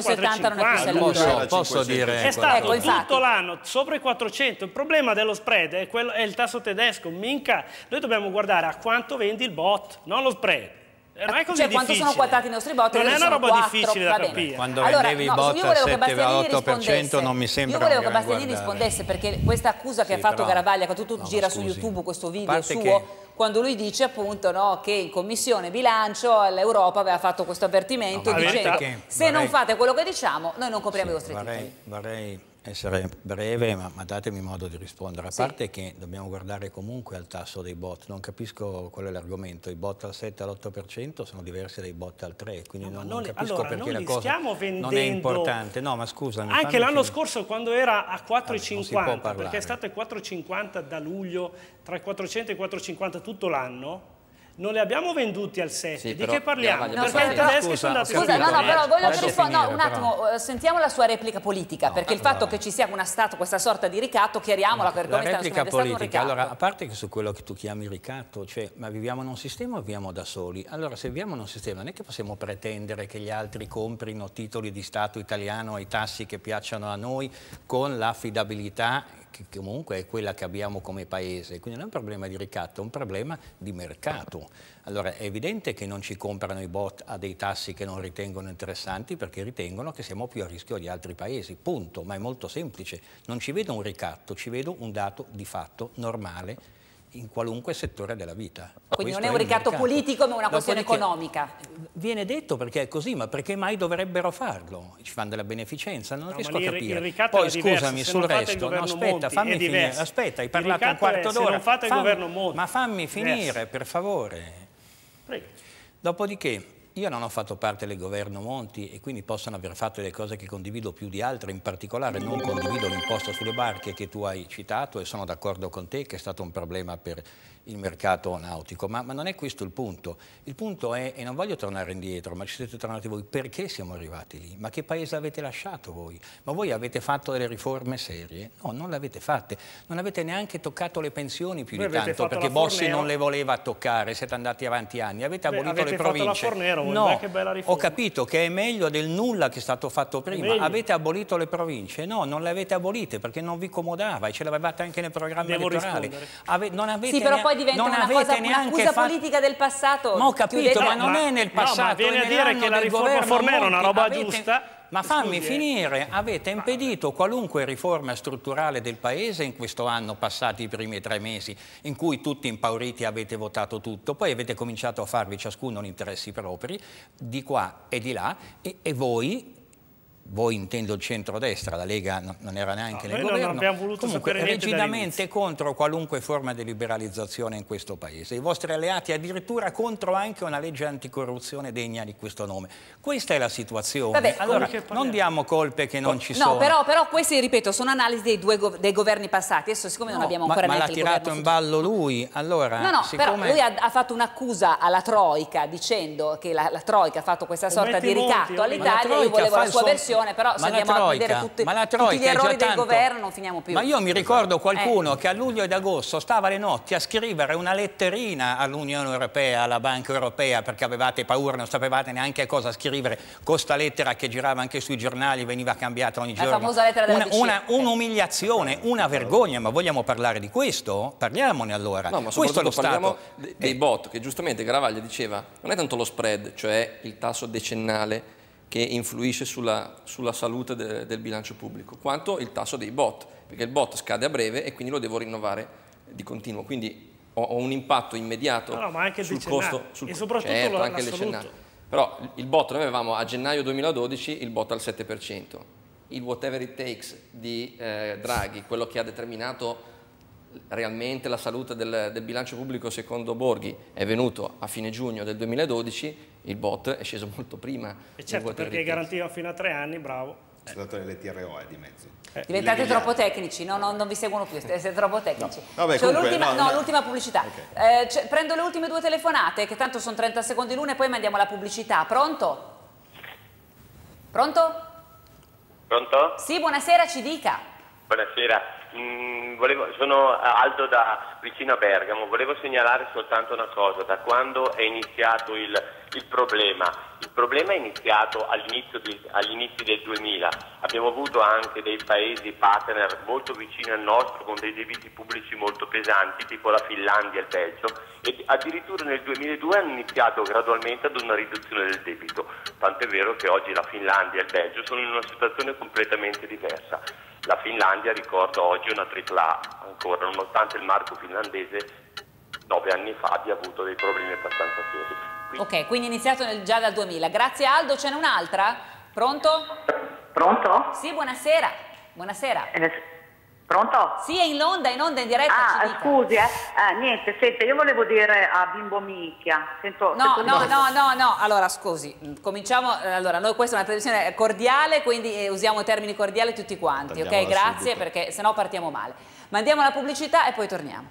Speaker 12: 450. Ecco, posso, posso dire... È stato ecco, tutto l'anno, sopra i 400. Il problema dello spread è, quello, è il tasso tedesco. Minca, noi dobbiamo guardare a quanto vendi il bot, non lo spread.
Speaker 5: Eh, ma è cioè, così cioè, quanto sono quattati i nostri bot? Non è una roba difficile da capire.
Speaker 8: Quando allora, vendevi i bot al 7-8% non mi sembra
Speaker 5: Io volevo che Bastianini rispondesse perché questa accusa che sì, ha fatto però, Garavaglia, che tutto no, gira scusi. su YouTube questo video suo, che... quando lui dice appunto no, che in commissione bilancio l'Europa aveva fatto questo avvertimento no, dicendo che, se vorrei... non fate quello che diciamo noi non copriamo sì, i vostri vorrei, titoli.
Speaker 8: Vorrei essere breve, ma, ma, datemi modo di rispondere. A sì. parte che dobbiamo guardare comunque al tasso dei bot, non capisco qual è l'argomento. I bot al 7 all'8% sono diversi dai bot al 3, quindi no, non, non, non capisco allora, perché non la cosa non è importante. No, ma scusa, Anche l'anno
Speaker 12: scorso quando era a 4,50, ah, perché è stato a 4,50 da luglio, tra 400 e 4,50 tutto l'anno, non le abbiamo vendute al 7, sì, di che parliamo? No, perché i tedeschi sono andati scusa, scusa, no, no, però voglio che risponda, no, un attimo,
Speaker 5: però. Eh, sentiamo la sua replica politica, no, perché il fatto che ci sia una stato, questa sorta di ricatto, chiariamola, per perché la replica politica, allora,
Speaker 8: a parte che su quello che tu chiami ricatto, cioè, ma viviamo in un sistema o viviamo da soli? Allora, se viviamo in un sistema, non è che possiamo pretendere che gli altri comprino titoli di Stato italiano ai tassi che piacciono a noi, con l'affidabilità che comunque è quella che abbiamo come paese, quindi non è un problema di ricatto, è un problema di mercato. Allora è evidente che non ci comprano i bot a dei tassi che non ritengono interessanti perché ritengono che siamo più a rischio di altri paesi, punto, ma è molto semplice, non ci vedo un ricatto, ci vedo un dato di fatto normale in qualunque settore della vita. Quindi Questo non è un ricatto politico ma una questione economica. Viene detto perché è così, ma perché mai dovrebbero farlo? Ci fanno della beneficenza, non no, riesco a capire. Poi scusami sul resto, no, aspetta, Monti fammi finire, aspetta, hai parlato un quarto d'ora. Ma fammi finire, per favore. Prego. Dopodiché io non ho fatto parte del governo Monti e quindi possono aver fatto delle cose che condivido più di altre, in particolare non condivido l'imposta sulle barche che tu hai citato e sono d'accordo con te che è stato un problema per il mercato nautico, ma, ma, non è questo il punto. Il punto è, e non voglio tornare indietro, ma ci siete tornati voi, perché siamo arrivati lì? Ma che paese avete lasciato voi? Ma voi avete fatto delle riforme serie? No, non le avete fatte. Non avete neanche toccato le pensioni più Voi di tanto, perché Bossi Fornero. non le voleva toccare, siete andati avanti anni. Avete abolito Beh, avete le province. Fornero, riformiamo. No, che bella riforma. ho capito che è meglio del nulla che è stato fatto prima. Avete abolito le province? No, non le avete abolite perché non vi comodava e ce l'avevate anche nei programmi Devo elettorali. Ave non avete sì, però poi diventa una cosa, un'accusa politica
Speaker 5: del passato. Ma ho capito, Chiudete... ma non è nel passato. No, ma viene a dire che la riforma
Speaker 8: Formera è una roba avete... giusta ma fammi finire, avete impedito qualunque riforma strutturale del Paese in questo anno, passati i primi tre mesi, in cui tutti impauriti avete votato tutto, poi avete cominciato a farvi ciascuno gli interessi propri, di qua e di là, e, e voi voi intendo il centrodestra, la Lega non era neanche no, nel noi governo, non abbiamo voluto comunque rigidamente contro qualunque forma di liberalizzazione in questo Paese. I vostri alleati addirittura contro anche una legge anticorruzione degna di questo nome. Questa è la situazione. Vabbè, allora, non diamo colpe che non ci no, sono. No, però,
Speaker 5: però questi, ripeto, sono analisi dei, due go dei governi passati. Adesso, siccome no, non abbiamo ancora... Ma, ma l'ha tirato in
Speaker 8: ballo lui, allora...
Speaker 10: No, no, siccome... però lui ha,
Speaker 5: ha fatto un'accusa alla Troica dicendo che la, la Troica ha fatto questa sorta di ricatto all'Italia, e io volevo la sua versione discussione, però se andiamo troica, a
Speaker 10: vedere tutti, ma la troica tutti gli errori
Speaker 5: del governo non finiamo più. Ma io mi ricordo eh. qualcuno eh. che
Speaker 8: a luglio ed agosto stava le notti a scrivere una letterina all'Unione Europea, alla Banca Europea, perché avevate paura, non sapevate neanche cosa scrivere, Costa lettera che girava anche sui giornali, veniva cambiata ogni giorno. La famosa
Speaker 1: lettera della una,
Speaker 8: Un'umiliazione, una, un una vergogna, ma vogliamo parlare di questo? Parliamone allora.
Speaker 5: No, ma questo è
Speaker 7: lo Stato. Eh. dei bot, che giustamente Gravaglia diceva, non è tanto lo spread, cioè il tasso decennale che influisce sulla, sulla salute de, del bilancio pubblico, quanto il tasso dei bot, perché il bot scade a breve e quindi lo devo rinnovare di continuo. Quindi ho, ho un impatto immediato no, no, ma anche sul costo. Sul, e soprattutto certo, lo, anche decennale. Però il bot, noi avevamo a gennaio 2012 il bot al 7%, il whatever it takes di eh, Draghi, quello che ha determinato realmente la salute del, del bilancio pubblico secondo Borghi, è venuto a fine giugno del 2012 il bot è sceso [laughs] molto
Speaker 6: prima. E
Speaker 7: certo, perché
Speaker 12: garantiva fino a tre anni, bravo.
Speaker 6: C'è stato l'LTRO di mezzo. Eh, Diventate troppo
Speaker 5: tecnici, no, no, non vi seguono più, siete troppo tecnici. No. Vabbè, cioè, l'ultima, no, pubblicità. Okay. Eh, cioè, prendo le ultime due telefonate, che tanto sono 30 secondi l'una e poi mandiamo la pubblicità. Pronto? Pronto? Pronto? Sì, buonasera, ci dica.
Speaker 14: Buonasera. Mm, volevo, sono Aldo da vicino a Bergamo, volevo segnalare soltanto una cosa, da quando è iniziato il, il problema? Il problema è iniziato all'inizio all del 2000, abbiamo avuto anche dei paesi partner molto vicini al nostro con dei debiti pubblici molto pesanti, tipo la Finlandia e il Belgio, e addirittura nel 2002 hanno iniziato gradualmente ad una riduzione del debito, tant'è vero che oggi la Finlandia e il Belgio sono in una situazione completamente diversa. La Finlandia, ricordo oggi, è una A ancora, nonostante il marco finlandese nove anni fa abbia avuto dei problemi abbastanza seri.
Speaker 5: Quindi... Ok, quindi iniziato nel, già dal 2000. Grazie Aldo, ce n'è un'altra? Pronto? Pronto? Sì, buonasera. Buonasera.
Speaker 10: Eh, Pronto?
Speaker 5: Sì, è in onda, in onda, in diretta. Ah, scusi, eh. eh. Niente, senta, io volevo dire a Bimbo Micchia. Sento, no, sento no, no, no, no, allora scusi, mm, cominciamo, eh, allora noi questa è una televisione cordiale, quindi eh, usiamo termini cordiali tutti quanti, Andiamo ok? Grazie, subito. perché sennò partiamo male. Mandiamo la pubblicità e poi torniamo.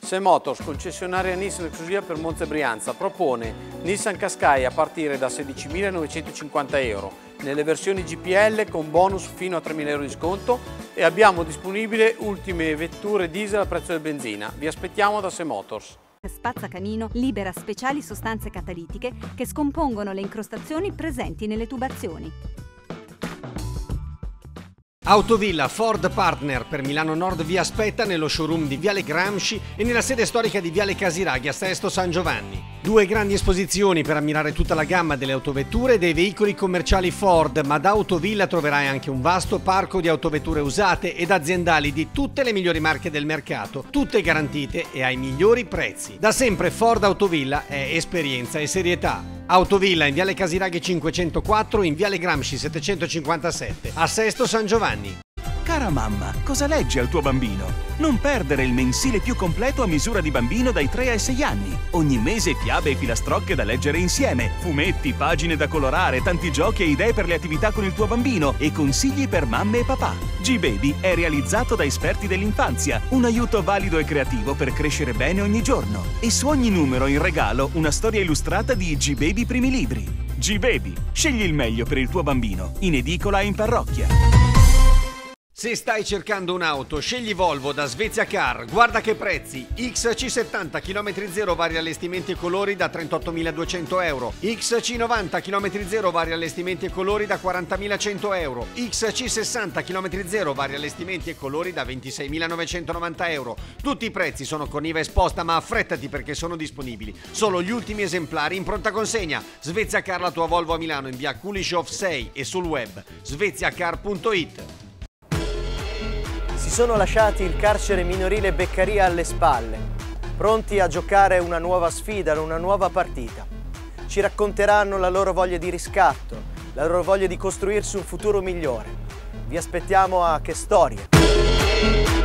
Speaker 14: Se Motors, concessionaria Nissan esclusiva per Monza e Brianza, propone Nissan Cascai a partire da 16.950 euro nelle versioni GPL con bonus fino a 3.000 euro di sconto e abbiamo disponibile ultime vetture diesel a prezzo del benzina. Vi aspettiamo da Se Motors.
Speaker 4: Spazzacamino libera speciali sostanze catalitiche che scompongono le incrostazioni presenti nelle tubazioni.
Speaker 2: Autovilla Ford Partner per Milano Nord vi aspetta nello showroom di Viale Gramsci e nella sede storica di Viale Casiraghi a Sesto San Giovanni. Due grandi esposizioni per ammirare tutta la gamma delle autovetture e dei veicoli commerciali Ford, ma da Autovilla troverai anche un vasto parco di autovetture usate ed aziendali di tutte le migliori marche del mercato, tutte garantite e ai migliori prezzi. Da sempre Ford Autovilla è esperienza e serietà. Autovilla in Viale Casiraghi 504, in Viale Gramsci 757, a Sesto San Giovanni. Cara mamma, cosa leggi al tuo bambino?
Speaker 11: Non perdere il mensile più completo a misura di bambino dai 3 ai 6 anni. Ogni mese fiabe e filastrocche da leggere insieme, fumetti, pagine da colorare, tanti giochi e idee per le attività con il tuo bambino e consigli per mamme e papà. G-Baby è realizzato da esperti dell'infanzia, un aiuto valido e creativo per crescere bene ogni giorno. E su ogni numero in regalo una storia illustrata di G-Baby primi libri. G-Baby, scegli il meglio per il tuo bambino, in edicola e in parrocchia.
Speaker 2: Se stai cercando un'auto, scegli Volvo da Svezia Car, guarda che prezzi, XC70 km 0 vari allestimenti e colori da 38.200 euro, XC90 km 0 vari allestimenti e colori da 40.100 euro, XC60 km 0 vari allestimenti e colori da 26.990 euro. Tutti i prezzi sono con IVA esposta ma affrettati perché sono disponibili, solo gli ultimi esemplari in pronta consegna. Svezia Car la tua Volvo a Milano in via Kulishov 6 e sul
Speaker 9: web sveziacar.it sono lasciati il carcere minorile Beccaria alle spalle, pronti a giocare una nuova sfida, una nuova partita. Ci racconteranno la loro voglia di riscatto, la loro voglia di costruirsi un futuro migliore. Vi aspettiamo a Che Storie!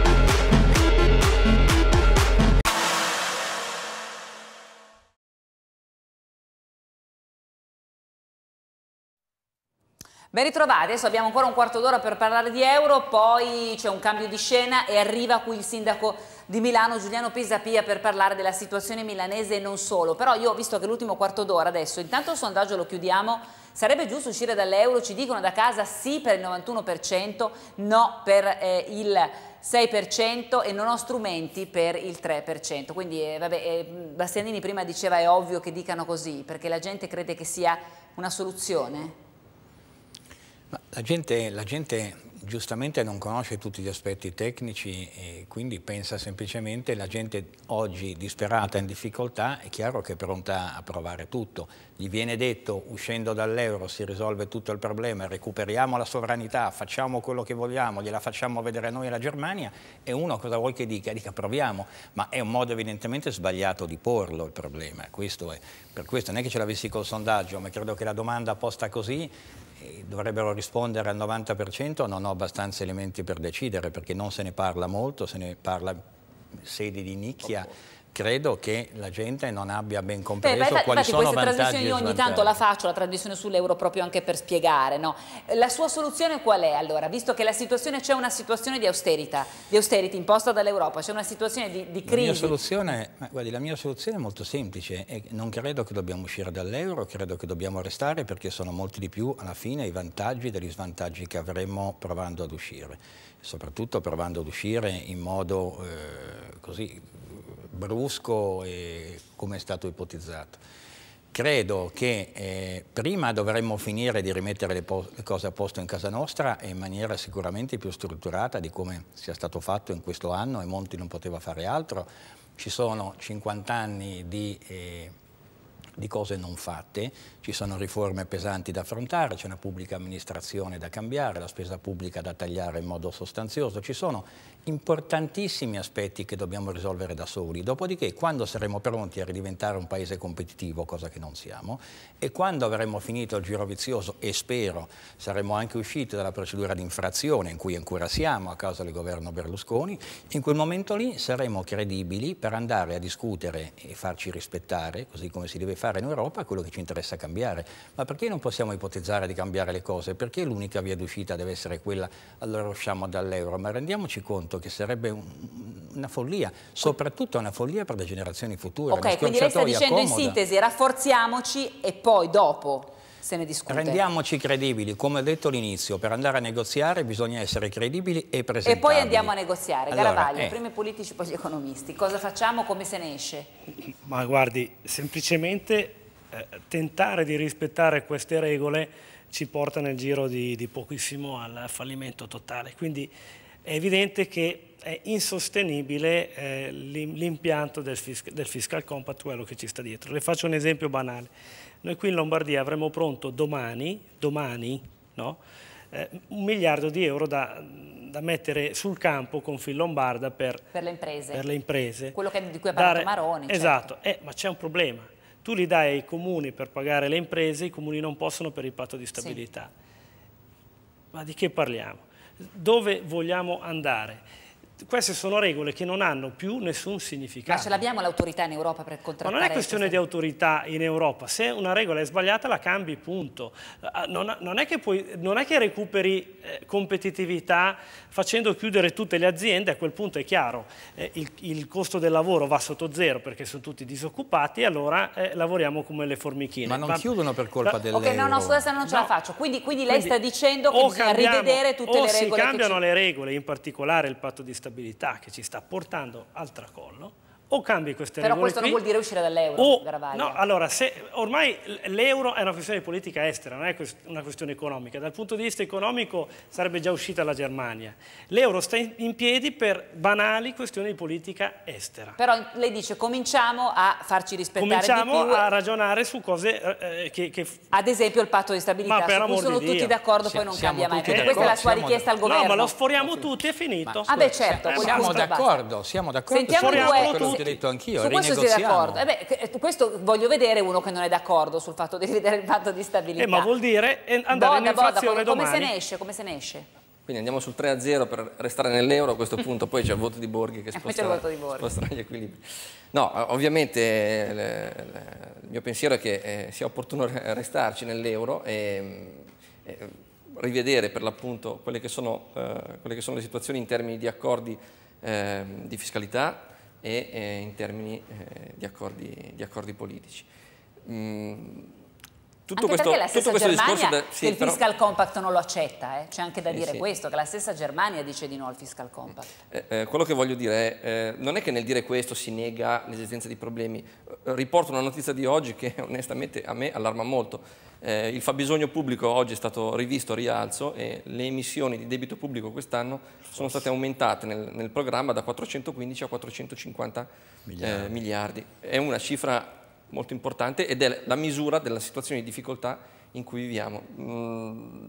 Speaker 5: Ben ritrovati, adesso abbiamo ancora un quarto d'ora per parlare di euro, poi c'è un cambio di scena e arriva qui il sindaco di Milano Giuliano Pisapia per parlare della situazione milanese e non solo. Però io ho visto che l'ultimo quarto d'ora adesso, intanto il sondaggio lo chiudiamo, sarebbe giusto uscire dall'euro, ci dicono da casa sì per il 91%, no per eh, il 6% e non ho strumenti per il 3%. Quindi eh, vabbè, eh, Bastianini prima diceva è ovvio che dicano così perché la gente crede che sia una soluzione.
Speaker 8: La gente, la gente, giustamente non conosce tutti gli aspetti tecnici e quindi pensa semplicemente la gente oggi disperata, in difficoltà, è chiaro che è pronta a provare tutto. Gli viene detto uscendo dall'euro si risolve tutto il problema, recuperiamo la sovranità, facciamo quello che vogliamo, gliela facciamo vedere noi alla Germania e uno cosa vuoi che dica? Dica proviamo, ma è un modo evidentemente sbagliato di porlo il problema. Questo è, per questo non è che ce l'avessi col sondaggio, ma credo che la domanda posta così dovrebbero rispondere al 90%, non ho abbastanza elementi per decidere perché non se ne parla molto, se ne parla in sedi di nicchia. Okay credo che la gente non abbia ben compreso Beh, infatti, quali infatti sono vantaggi trasmissioni io ogni tanto la
Speaker 5: faccio, la trasmissione sull'euro proprio anche per spiegare, no? La sua soluzione qual è allora? Visto che la situazione c'è una situazione di austerità, di austerity imposta dall'Europa, c'è una situazione di, di crisi. La mia,
Speaker 8: soluzione, guardi, la mia soluzione è molto semplice e non credo che dobbiamo uscire dall'euro, credo che dobbiamo restare perché sono molti di più alla fine i vantaggi degli svantaggi che avremmo provando ad uscire, soprattutto provando ad uscire in modo eh, così brusco come è stato ipotizzato. Credo che eh, prima dovremmo finire di rimettere le, le, cose a posto in casa nostra e in maniera sicuramente più strutturata di come sia stato fatto in questo anno e Monti non poteva fare altro. Ci sono 50 anni di... Eh, di cose non fatte, ci sono riforme pesanti da affrontare, c'è una pubblica amministrazione da cambiare, la spesa pubblica da tagliare in modo sostanzioso, ci sono importantissimi aspetti che dobbiamo risolvere da soli, dopodiché quando saremo pronti a ridiventare un paese competitivo, cosa che non siamo, e quando avremo finito il giro vizioso, e spero saremo anche usciti dalla procedura di infrazione in cui ancora siamo a causa del governo Berlusconi, in quel momento lì saremo credibili per andare a discutere e farci rispettare, così come si deve fare in Europa, quello che ci interessa cambiare. Ma perché non possiamo ipotizzare di cambiare le cose? Perché l'unica via d'uscita deve essere quella, allora usciamo dall'euro? Ma rendiamoci conto che sarebbe un, una follia, soprattutto una follia per le generazioni future. Ok, quindi lei sta dicendo comoda. in sintesi,
Speaker 5: rafforziamoci e poi poi dopo se ne discute. Rendiamoci
Speaker 8: credibili, come ho detto all'inizio, per andare a negoziare bisogna essere credibili e presenti. E poi andiamo
Speaker 5: a negoziare, allora, Garavaglio, eh. prima i politici poi gli economisti, cosa facciamo, come se ne esce?
Speaker 8: Ma guardi, semplicemente
Speaker 12: eh, tentare di rispettare queste regole ci porta nel giro di, di pochissimo al fallimento totale, quindi è evidente che è insostenibile eh, l'impianto del, fisc del fiscal compact, quello che ci sta dietro. Le faccio un esempio banale noi qui in Lombardia avremo pronto domani, domani no? eh, un miliardo di euro da, da mettere sul campo con Fil Lombarda per,
Speaker 5: per, le per, le
Speaker 12: imprese. Quello
Speaker 5: che, di cui ha parlato Dare, Maroni. Certo.
Speaker 12: Esatto, certo. eh, ma c'è un problema. Tu li dai ai comuni per pagare le imprese, i comuni non possono per il patto di stabilità. Sì. Ma di che parliamo? Dove vogliamo andare? queste sono regole che non hanno più nessun significato. Ma ce
Speaker 5: l'abbiamo l'autorità in Europa per contrattare? Ma non è questione
Speaker 12: questo... di autorità in Europa, se una regola è sbagliata la cambi, punto. Eh, non, non, è, che puoi, non è, che recuperi eh, competitività facendo chiudere tutte le aziende, a quel punto è chiaro, eh, il, il, costo del lavoro va sotto zero perché sono tutti disoccupati, allora eh, lavoriamo come le formichine. Ma non Va... chiudiano per colpa delle dell'euro. Ok, no, no, scusate, non ce no. la
Speaker 5: faccio. Quindi, quindi lei quindi, sta dicendo che bisogna rivedere tutte le regole. O si cambiano ci...
Speaker 12: le regole, in particolare il patto di stabilità stabilità che ci sta portando al tracollo o cambi queste Però regole Però questo qui, non vuol dire
Speaker 5: uscire dall'euro, o, Garavaglia. No,
Speaker 12: allora, ormai l'euro è una questione di politica estera, non è una questione economica. Dal punto di vista economico sarebbe già uscita la Germania. L'euro sta in piedi per banali questioni di politica estera.
Speaker 5: Però lei dice cominciamo a farci rispettare Cominciamo più, a
Speaker 12: ragionare su cose eh, eh che, che,
Speaker 5: Ad esempio il patto di stabilità, ma per su cui sono Dio. tutti d'accordo, poi non cambia mai. Perché questa è la sua richiesta al governo. No, ma lo
Speaker 8: sforiamo tutti è finito.
Speaker 12: Ma, ah beh certo. Siamo d'accordo,
Speaker 8: siamo d'accordo. Sentiamo due ti ho detto anch'io, su questo sei d'accordo. Eh
Speaker 5: beh, eh, questo voglio vedere uno che non è d'accordo sul fatto di rivedere il patto di stabilità. Eh, ma vuol
Speaker 8: dire eh,
Speaker 7: andare boda, in inflazione boda, come, domani. Come se ne
Speaker 5: esce? Come se ne esce?
Speaker 7: Quindi andiamo sul 3-0 a per restare nell'euro a questo punto, poi c'è il voto di Borghi che [laughs] sposterà, Borghi. sposterà gli equilibri. No, ovviamente le, le, il mio pensiero è che eh, sia opportuno restarci nell'euro e, e, eh, rivedere per l'appunto quelle, eh, quelle, che sono le situazioni in termini di accordi eh, di fiscalità, e eh, in termini eh, di, accordi, di, accordi, politici. Mm, tutto anche questo, perché la stessa Germania del sì, fiscal
Speaker 5: però... compact non lo accetta, eh? c'è anche da eh, dire sì, sì. questo, che la stessa Germania dice di no al fiscal compact.
Speaker 7: Eh, eh, quello che voglio dire è, eh, non è che nel dire questo si nega l'esistenza di problemi, eh, riporto una notizia di oggi che [laughs] onestamente a me allarma molto, il fabbisogno pubblico oggi è stato rivisto a rialzo e le emissioni di debito pubblico quest'anno sono state aumentate nel, nel, programma da 415 a 450 miliardi. miliardi. È una cifra molto importante ed è la misura della situazione di difficoltà in cui viviamo. Mm,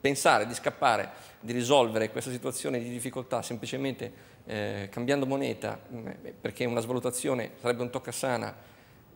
Speaker 7: pensare di scappare, di risolvere questa situazione di difficoltà semplicemente eh, cambiando moneta, mm, eh, perché una svalutazione sarebbe un toccasana, sana,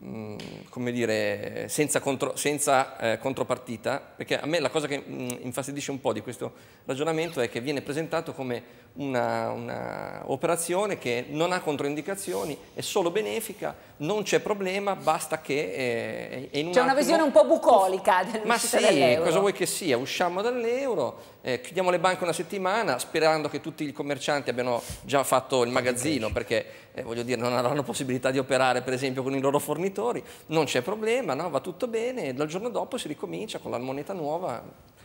Speaker 7: mm, come dire, senza, contro, senza eh, contropartita, perché a me la cosa che mh, infastidisce un po' di questo ragionamento è che viene presentato come un'operazione che non ha controindicazioni, è solo benefica, non c'è problema, basta che... Eh, un c'è una visione un
Speaker 5: po' bucolica [laughs] dell'euro. Ma sì, cosa vuoi
Speaker 7: che sia? Usciamo dall'euro, eh, chiudiamo le banche una settimana sperando che tutti i commercianti abbiano già fatto il magazzino perché eh, voglio dire non avranno possibilità di operare per esempio con i loro fornitori, non c'è problema, no? va tutto bene e dal giorno dopo si ricomincia con la moneta nuova.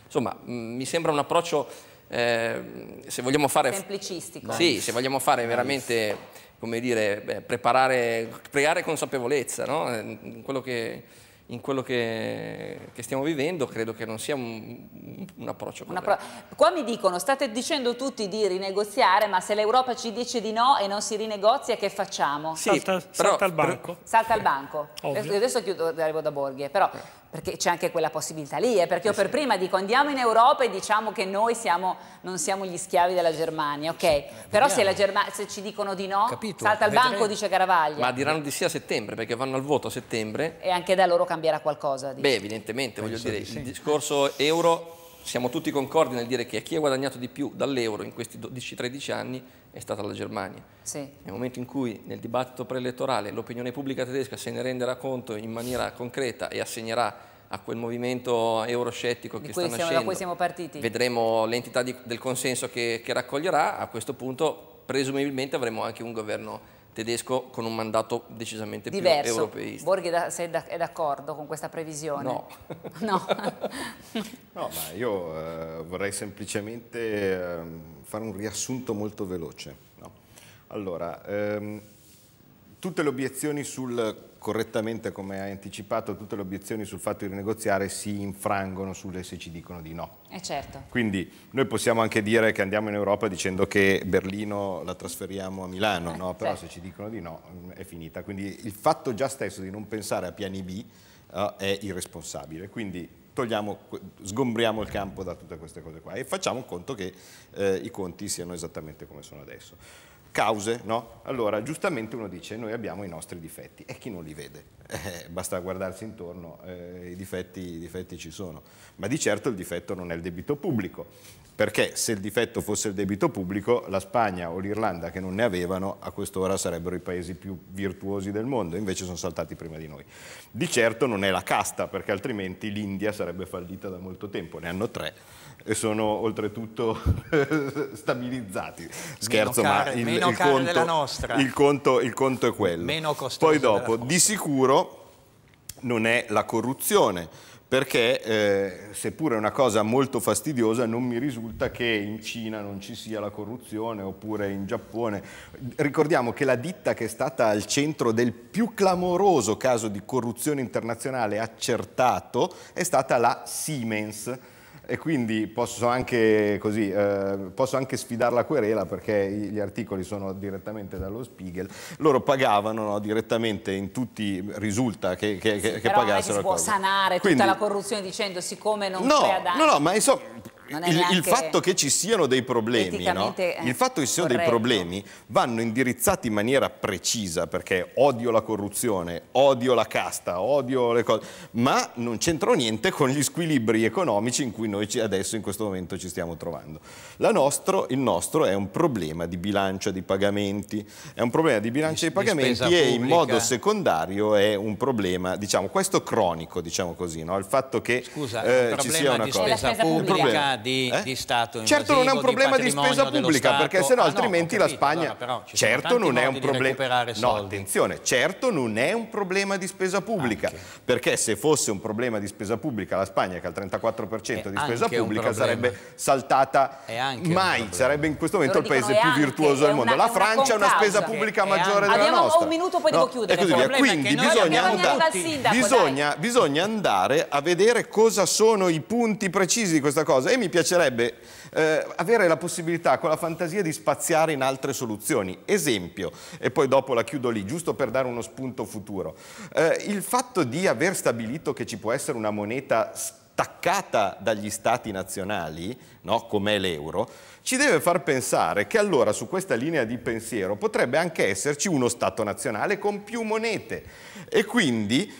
Speaker 7: Insomma, mh, mm, mi sembra un approccio eh, se vogliamo fare... Semplicistico. Sì, se vogliamo fare veramente, come dire, beh, preparare, creare consapevolezza, no? Ehm, in quello che in quello che, che, stiamo vivendo credo che non sia un, un approccio un appro
Speaker 5: qua mi dicono state dicendo tutti di rinegoziare ma se l'Europa ci dice di no e non si rinegozia che facciamo? Sì, salta, però, salta al banco salta al banco Ovvio. adesso chiudo, arrivo da Borghe però eh perché c'è anche quella possibilità lì, eh, perché io per prima dico andiamo in Europa e diciamo che noi siamo, non siamo gli schiavi della Germania, ok? Eh, Però se, Germania, se, ci dicono di no, Capito. salta al banco, dice Caravaglia. Ma
Speaker 7: diranno di sì a settembre, perché vanno al voto a settembre.
Speaker 5: E anche da loro cambierà qualcosa. Dice. Beh,
Speaker 7: evidentemente, Penso voglio dire, di sì. il discorso euro, siamo tutti concordi nel dire che chi ha guadagnato di più dall'euro in questi 12-13 anni è stata la Germania. Sì. Nel momento in cui nel dibattito preelettorale l'opinione pubblica tedesca se ne renderà conto in maniera concreta e assegnerà a quel movimento euroscettico che sta nascendo, da cui siamo partiti. vedremo l'entità del consenso che, che raccoglierà, a questo punto presumibilmente avremo anche un governo tedesco con un mandato decisamente Diverso. più europeista.
Speaker 5: Borghi da, da, è d'accordo con questa previsione? No. no. [laughs] no
Speaker 6: io eh, vorrei semplicemente eh, fare un riassunto molto veloce. No? Allora, ehm, tutte le obiezioni sul correttamente come hai anticipato tutte le obiezioni sul fatto di rinegoziare si infrangono sulle se ci dicono di no. Eh certo. Quindi noi possiamo anche dire che andiamo in Europa dicendo che Berlino la trasferiamo a Milano, eh, no? però certo. se ci dicono di no mm, è finita. Quindi il fatto già stesso di non pensare a piani B uh, è irresponsabile. Quindi togliamo, sgombriamo il campo da tutte queste cose qua e facciamo conto che eh, i conti siano esattamente come sono adesso cause, no? Allora, giustamente uno dice, noi abbiamo i nostri difetti, e chi non li vede? Eh, basta guardarsi intorno, eh, i, difetti, i difetti ci sono. Ma di certo il difetto non è il debito pubblico, perché se il difetto fosse il debito pubblico, la Spagna o l'Irlanda che non ne avevano, a quest'ora sarebbero i paesi più virtuosi del mondo, invece sono saltati prima di noi. Di certo non è la casta, perché altrimenti l'India sarebbe fallita da molto tempo, ne hanno tre e sono oltretutto [laughs] stabilizzati. Scherzo, care, ma il, il, conto, il, conto, il, conto, è quello. Poi dopo, di sicuro non è la corruzione, perché eh, seppure è una cosa molto fastidiosa non mi risulta che in Cina non ci sia la corruzione oppure in Giappone. Ricordiamo che la ditta che è stata al centro del più clamoroso caso di corruzione internazionale accertato è stata la Siemens e quindi posso anche, così, eh, posso anche sfidare la querela perché gli articoli sono direttamente dallo Spiegel. Loro pagavano no, direttamente in tutti, risulta che, che, sì, che, che pagassero. Ma si può cosa. sanare quindi, tutta la
Speaker 5: corruzione dicendo siccome non no, crea danni. No, no, ma insomma il, il, fatto
Speaker 6: che ci siano dei problemi, no? Eh, il fatto che ci siano corretto. dei problemi vanno indirizzati in maniera precisa perché odio la corruzione, odio la casta, odio le cose, ma non c'entro niente con gli squilibri economici in cui noi adesso in questo momento ci stiamo trovando. Nostro, il nostro è un problema di bilancia di pagamenti, è un problema di bilancia di, di pagamenti di e pubblica. in modo secondario è un problema, diciamo, questo cronico, diciamo così, no? il fatto che Scusa, eh, ci sia una cosa. Pubblica, un problema di, eh? di Stato invasivo, Certo non è un problema di, di spesa pubblica, Stato. perché sennò ah, no, altrimenti la Spagna... No, però, certo non è un problema... No, attenzione, certo non è un problema di spesa pubblica, anche. perché se fosse un problema di spesa pubblica la Spagna, che ha il 34% di spesa pubblica, sarebbe saltata mai, sarebbe in questo momento il paese più virtuoso del mondo. La Francia ha una spesa pubblica maggiore della nostra. Abbiamo un minuto, poi devo chiudere. Quindi bisogna andare a vedere cosa sono i punti precisi di questa cosa E mi piacerebbe eh, avere la possibilità con la fantasia di spaziare in altre soluzioni. Esempio, e poi dopo la chiudo lì, giusto per dare uno spunto futuro, eh, il fatto di aver stabilito che ci può essere una moneta staccata dagli stati nazionali, no, com'è l'euro, ci deve far pensare che allora su questa linea di pensiero potrebbe anche esserci uno Stato nazionale con più monete e quindi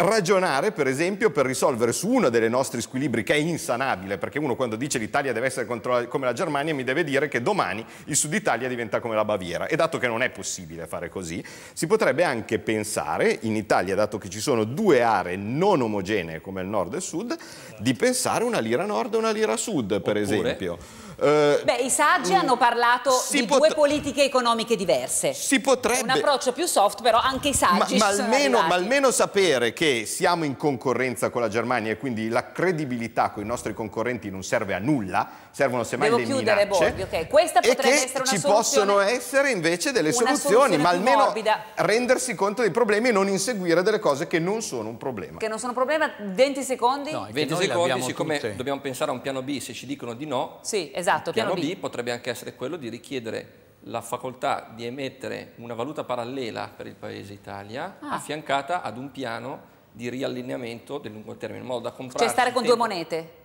Speaker 6: ragionare, per esempio, per risolvere su uno dei nostri squilibri che è insanabile, perché uno quando dice l'Italia deve essere come la Germania mi deve dire che domani il Sud Italia diventa come la Baviera e dato che non è possibile fare così, si potrebbe anche pensare in Italia, dato che ci sono due aree non omogenee come il nord e il sud, di pensare una lira nord e una lira sud, per Oppure... esempio eh, Beh,
Speaker 5: i saggi mh, mm, hanno parlato di due politiche economiche diverse. Si potrebbe... Un approccio più soft, però anche i saggi ma, ma almeno, ma
Speaker 6: almeno sapere che siamo in concorrenza con la Germania e quindi la credibilità con i nostri concorrenti non serve a nulla, servono semmai Devo le chiudere, minacce. Borghi,
Speaker 5: ok. Questa potrebbe essere una ci possono
Speaker 6: essere invece delle soluzioni, ma almeno morbida. rendersi conto dei problemi e non inseguire delle cose che non sono un problema.
Speaker 7: Che
Speaker 5: non sono un problema, 20 secondi? No, 20 secondi, siccome
Speaker 7: tutte. dobbiamo pensare a un piano B, se ci dicono di no...
Speaker 5: Sì, esatto. Esatto, piano, piano B. B
Speaker 7: potrebbe anche essere quello di richiedere la facoltà di emettere una valuta parallela per il Paese Italia ah. affiancata ad un piano di riallineamento del lungo termine, in modo da comprare... Cioè stare con due
Speaker 5: monete?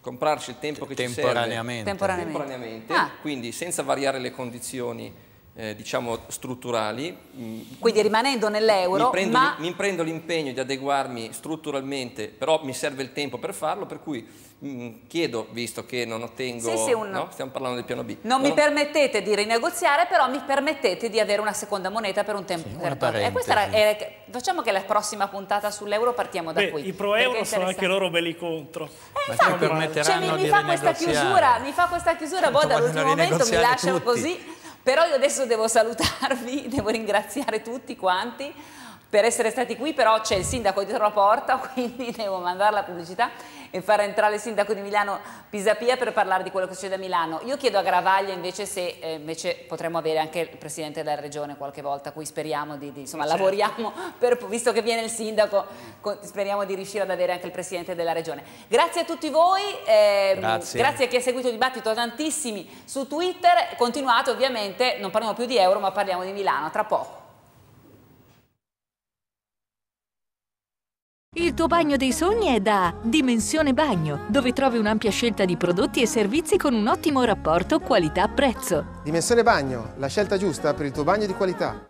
Speaker 7: comprarci il tempo che ci serve temporaneamente, temporaneamente. Ah. quindi senza variare le condizioni eh, diciamo strutturali. Mm,
Speaker 5: Quindi rimanendo nell'euro, mi, ma...
Speaker 7: mi, mi prendo l'impegno di adeguarmi strutturalmente, però mi serve il tempo per farlo, per cui mh, mm, chiedo, visto che non ottengo... Sì, sì, un... no? Stiamo parlando del piano B. Non no? mi
Speaker 5: permettete di rinegoziare, però mi permettete di avere una seconda moneta per un tempo. Sì, per... E era, era... facciamo che la prossima puntata sull'euro partiamo da Beh, qui. I pro-euro sono anche
Speaker 12: loro belli contro. Eh,
Speaker 1: infatti, ma ci permetteranno cioè, mi, mi, fa questa chiusura,
Speaker 5: mi fa questa chiusura, certo, boh, dall'ultimo momento mi lasciano così però io adesso devo salutarvi, [laughs] devo ringraziare tutti quanti per essere stati qui, però c'è il sindaco dietro la porta, [laughs] quindi devo mandare la pubblicità e far entrare il sindaco di Milano Pisapia per parlare di quello che succede a Milano. Io chiedo a Gravaglia invece se eh, invece potremmo avere anche il Presidente della Regione qualche volta, cui speriamo di, di insomma certo. lavoriamo, per, visto che viene il sindaco, con, speriamo di riuscire ad avere anche il Presidente della Regione. Grazie a tutti voi, eh, grazie. grazie. a chi ha seguito il dibattito, tantissimi su Twitter, continuate ovviamente, non parliamo più di euro ma parliamo di Milano, tra poco.
Speaker 10: Il tuo bagno dei sogni è da Dimensione Bagno, dove trovi un'ampia scelta di prodotti e servizi con un ottimo rapporto qualità-prezzo.
Speaker 6: Dimensione Bagno, la scelta giusta per il tuo bagno
Speaker 2: di qualità.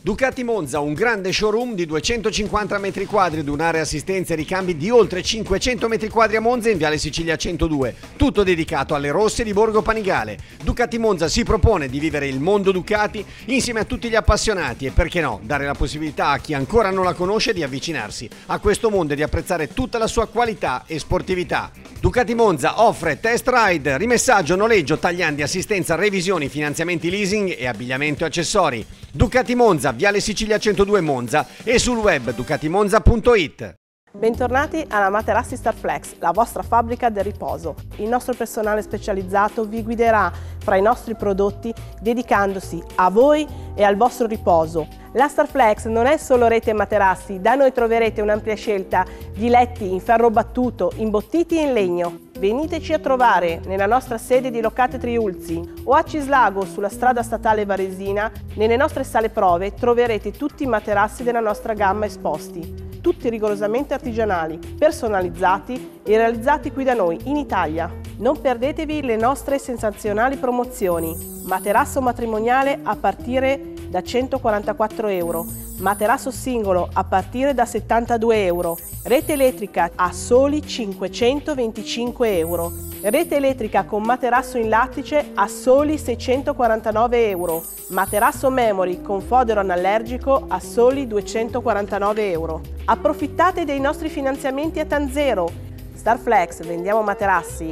Speaker 2: Ducati Monza, un grande showroom di 250 metri quadri ed un'area assistenza e ricambi di oltre 500 metri quadri a Monza in Viale Sicilia 102, tutto dedicato alle rosse di Borgo Panigale. Ducati Monza si propone di vivere il mondo Ducati insieme a tutti gli appassionati e perché no, dare la possibilità a chi ancora non la conosce di avvicinarsi a questo mondo e di apprezzare tutta la sua qualità e sportività. Ducati Monza offre test ride, rimessaggio, noleggio, tagliandi, assistenza, revisioni, finanziamenti leasing e abbigliamento e accessori. Ducati Monza, Viale Sicilia 102 Monza e sul web ducatimonza.it.
Speaker 1: Bentornati alla Materassi Star Flex, la vostra fabbrica del riposo. Il nostro personale specializzato vi guiderà fra i nostri prodotti dedicandosi a voi e al vostro riposo. La Starflex non è solo rete e materassi, da noi troverete un'ampia scelta di letti in ferro battuto, imbottiti e in legno. Veniteci a trovare nella nostra sede di Locate Triulzi o a Cislago sulla strada statale Varesina. Nelle nostre sale prove troverete tutti i materassi della nostra gamma esposti, tutti rigorosamente artigianali, personalizzati e realizzati qui da noi in Italia. Non perdetevi le nostre sensazionali promozioni. Materasso matrimoniale a partire da da 144 euro, materasso singolo a partire da 72 euro, rete elettrica a soli 525 euro, rete elettrica con materasso in lattice a soli 649 euro, materasso memory con fodero anallergico a soli 249 euro. Approfittate dei nostri finanziamenti a Tanzero. Starflex vendiamo materassi,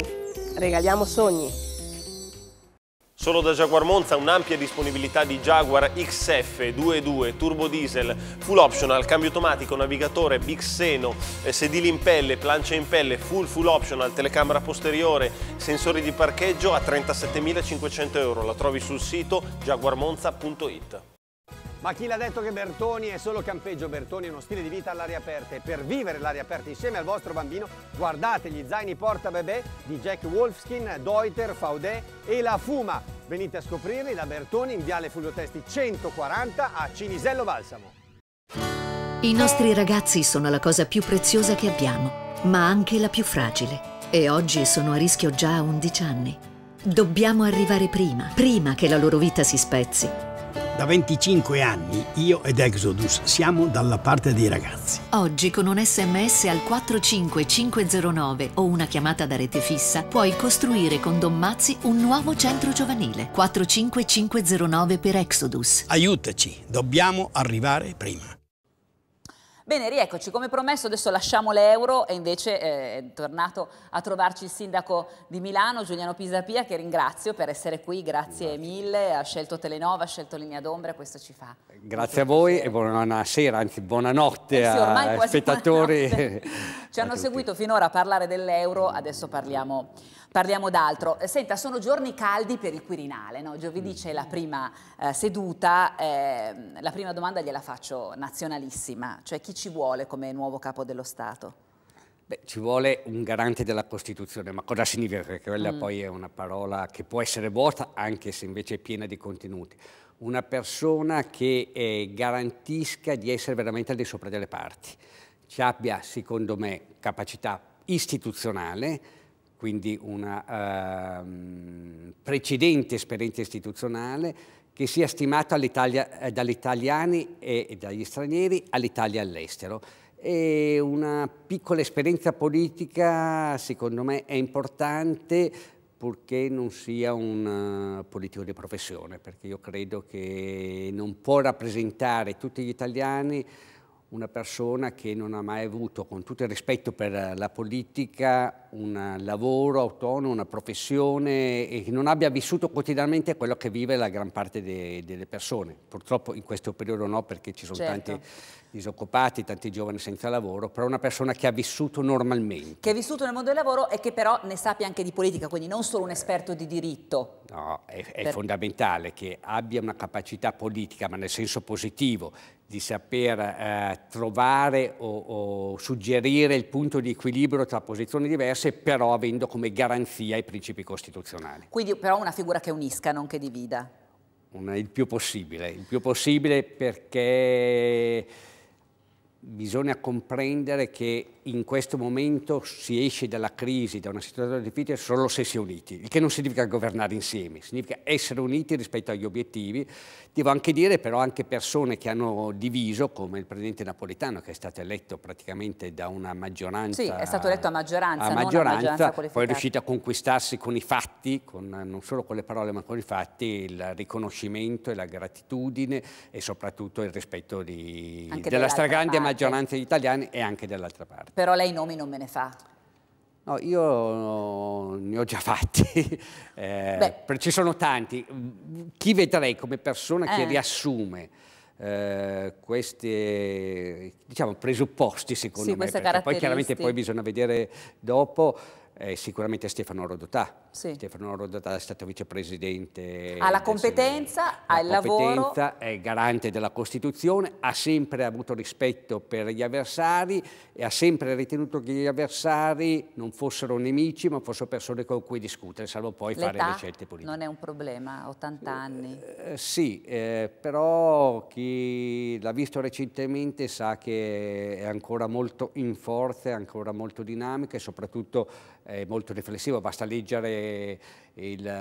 Speaker 1: regaliamo sogni.
Speaker 11: Solo da Jaguar Monza un'ampia disponibilità di Jaguar XF 2.2 turbo diesel, full optional, cambio automatico, navigatore, big seno, eh, sedili in pelle, plancia in pelle, full full optional, telecamera posteriore, sensori di parcheggio a 37.500 euro. La trovi sul sito jaguarmonza.it.
Speaker 2: Ma chi l'ha detto che Bertoni è solo campeggio? Bertoni è uno stile di vita all'aria aperta e per vivere l'aria aperta insieme al vostro bambino guardate gli zaini porta bebè di Jack Wolfskin, Deuter, Faudet e La Fuma. Venite a scoprirli da Bertoni in Viale Fulvio Testi 140 a Cinisello Balsamo.
Speaker 10: I nostri ragazzi sono la cosa più preziosa che abbiamo, ma anche la più fragile. E oggi sono a rischio già a 11 anni. Dobbiamo arrivare prima, prima che la loro vita si spezzi. Da
Speaker 2: 25 anni io ed Exodus siamo dalla parte dei ragazzi.
Speaker 10: Oggi con un sms al 45509 o una chiamata da rete fissa puoi costruire con Don Mazzi un nuovo centro giovanile. 45509 per Exodus.
Speaker 8: Aiutaci, dobbiamo arrivare prima.
Speaker 5: Bene, rieccoci, come promesso adesso lasciamo l'euro e invece eh, è tornato a trovarci il sindaco di Milano, Giuliano Pisapia, che ringrazio per essere qui, grazie, grazie. mille, ha scelto Telenova, ha scelto Linea d'Ombra, questo ci fa.
Speaker 16: Eh, grazie a voi piacere. e buonasera, anzi buonanotte eh sì, ai spettatori. Buonanotte.
Speaker 5: ci hanno [laughs] seguito finora a parlare dell'euro, adesso parliamo Parliamo d'altro. Eh, senta, sono giorni caldi per il Quirinale, no? giovedì mm. c'è la prima eh, seduta, eh, la prima domanda gliela faccio nazionalissima, cioè chi ci vuole come nuovo capo dello Stato?
Speaker 16: Beh, ci vuole un garante della Costituzione, ma cosa significa? Perché quella mm. poi è una parola che può essere vuota, anche se invece è piena di contenuti. Una persona che eh, garantisca di essere veramente al di sopra delle parti, ci abbia, secondo me, capacità istituzionale, quindi una ehm, precedente esperienza istituzionale che sia stimata eh, dagli italiani e dagli stranieri all'Italia all'estero. E una piccola esperienza politica, secondo me, è importante purché non sia un eh, politico di professione, perché io credo che non può rappresentare tutti gli italiani una persona che non ha mai avuto, con tutto il rispetto per la politica, un lavoro autonomo, una professione e che non abbia vissuto quotidianamente quello che vive la gran parte de delle persone. Purtroppo in questo periodo no, perché ci sono certo. tanti disoccupati, tanti giovani senza lavoro, però una persona che ha vissuto normalmente.
Speaker 5: Che ha vissuto nel mondo del lavoro e che però ne sappia anche di politica, quindi non solo un eh. esperto di diritto. No, è, è per...
Speaker 16: fondamentale che abbia una capacità politica, ma nel senso positivo, di saper eh, trovare o, o, suggerire il punto di equilibrio tra posizioni diverse, però avendo come garanzia i principi costituzionali.
Speaker 5: Quindi però una figura che unisca, non che divida.
Speaker 16: il più possibile, il più possibile perché bisogna comprendere che in questo momento si esce dalla crisi, da una situazione difficile, solo se si è uniti, il che non significa governare insieme, significa essere uniti rispetto agli obiettivi. Devo anche dire però anche persone che hanno diviso, come il presidente Napolitano, che è stato eletto praticamente da una maggioranza... Sì, è stato eletto
Speaker 5: a maggioranza, a maggioranza, maggioranza poi è riuscito
Speaker 16: a conquistarsi con i fatti, con, non solo con le parole ma con i fatti, il riconoscimento e la gratitudine e soprattutto il rispetto di, della stragrande parte. maggioranza degli italiani e anche dell'altra
Speaker 5: parte. Però lei nomi non me ne fa.
Speaker 16: No, io eh, ne ho già fatti, [laughs] eh, ci sono tanti. Chi vedrei come persona eh. che riassume eh, questi diciamo, presupposti, secondo sì, me, poi chiaramente poi bisogna vedere dopo, è eh, sicuramente Stefano Rodotà sì. Stefano Rodotà è stato vicepresidente. Ha la
Speaker 5: competenza, ha il lavoro.
Speaker 16: È garante della Costituzione, ha sempre avuto rispetto per gli avversari e ha sempre ritenuto che gli avversari non fossero nemici ma fossero persone con cui discutere, salvo poi fare le scelte politiche.
Speaker 5: non è un problema, 80 eh, anni.
Speaker 16: Eh, sì, eh, però chi l'ha visto recentemente sa che è ancora molto in forza, è ancora molto dinamica e soprattutto è molto riflessiva, basta leggere eh,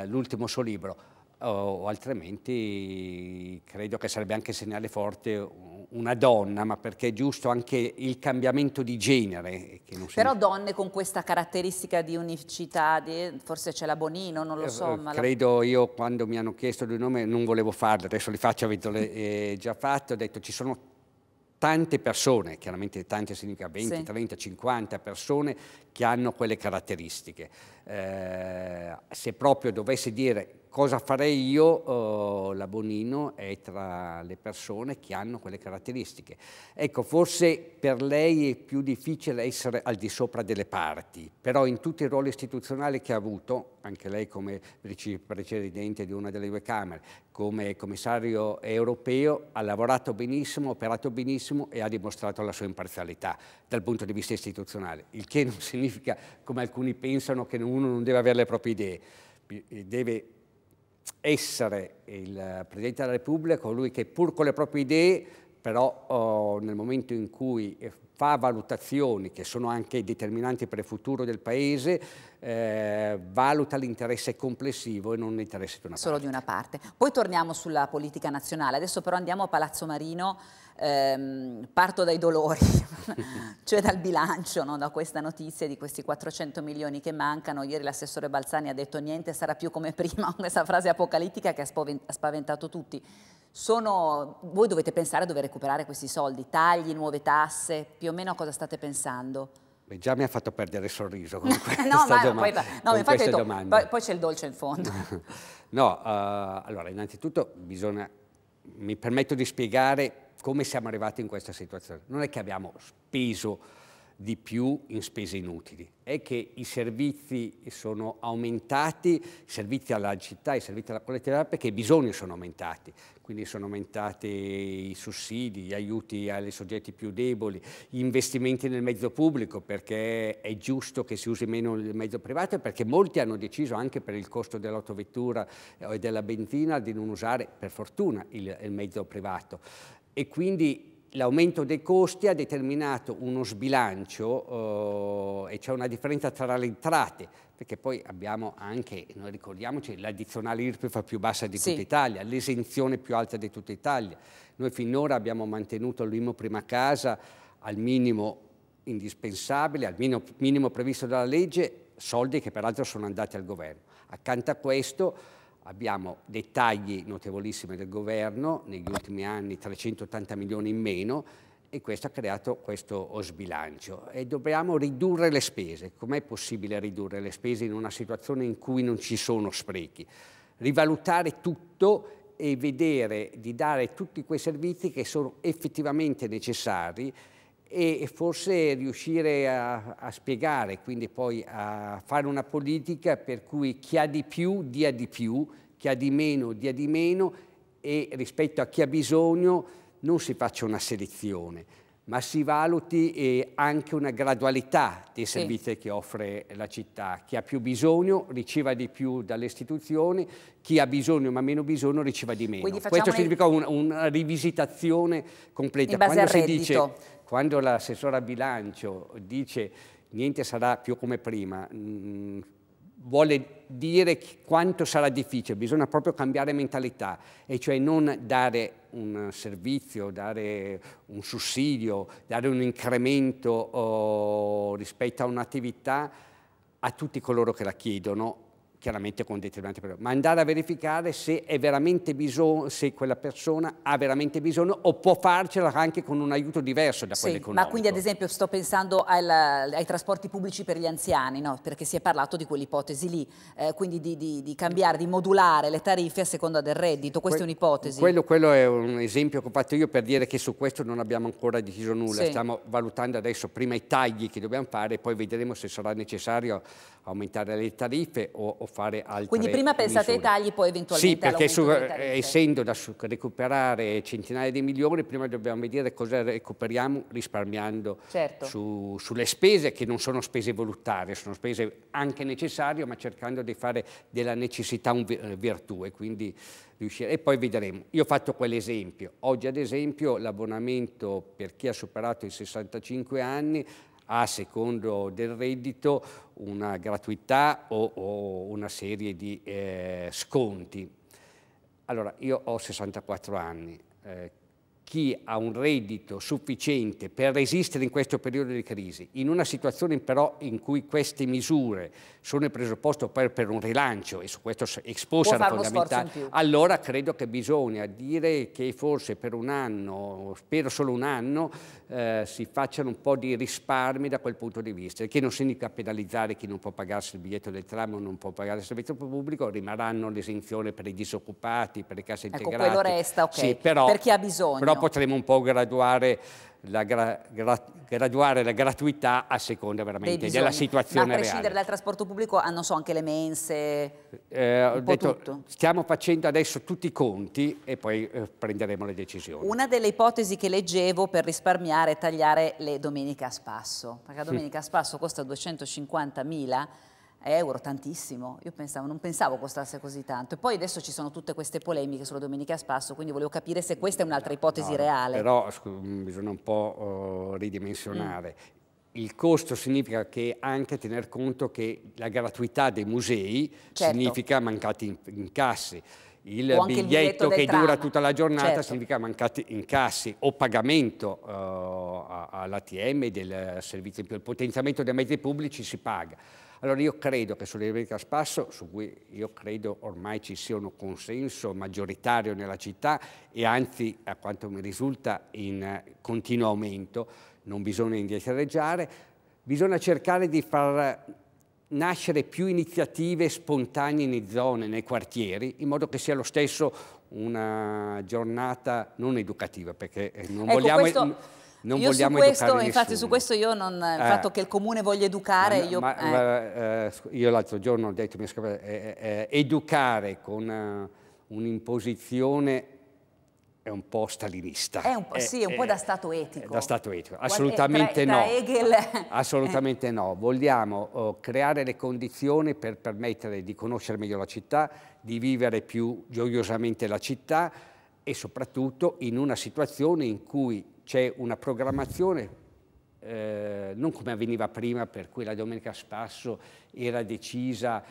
Speaker 16: l'ultimo suo libro o altrimenti credo che sarebbe anche segnale forte una donna, ma perché è giusto anche il cambiamento di genere. Eh, Però
Speaker 5: donne con questa caratteristica di unicità, di, forse c'è la Bonino, non lo eh, so. Eh, credo
Speaker 16: la... io quando mi hanno chiesto due nomi non volevo farlo, adesso li faccio, avendole eh, già fatto, ho detto ci sono tante persone, chiaramente tante significa 20, sì. 30, 50 persone che hanno quelle caratteristiche. Eh, se proprio dovessi dire cosa farei io, eh, la Bonino è tra le persone che hanno quelle caratteristiche. Ecco, forse per lei è più difficile essere al di sopra delle parti, però in tutti i ruoli istituzionali che ha avuto, anche lei come vicepresidente di una delle due Camere, come commissario europeo, ha lavorato benissimo, ha operato benissimo e ha dimostrato la sua imparzialità dal punto di vista istituzionale, il che non [laughs] significa, come alcuni pensano, che uno non deve avere le proprie idee, eh, deve essere il eh, Presidente della Repubblica colui che pur con le proprie idee, però oh, nel momento in cui eh, fa valutazioni che sono anche determinanti per il futuro del Paese, eh, valuta l'interesse complessivo e non l'interesse di una parte. Solo di una parte.
Speaker 5: Poi torniamo sulla politica nazionale, adesso però andiamo a Palazzo Marino, ehm, parto dai dolori, [laughs] cioè dal bilancio, no? da questa notizia di questi 400 milioni che mancano. Ieri l'assessore Balzani ha detto niente sarà più come prima, [laughs] questa frase apocalittica che ha spaventato tutti. Sono, voi dovete pensare a dove recuperare questi soldi, tagli, nuove tasse, più o meno a cosa state pensando?
Speaker 16: Beh, già mi ha fatto perdere il sorriso con [laughs] questa no, ma domanda, poi, no, infatti detto, poi, poi c'è il dolce in fondo. [laughs] no, uh, allora innanzitutto bisogna, mi permetto di spiegare come siamo arrivati in questa situazione. Non è che abbiamo speso di più in spese inutili, è che i servizi sono aumentati, i servizi alla città, i servizi alla collettività, perché i bisogni sono aumentati, quindi sono aumentati i sussidi, gli aiuti ai soggetti più deboli, gli investimenti nel mezzo pubblico, perché è giusto che si usi meno il mezzo privato, perché molti hanno deciso anche per il costo dell'autovettura e eh, della benzina di non usare, per fortuna, il, il mezzo privato. E quindi L'aumento dei costi ha determinato uno sbilancio eh, e c'è una differenza tra le entrate, perché poi abbiamo anche, noi ricordiamoci, l'addizionale IRPEF più bassa di tutta sì. Italia, l'esenzione più alta di tutta Italia. Noi finora abbiamo mantenuto l'IMO prima casa al minimo indispensabile, al minimo, minimo previsto dalla legge, soldi che peraltro sono andati al governo. Accanto a questo abbiamo dettagli notevolissimi del governo, negli ultimi anni 380 milioni in meno e questo ha creato questo sbilancio e dobbiamo ridurre le spese. Com'è possibile ridurre le spese in una situazione in cui non ci sono sprechi? Rivalutare tutto e vedere di dare tutti quei servizi che sono effettivamente necessari e forse riuscire a, a, spiegare, quindi poi a fare una politica per cui chi ha di più dia di più, chi ha di meno dia di meno e rispetto a chi ha bisogno non si faccia una selezione, ma si valuti eh, anche una gradualità dei servizi sì. che offre la città. Chi ha più bisogno riceva di più dalle istituzioni, chi ha bisogno ma meno bisogno riceva di meno. Questo significa una, una rivisitazione completa. In base Quando al reddito. Dice, quando l'assessore a bilancio dice niente sarà più come prima, mm, vuole dire quanto sarà difficile, bisogna proprio cambiare mentalità, e cioè non dare un servizio, dare un sussidio, dare un incremento oh, rispetto a un'attività a tutti coloro che la chiedono chiaramente con determinate problemi, ma andare a verificare se, è veramente bisogno, se, quella persona ha veramente bisogno o può farcela anche con un aiuto diverso da quello sì, economico. Ma
Speaker 5: quindi ad esempio sto pensando al, ai trasporti pubblici per gli anziani, no? perché si è parlato di quell'ipotesi lì, eh, quindi di, di, di, cambiare, di modulare le tariffe a seconda del reddito, questa que è un'ipotesi. Quello,
Speaker 16: quello, è un esempio che ho fatto io per dire che su questo non abbiamo ancora deciso nulla, sì. stiamo valutando adesso prima i tagli che dobbiamo fare e poi vedremo se sarà necessario aumentare le tariffe o, o fare altre Quindi prima pensate ai tagli,
Speaker 5: poi eventualmente Sì, perché su, eh,
Speaker 16: essendo da recuperare centinaia di milioni, prima dobbiamo vedere cosa recuperiamo risparmiando certo. su, sulle spese, che non sono spese volontarie, sono spese anche necessarie, ma cercando di fare della necessità un eh, virtù e quindi riuscire. E poi vedremo. Io ho fatto quell'esempio. Oggi, ad esempio, l'abbonamento per chi ha superato i 65 anni a secondo del reddito una gratuità o, o una serie di eh, sconti. Allora, io ho 64 anni, eh, chi ha un reddito sufficiente per resistere in questo periodo di crisi, in una situazione però in cui queste misure sono il presupposto per, per un rilancio, e su questo esposta la fondamentale, allora credo che bisogna dire che forse per un anno, spero solo un anno, eh, si facciano un po' di risparmi da quel punto di vista, che non significa penalizzare chi non può pagarsi il biglietto del tram o non può pagare il servizio pubblico, rimarranno l'esenzione per i disoccupati, per le casse ecco, integrate. Ecco, quello resta, ok, sì, però, per chi ha bisogno. Però potremo un po' graduare la gra graduare la gratuità a seconda veramente della situazione reale. Ma a prescindere
Speaker 5: reale. dal trasporto pubblico hanno ah, so anche le mense, eh, ho detto, tutto.
Speaker 16: Stiamo facendo adesso tutti i conti e poi eh, prenderemo le decisioni.
Speaker 5: Una delle ipotesi che leggevo per risparmiare è tagliare le domeniche a spasso, perché la domenica a spasso costa 250.000 euro, tantissimo. Io pensavo, non pensavo costasse così tanto. E poi adesso ci sono tutte queste polemiche sulla Domenica a Spasso, quindi volevo capire se questa è un'altra ipotesi no, reale. Però
Speaker 16: mm, bisogna un po' oh, ridimensionare. Mm. Il costo significa che anche tener conto che la gratuità dei musei certo. significa mancati incassi. Il biglietto, il che dura tram. tutta la giornata certo. significa mancati incassi o pagamento uh, oh, all'ATM del servizio, il potenziamento dei mezzi pubblici si paga. Allora io credo che sull'eretica a spasso, su cui io credo ormai ci sia un consenso maggioritario nella città e anzi, a quanto mi risulta, in continuo aumento, non bisogna indietreggiare, bisogna cercare di far nascere più iniziative spontanee in zone, nei quartieri, in modo che sia lo stesso una giornata non educativa, perché non ecco, vogliamo... Questo non io vogliamo su questo, infatti nessuno. su
Speaker 5: questo io non, eh, il eh, fatto che il comune voglia educare, ma, io... Ma,
Speaker 16: eh. eh, io l'altro giorno ho detto, mi scappa, eh, eh, educare con un'imposizione è un po' stalinista. È un po', è, sì, è un po'
Speaker 5: da stato etico.
Speaker 16: Da stato etico, assolutamente no. Hegel... [laughs] Assolutamente no. Vogliamo oh, creare le condizioni per permettere di conoscere meglio la città, di vivere più gioiosamente la città e soprattutto in una situazione in cui c'è una programmazione eh, non come avveniva prima, per cui la domenica spasso era decisa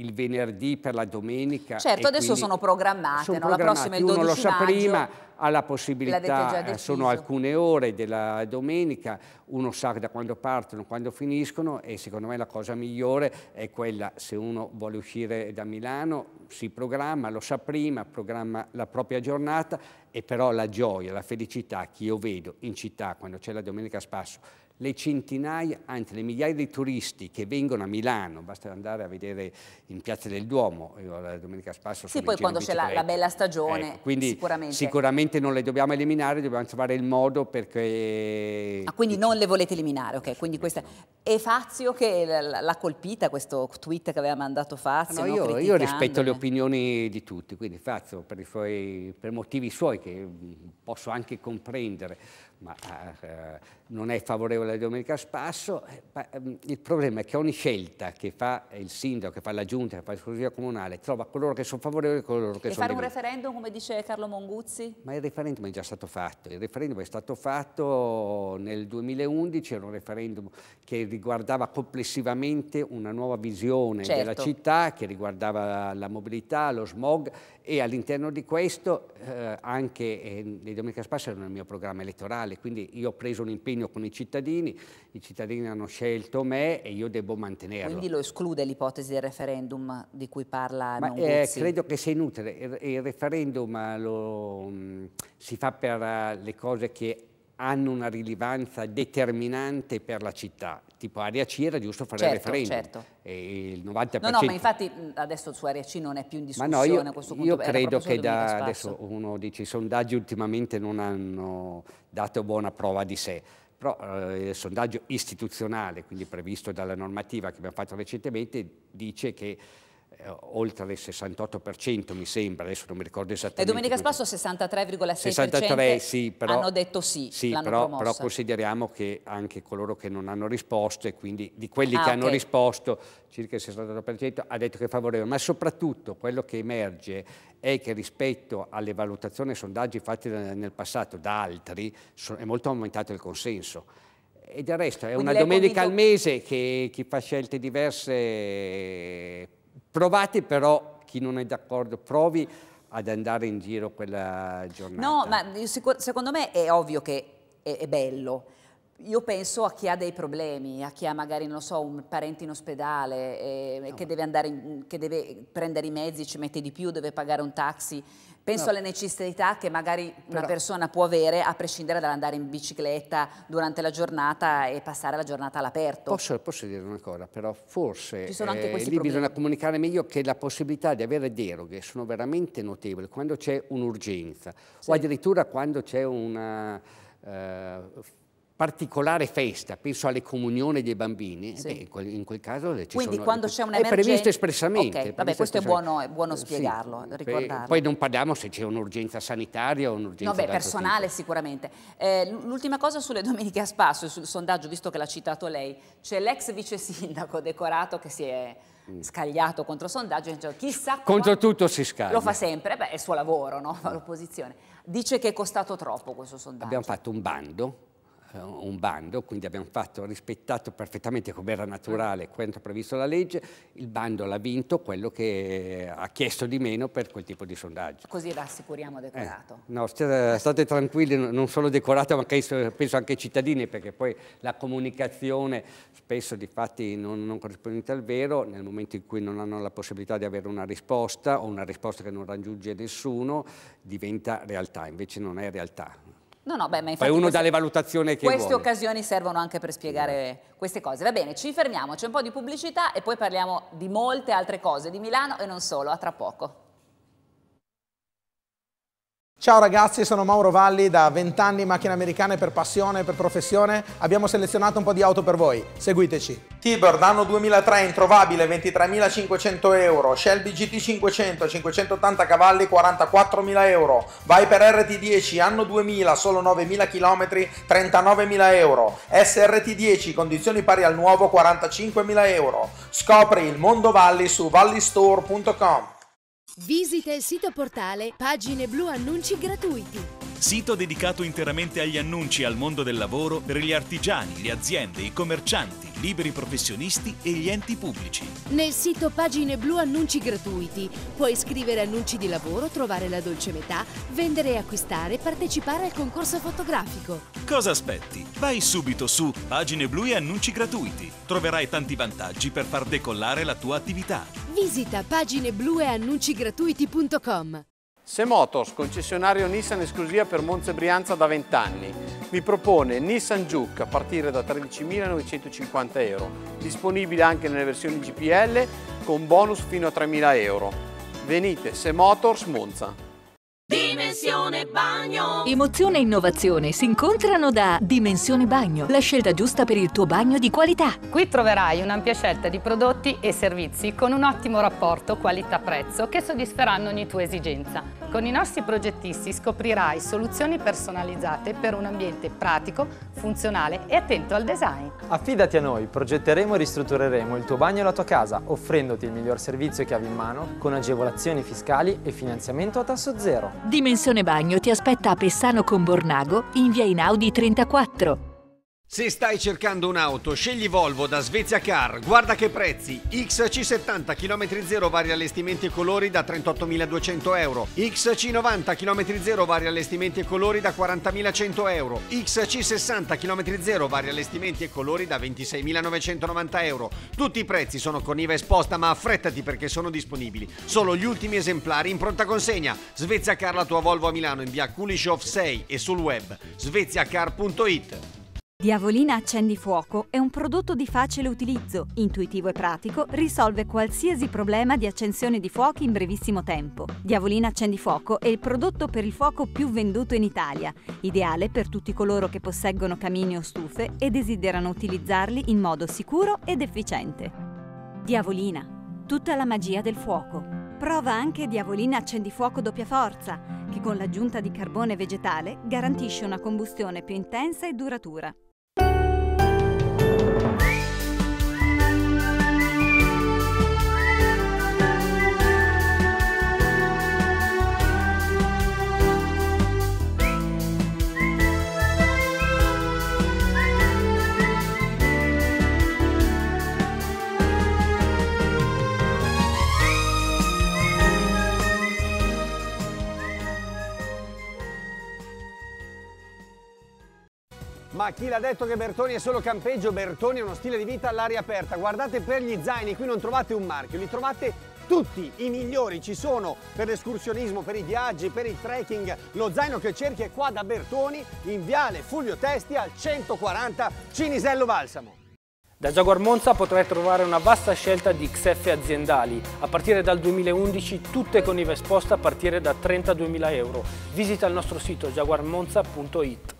Speaker 16: il venerdì per la domenica. Certo, adesso sono
Speaker 5: programmate, sono no? la programmate. prossima è il 12 Uno lo sa maggio, prima,
Speaker 16: ha la possibilità, eh, sono alcune ore della domenica, uno sa da quando partono, quando finiscono e secondo me la cosa migliore è quella, se uno vuole uscire da Milano, si programma, lo sa prima, programma la propria giornata e però la gioia, la felicità che io vedo in città quando c'è la domenica a spasso le centinaia, anzi le migliaia di turisti che vengono a Milano, basta andare a vedere in Piazza del Duomo, io eh, la domenica scorsa Sì, poi quando c'è la, la,
Speaker 5: bella stagione, ecco, quindi sicuramente.
Speaker 16: sicuramente. non le dobbiamo eliminare, dobbiamo trovare il modo perché... Ah,
Speaker 5: quindi non le volete eliminare, ok, quindi questa... E Fazio che l'ha colpita, questo tweet che aveva mandato Fazio? No, no io, io, rispetto le
Speaker 16: opinioni di tutti, quindi Fazio per, suoi, per motivi suoi che mm, posso anche comprendere, ma eh, eh, non è favorevole a Domenica Spasso, eh, ehm, il problema è che ogni scelta che fa il sindaco, che fa la giunta, che fa il consiglio comunale, trova coloro che sono favorevoli e coloro che e sono E fare un
Speaker 5: referendum, come dice Carlo Monguzzi?
Speaker 16: Ma il referendum è già stato fatto, il referendum è stato fatto nel 2011, era un referendum che riguardava complessivamente una nuova visione certo. della città, che riguardava la mobilità, lo smog e all'interno di questo eh, anche eh, le Domenica Sparsa erano nel mio programma elettorale, quindi io ho preso un impegno con i cittadini, i cittadini hanno scelto me e io devo mantenerlo. Quindi lo
Speaker 5: esclude l'ipotesi del referendum di cui parla Ma, eh, Credo
Speaker 16: che sia inutile, il, il referendum eh, lo, mh, mm, si fa per uh, le cose che hanno una rilevanza determinante per la città, tipo Area C era giusto fare certo, il referendum. Certo. E il 90%... No, no, ma infatti
Speaker 5: adesso su Area C non è più in discussione no, io, a questo punto. Io credo che da adesso
Speaker 16: uno dice i sondaggi ultimamente non hanno dato buona prova di sé, però eh, il sondaggio istituzionale, quindi previsto dalla normativa che abbiamo fatto recentemente, dice che eh, oltre il 68% mi sembra, adesso non mi ricordo esattamente. E Domenica Spasso
Speaker 5: 63,6% 63, sì, però, hanno detto sì, sì però, però,
Speaker 16: consideriamo che anche coloro che non hanno risposto e quindi di quelli ah, che okay. hanno risposto circa il 68% ha detto che è favorevole, ma soprattutto quello che emerge è che rispetto alle valutazioni e sondaggi fatti nel passato da altri è molto aumentato il consenso e del resto è Quindi una domenica convinto... al mese che chi fa scelte diverse Provate però, chi non è d'accordo, provi ad andare in giro quella giornata.
Speaker 5: No, ma secondo me è ovvio che è, è bello, io penso a chi ha dei problemi, a chi ha magari, non lo so, un parente in ospedale eh, no, che, deve andare in, che deve prendere i mezzi, ci mette di più, deve pagare un taxi. Penso no. alle necessità che magari però, una persona può avere a prescindere dall'andare in bicicletta durante la giornata e passare la giornata all'aperto.
Speaker 16: Posso, posso, dire una cosa, però forse Ci sono anche eh, lì problemi. bisogna comunicare meglio che la possibilità di avere deroghe sono veramente notevoli quando c'è un'urgenza sì. o addirittura quando c'è una... Eh, particolare festa, penso alle comunioni dei bambini, eh sì. beh, in quel caso ci Quindi sono, quando c'è un'emergenza... È previsto espressamente. Okay, vabbè, questo espressamente.
Speaker 5: È, buono, è buono, spiegarlo, sì, ricordarlo. Poi
Speaker 16: non parliamo se c'è un'urgenza sanitaria o un'urgenza... No, beh, personale
Speaker 5: tipo. sicuramente. Eh, l'ultima cosa sulle domeniche a spasso, sul sondaggio, visto che l'ha citato lei, c'è l'ex vice sindaco decorato che si è mm. scagliato contro sondaggio, chissà... Contro
Speaker 16: tutto si scaglia. Lo fa
Speaker 5: sempre, beh, è il suo lavoro, no? [laughs] l'opposizione. Dice che è costato troppo questo sondaggio. Abbiamo
Speaker 16: fatto un bando eh, un bando, quindi abbiamo fatto, rispettato perfettamente come era naturale quanto previsto la legge, il bando l'ha vinto quello che ha chiesto di meno per quel tipo di sondaggio.
Speaker 5: Così rassicuriamo eh, decorato.
Speaker 16: Eh, no, state tranquilli, non solo decorato ma penso anche ai cittadini perché poi la comunicazione spesso di fatti non, non corrispondente al vero, nel momento in cui non hanno la possibilità di avere una risposta o una risposta che non raggiunge nessuno, diventa realtà, invece non è
Speaker 5: realtà. No, no, beh, ma infatti... Poi uno dalle
Speaker 16: valutazioni che Queste vuole.
Speaker 5: occasioni servono anche per spiegare queste cose. Va bene, ci fermiamo, c'è un po' di pubblicità e poi parliamo di molte altre cose, di Milano e non solo, a tra poco.
Speaker 13: Ciao ragazzi, sono Mauro Valli, da 20 anni macchine americane per passione, e per professione. Abbiamo selezionato un po' di auto per voi, seguiteci. T-Bird anno 2003, introvabile, 23.500 euro. Shelby GT500, 580 cavalli, 44.000 euro. Viper RT10, anno 2000, solo 9.000 km, 39.000 euro. SRT10, condizioni pari al nuovo, 45.000 euro. Scopri il mondo Valli su vallistore.com.
Speaker 3: Visita il sito portale Pagine Blu Annunci Gratuiti.
Speaker 13: Sito
Speaker 11: dedicato interamente agli annunci al mondo del lavoro per gli artigiani, le aziende, i commercianti liberi professionisti e gli enti pubblici.
Speaker 3: Nel sito Pagine Blu annunci gratuiti. Puoi scrivere annunci di lavoro, trovare la dolce metà, vendere e acquistare, partecipare al concorso fotografico.
Speaker 11: Cosa aspetti? Vai subito su Pagine Blu e annunci gratuiti. Troverai tanti vantaggi per far decollare la tua attività.
Speaker 3: Visita pagineblueannuncigratuiti.com
Speaker 14: Semotors, concessionario Nissan esclusiva per Monza e Brianza da 20 anni, vi propone Nissan Juke a partire da 13.950 euro, disponibile anche nelle versioni GPL con bonus fino a 3.000 euro. Venite, Semotors Monza.
Speaker 1: Dimensione Bagno. Emozione
Speaker 10: e innovazione si incontrano da Dimensione Bagno, la scelta giusta per il tuo bagno di qualità.
Speaker 5: Qui troverai un'ampia scelta di prodotti e servizi con un ottimo rapporto qualità-prezzo che soddisferanno ogni tua esigenza con i nostri progettisti scoprirai soluzioni personalizzate per un ambiente pratico, funzionale e attento al design.
Speaker 9: Affidati a noi, progetteremo e ristruttureremo il tuo bagno e la tua casa, offrendoti il miglior servizio che avevi in mano con agevolazioni fiscali e finanziamento a tasso zero.
Speaker 10: Dimensione Bagno ti aspetta a Pessano con Bornago in via Inaudi 34.
Speaker 2: Se stai cercando un'auto, scegli Volvo da Svezia Car, guarda che prezzi, XC70 km 0 vari allestimenti e colori da 38.200 euro, XC90 km 0 vari allestimenti e colori da 40.100 euro, XC60 km 0 vari allestimenti e colori da 26.990 euro. Tutti i prezzi sono con IVA esposta ma affrettati perché sono disponibili. Solo gli ultimi esemplari in pronta consegna. Svezia Car la tua Volvo a Milano in via Kulishov 6 e sul web sveziacar.it.
Speaker 4: Diavolina Accendifuoco è un prodotto di facile utilizzo, intuitivo e pratico, risolve qualsiasi problema di accensione di fuochi in brevissimo tempo. Diavolina Accendifuoco è il prodotto per il fuoco più venduto in Italia, ideale per tutti coloro che posseggono camini o stufe e desiderano utilizzarli in modo sicuro ed efficiente. Diavolina, tutta la magia del fuoco. Prova anche Diavolina Accendifuoco doppia forza, che con l'aggiunta di carbone vegetale garantisce una combustione più intensa e duratura. thank you
Speaker 2: Ma chi l'ha detto che Bertoni è solo campeggio? Bertoni è uno stile di vita all'aria aperta. Guardate per gli zaini, qui non trovate un marchio, li trovate tutti i migliori ci sono per l'escursionismo, per i viaggi, per il trekking. Lo zaino che cerchi è qua da Bertoni, in viale Fulvio Testi al 140 Cinisello Balsamo.
Speaker 12: Da Jaguar Monza potrai trovare una vasta scelta di XF aziendali, a partire dal 2011 tutte con IVA esposta a partire da 32.000 euro. Visita il nostro sito jaguarmonza.it.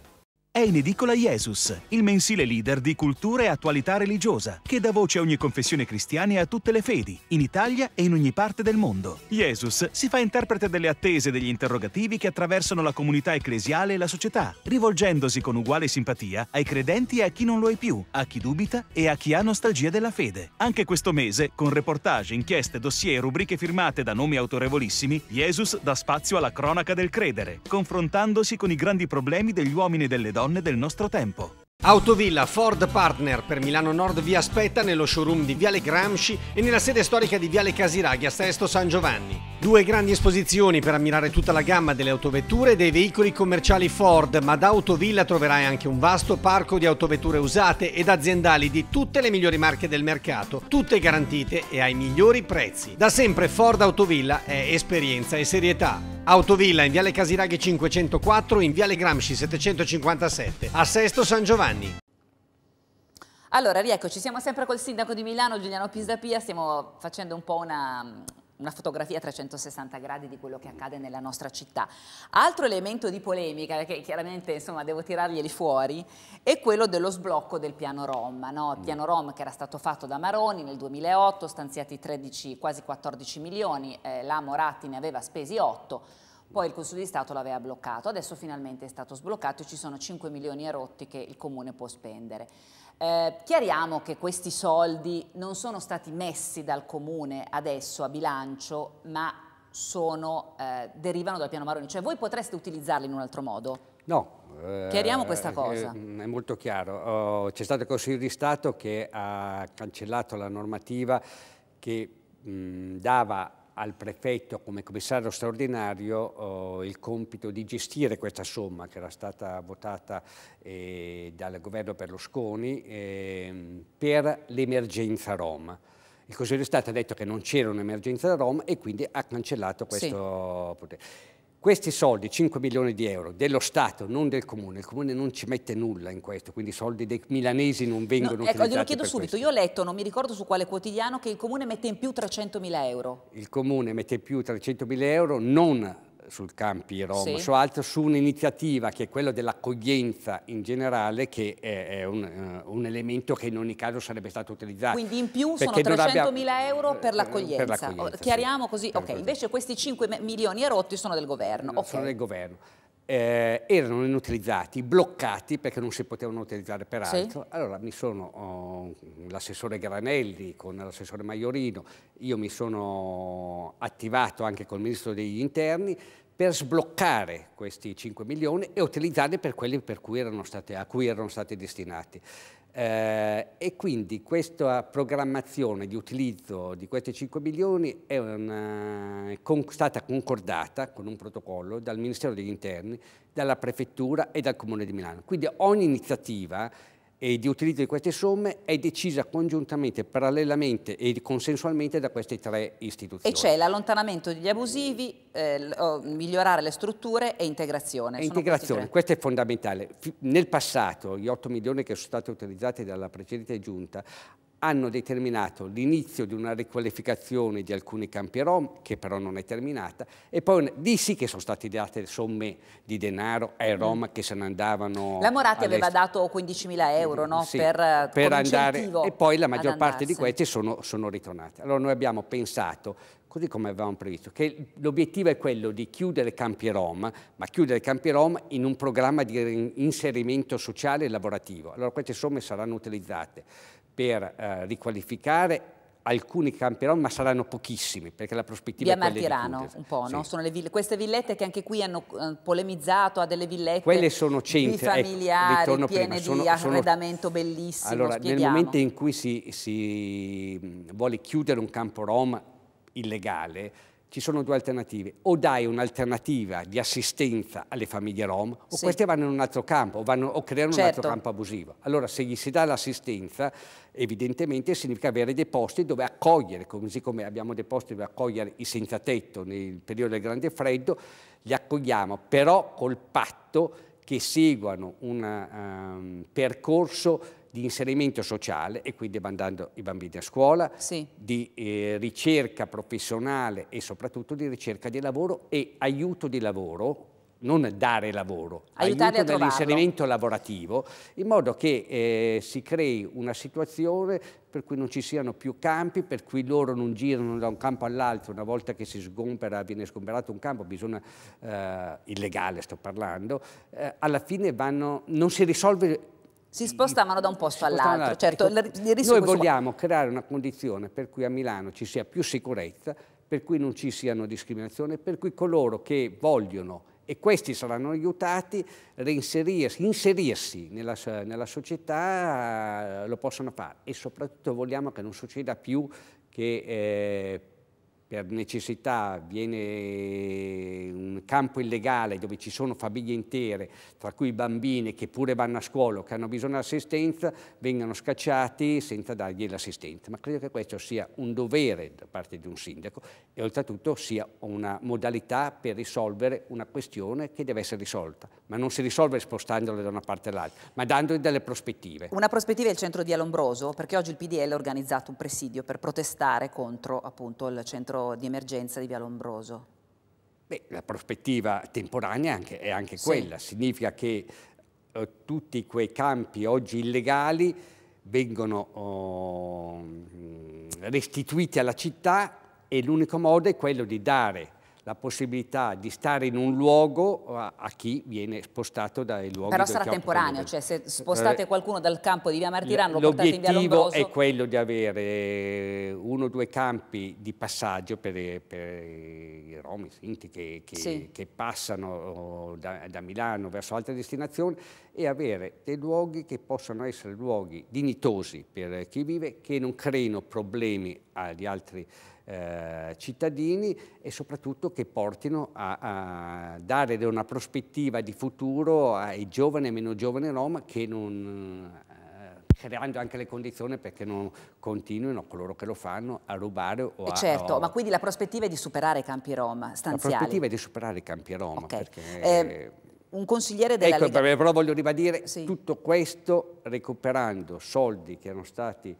Speaker 11: È in edicola Jesus, il mensile leader di cultura e attualità religiosa, che dà voce a ogni confessione cristiana e a tutte le fedi, in Italia e in ogni parte del mondo. Jesus si fa interprete delle attese e degli interrogativi che attraversano la comunità ecclesiale e la società, rivolgendosi con uguale simpatia ai credenti e a chi non lo è più, a chi dubita e a chi ha nostalgia della fede. Anche questo mese, con reportage, inchieste, dossier e rubriche firmate da nomi autorevolissimi, Jesus dà spazio alla cronaca del credere, confrontandosi con i grandi
Speaker 2: problemi degli uomini e delle donne donne del nostro tempo. Autovilla Ford Partner per Milano Nord vi aspetta nello showroom di Viale Gramsci e nella sede storica di Viale Casiraghi a Sesto San Giovanni. Due grandi esposizioni per ammirare tutta la gamma delle autovetture e dei veicoli commerciali Ford, ma da Autovilla troverai anche un vasto parco di autovetture usate ed aziendali di tutte le migliori marche del mercato, tutte garantite e ai migliori prezzi. Da sempre Ford Autovilla è esperienza e serietà. Autovilla in Viale Casiraghi 504, in Viale Gramsci 757, a Sesto San Giovanni.
Speaker 5: Allora, rieccoci, siamo sempre col sindaco di Milano, Giuliano Pisapia, stiamo facendo un po' una, una fotografia a 360 gradi di quello che accade nella nostra città. Altro elemento di polemica, che chiaramente insomma, devo tirarglieli fuori, è quello dello sblocco del piano Rom. No? Il mm. piano Rom che era stato fatto da Maroni nel 2008, stanziati 13, quasi 14 milioni, eh, la Moratti ne aveva spesi 8 poi il Consiglio di Stato l'aveva bloccato, adesso finalmente è stato sbloccato e ci sono 5 milioni erotti che il Comune può spendere. Eh, chiariamo che questi soldi non sono stati messi dal comune adesso a bilancio, ma sono, eh, derivano dal piano Maroni, cioè voi potreste utilizzarli in un altro modo?
Speaker 16: No. Eh, Chiariamo questa eh, cosa. Eh, è molto chiaro. Oh, c'è stato il Consiglio di Stato che ha cancellato la normativa che dava al prefetto come commissario straordinario eh, il compito di gestire questa somma che era stata votata eh, dal governo Berlusconi eh, per l'emergenza Roma. Il Consiglio di Stato ha detto che non c'era un'emergenza Roma e quindi ha cancellato questo sì. potere. Questi soldi, 5 milioni di euro, dello Stato, non del Comune, il Comune non ci mette nulla in questo, quindi i soldi dei milanesi non vengono no, ecco, Glielo chiedo subito,
Speaker 5: questo. io ho letto, non mi ricordo su quale quotidiano, che il Comune mette in più 300 mila euro.
Speaker 16: Il Comune mette in più 300 mila euro non sul Campi Roma, sì. su, altro, su un'iniziativa che è quella dell'accoglienza in generale che è, è un, uh, un, elemento che in ogni caso sarebbe stato utilizzato. Quindi in più sono 300 abbia...
Speaker 5: mila euro eh, per l'accoglienza. chiariamo sì, così, ok, invece questi 5 milioni erotti sono del governo. Okay. Sono del
Speaker 16: governo. Eh, erano inutilizzati, bloccati perché non si potevano utilizzare per altro. Sì. Allora mi sono, oh, l'assessore Granelli con l'assessore Maiorino, io mi sono attivato anche col ministro degli interni per sbloccare questi 5 milioni e utilizzarli per quelli per cui state, a cui erano stati destinati. Eh, e quindi questa programmazione di utilizzo di questi 5 milioni è una, con, stata concordata con un protocollo dal Ministero degli Interni, dalla Prefettura e dal Comune di Milano. Quindi ogni iniziativa e di utilizzo di queste somme è decisa congiuntamente, parallelamente e consensualmente da queste tre istituzioni.
Speaker 5: E c'è l'allontanamento degli abusivi, eh, migliorare le strutture e integrazione. E integrazione,
Speaker 16: questo è fondamentale. Nel passato gli 8 milioni che sono stati utilizzati dalla precedente giunta hanno determinato l'inizio di una riqualificazione di alcuni campi rom, che però non è terminata, e poi di sì che sono state date somme di denaro ai rom mm. che se ne andavano. La Moratti aveva
Speaker 5: dato 15.000 euro no? sì, per, eh, per andare, e poi la maggior parte di queste
Speaker 16: sono, sono ritornate. Allora noi abbiamo pensato così come avevamo previsto, che l'obiettivo è quello di chiudere Campi Rom, ma chiudere Campi Rom in un programma di inserimento sociale e lavorativo. Allora queste somme saranno utilizzate per eh, riqualificare alcuni campi rom, ma saranno pochissimi, perché la prospettiva Via è quella Martirano,
Speaker 5: un po', no? Sì. Sono ville, queste villette che anche qui hanno eh, polemizzato a delle villette Quelle
Speaker 16: sono centri, ecco, familiari, ecco, piene sono, di arredamento
Speaker 5: sono... bellissimo, Allora, spieghiamo. nel momento
Speaker 16: in cui si, si mm, vuole chiudere un campo rom illegale, ci sono due alternative, o dai un'alternativa di assistenza alle famiglie rom o sì. queste vanno in un altro campo vanno, o creano certo. un altro certo. campo abusivo. Allora se gli si dà l'assistenza evidentemente significa avere dei posti dove accogliere, così come abbiamo dei posti dove accogliere i senza tetto nel periodo del grande freddo, li accogliamo però col patto che seguano un um, percorso di inserimento sociale e quindi mandando i bambini a scuola, sì. di eh, ricerca professionale e soprattutto di ricerca di lavoro e aiuto di lavoro non dare lavoro, Aiutarli aiuto nell'inserimento lavorativo, in modo che eh, si crei una situazione per cui non ci siano più campi, per cui loro non girano da un campo all'altro, una volta che si sgombera, viene sgomberato un campo, bisogna, eh, illegale sto parlando, eh, alla fine vanno, non si risolve
Speaker 5: si mm, mm. spostavano da un posto all'altro. Certo, ecco, noi vogliamo
Speaker 16: creare una condizione per cui a Milano ci sia più sicurezza, per cui non ci siano discriminazioni, per cui coloro che vogliono e questi saranno aiutati a inserirsi nella, nella, società, lo possono fare e soprattutto vogliamo che non succeda più che eh, per necessità viene un campo illegale dove ci sono famiglie intere, tra cui bambini che pure vanno a scuola, che hanno bisogno di assistenza, vengano scacciati senza dargli l'assistenza. Ma credo che questo sia un dovere da parte di un sindaco e oltretutto sia una modalità per risolvere una questione che deve essere risolta, ma non si risolve spostandola da una parte all'altra, ma dandogli delle prospettive.
Speaker 5: Una prospettiva è il centro di Alombroso, perché oggi il PDL ha organizzato un presidio per protestare contro appunto il centro di emergenza di Via Lombroso. Beh,
Speaker 16: la prospettiva temporanea anche, è anche sì. quella, significa che eh, tutti quei campi oggi illegali vengono oh, mm, restituiti alla città e l'unico modo è quello di dare la possibilità di stare in un luogo a, a chi viene spostato dai luoghi Però sarà temporaneo,
Speaker 5: cioè se eh, spostate qualcuno dal campo di via Martirano lo portate in L'obiettivo è
Speaker 16: quello di avere eh, uno o due campi di passaggio per, eh, per i Romi, Sinti, che, che, sì. che passano oh, da, da Milano verso altre destinazioni e avere dei luoghi che possano essere luoghi dignitosi per chi vive, che non creino problemi agli altri eh, cittadini e soprattutto che portino a, a, dare una prospettiva di futuro ai giovani e meno giovani Roma che non eh, creando anche le condizioni perché non continuino coloro che lo fanno a rubare o a... Certo, a, ma
Speaker 5: quindi la prospettiva è di superare i campi Roma, stanziali? La prospettiva è
Speaker 16: di superare i campi Roma. okay. perché... Eh,
Speaker 5: un consigliere della ecco, Lega...
Speaker 16: però voglio ribadire sì. tutto questo recuperando soldi che erano stati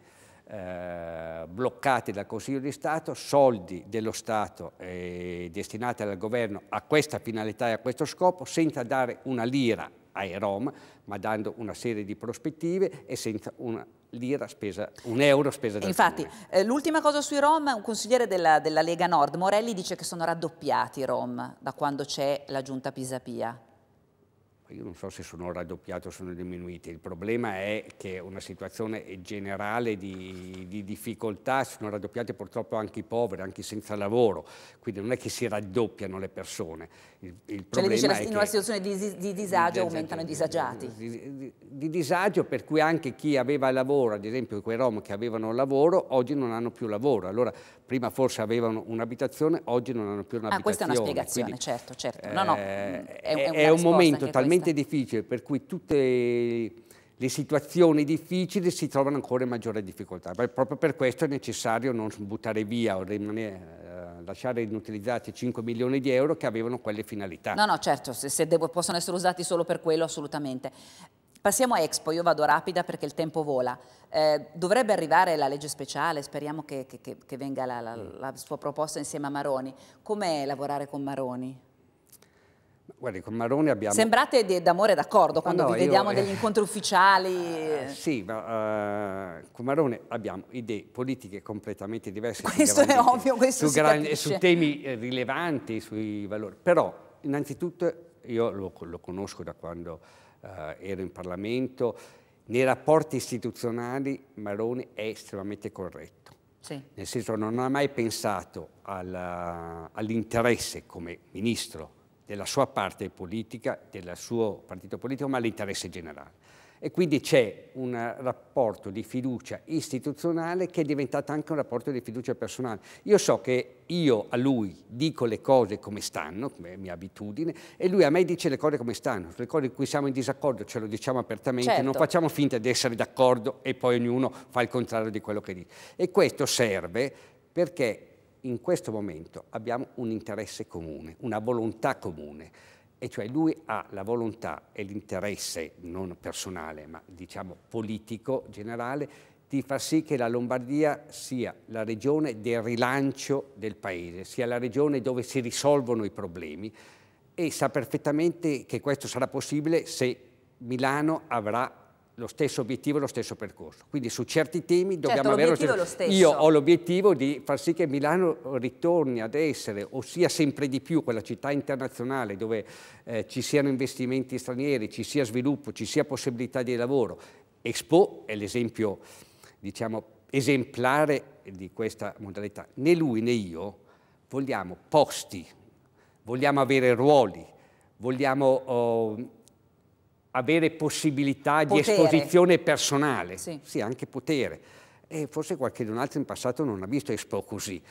Speaker 16: eh, bloccati dal Consiglio di Stato, soldi dello Stato eh, destinati dal governo a questa finalità e a questo scopo, senza dare una lira ai Rom, ma dando una serie di prospettive e senza una lira spesa, un euro spesa dal Infatti,
Speaker 5: eh, l'ultima cosa sui Rom, un consigliere della, della Lega Nord, Morelli, dice che sono raddoppiati i Rom da quando c'è la giunta Pisapia
Speaker 16: io non so se sono raddoppiate o sono diminuite, il problema è che una situazione generale di, di, difficoltà sono raddoppiate purtroppo anche i poveri, anche senza lavoro, quindi non è che si raddoppiano le persone, il, il cioè, problema cioè, dice, in una
Speaker 5: situazione di, di disagio aumentano i disagiati. Di, di,
Speaker 16: di, disagio per cui anche chi aveva lavoro, ad esempio quei Rom che avevano lavoro, oggi non hanno più lavoro. Allora prima forse avevano un'abitazione, oggi non hanno più ah, un'abitazione. Ah, questa è una spiegazione, Quindi, certo,
Speaker 5: certo. No, no, eh, è, è, è un momento talmente
Speaker 16: questa. difficile per cui tutte le situazioni difficili si trovano ancora in maggiore difficoltà. Beh, proprio per questo è necessario non buttare via o rimanere, eh, lasciare inutilizzati 5 milioni di euro che avevano quelle finalità. No,
Speaker 5: no, certo, se, se devo, possono essere usati solo per quello, assolutamente. Passiamo a Expo, io vado rapida perché il tempo vola. Eh, dovrebbe arrivare la legge speciale, speriamo che, che, che venga la, la, la sua proposta insieme a Maroni. Com'è lavorare con Maroni?
Speaker 16: Guardi, con Maroni abbiamo...
Speaker 5: Sembrate d'amore d'accordo quando no, vi vediamo io... Eh, degli incontri ufficiali. Eh,
Speaker 16: sì, ma uh, con Maroni abbiamo idee politiche completamente diverse. Questo
Speaker 5: è ovvio, questo su, gran... su temi
Speaker 16: rilevanti, sui valori. Però, innanzitutto, io lo, lo conosco da quando uh, ero in Parlamento, nei rapporti istituzionali Maroni è estremamente corretto. Sì. Nel senso non ha mai pensato all'interesse come ministro della sua parte politica, del suo partito politico, ma l'interesse generale. E quindi c'è un rapporto di fiducia istituzionale che è diventato anche un rapporto di fiducia personale. Io so che io a lui dico le cose come stanno, come mia abitudine, e lui a me dice le cose come stanno. Le cose in cui siamo in disaccordo ce lo diciamo apertamente, certo. non facciamo finta di essere d'accordo e poi ognuno fa il contrario di quello che dice. E questo serve perché in questo momento abbiamo un interesse comune, una volontà comune, e cioè lui ha la volontà e l'interesse, non personale, ma diciamo politico generale, di far sì che la Lombardia sia la regione del rilancio del paese, sia la regione dove si risolvono i problemi e sa perfettamente che questo sarà possibile se Milano avrà lo stesso obiettivo e lo stesso percorso. Quindi su certi temi certo, dobbiamo certo, avere lo stesso. lo stesso. Io ho l'obiettivo di far sì che Milano ritorni ad essere, ossia sempre di più, quella città internazionale dove eh, ci siano investimenti stranieri, ci sia sviluppo, ci sia possibilità di lavoro. Expo è l'esempio, diciamo, esemplare di questa modalità. Né lui né io vogliamo posti, vogliamo avere ruoli, vogliamo... Oh, avere possibilità potere. di esposizione personale, sì, sì anche potere. E forse qualcun altro in passato non ha visto Expo così.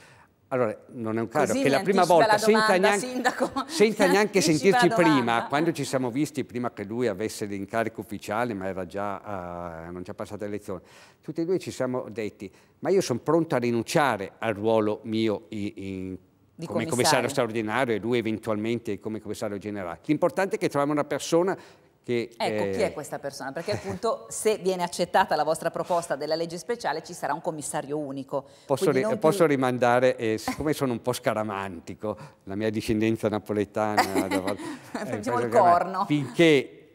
Speaker 16: Allora, non è un caso Così che la prima volta, [laughs] la domanda, senza,
Speaker 5: neanche, senza neanche sentirci prima, quando
Speaker 16: ci siamo visti, prima che lui avesse l'incarico ufficiale, ma era già, uh, ah, non già passata l'elezione, tutti e due ci siamo detti, ma io sono pronto a rinunciare al ruolo mio in, in,
Speaker 13: come commissario
Speaker 16: straordinario e lui eventualmente come commissario generale. L'importante è che troviamo una persona che,
Speaker 5: ecco, eh... chi è eh, questa persona? Perché appunto se viene accettata la vostra proposta della legge speciale ci sarà un commissario unico. Posso, ri più... posso
Speaker 16: rimandare, eh, siccome sono un po' scaramantico, la mia discendenza napoletana... [laughs] da... Eh, Facciamo il corno. Finché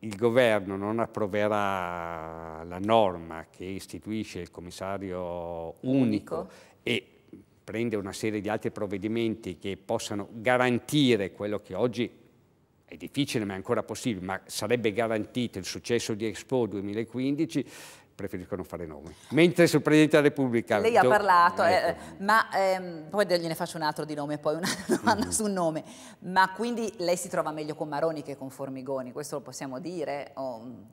Speaker 16: il governo non approverà la norma che istituisce il commissario unico, unico. e prende una serie di altri provvedimenti che possano garantire quello che oggi è difficile ma è ancora possibile, ma sarebbe garantito il successo di Expo 2015, preferiscono fare nome. Mentre sul Presidente della Repubblica... Lei ha parlato,
Speaker 5: eh, ecco. ma ehm, poi gliene faccio un altro di nome, e poi una [laughs] domanda mm -hmm. su un nome. Ma quindi lei si trova meglio con Maroni che con Formigoni, questo lo possiamo dire? O,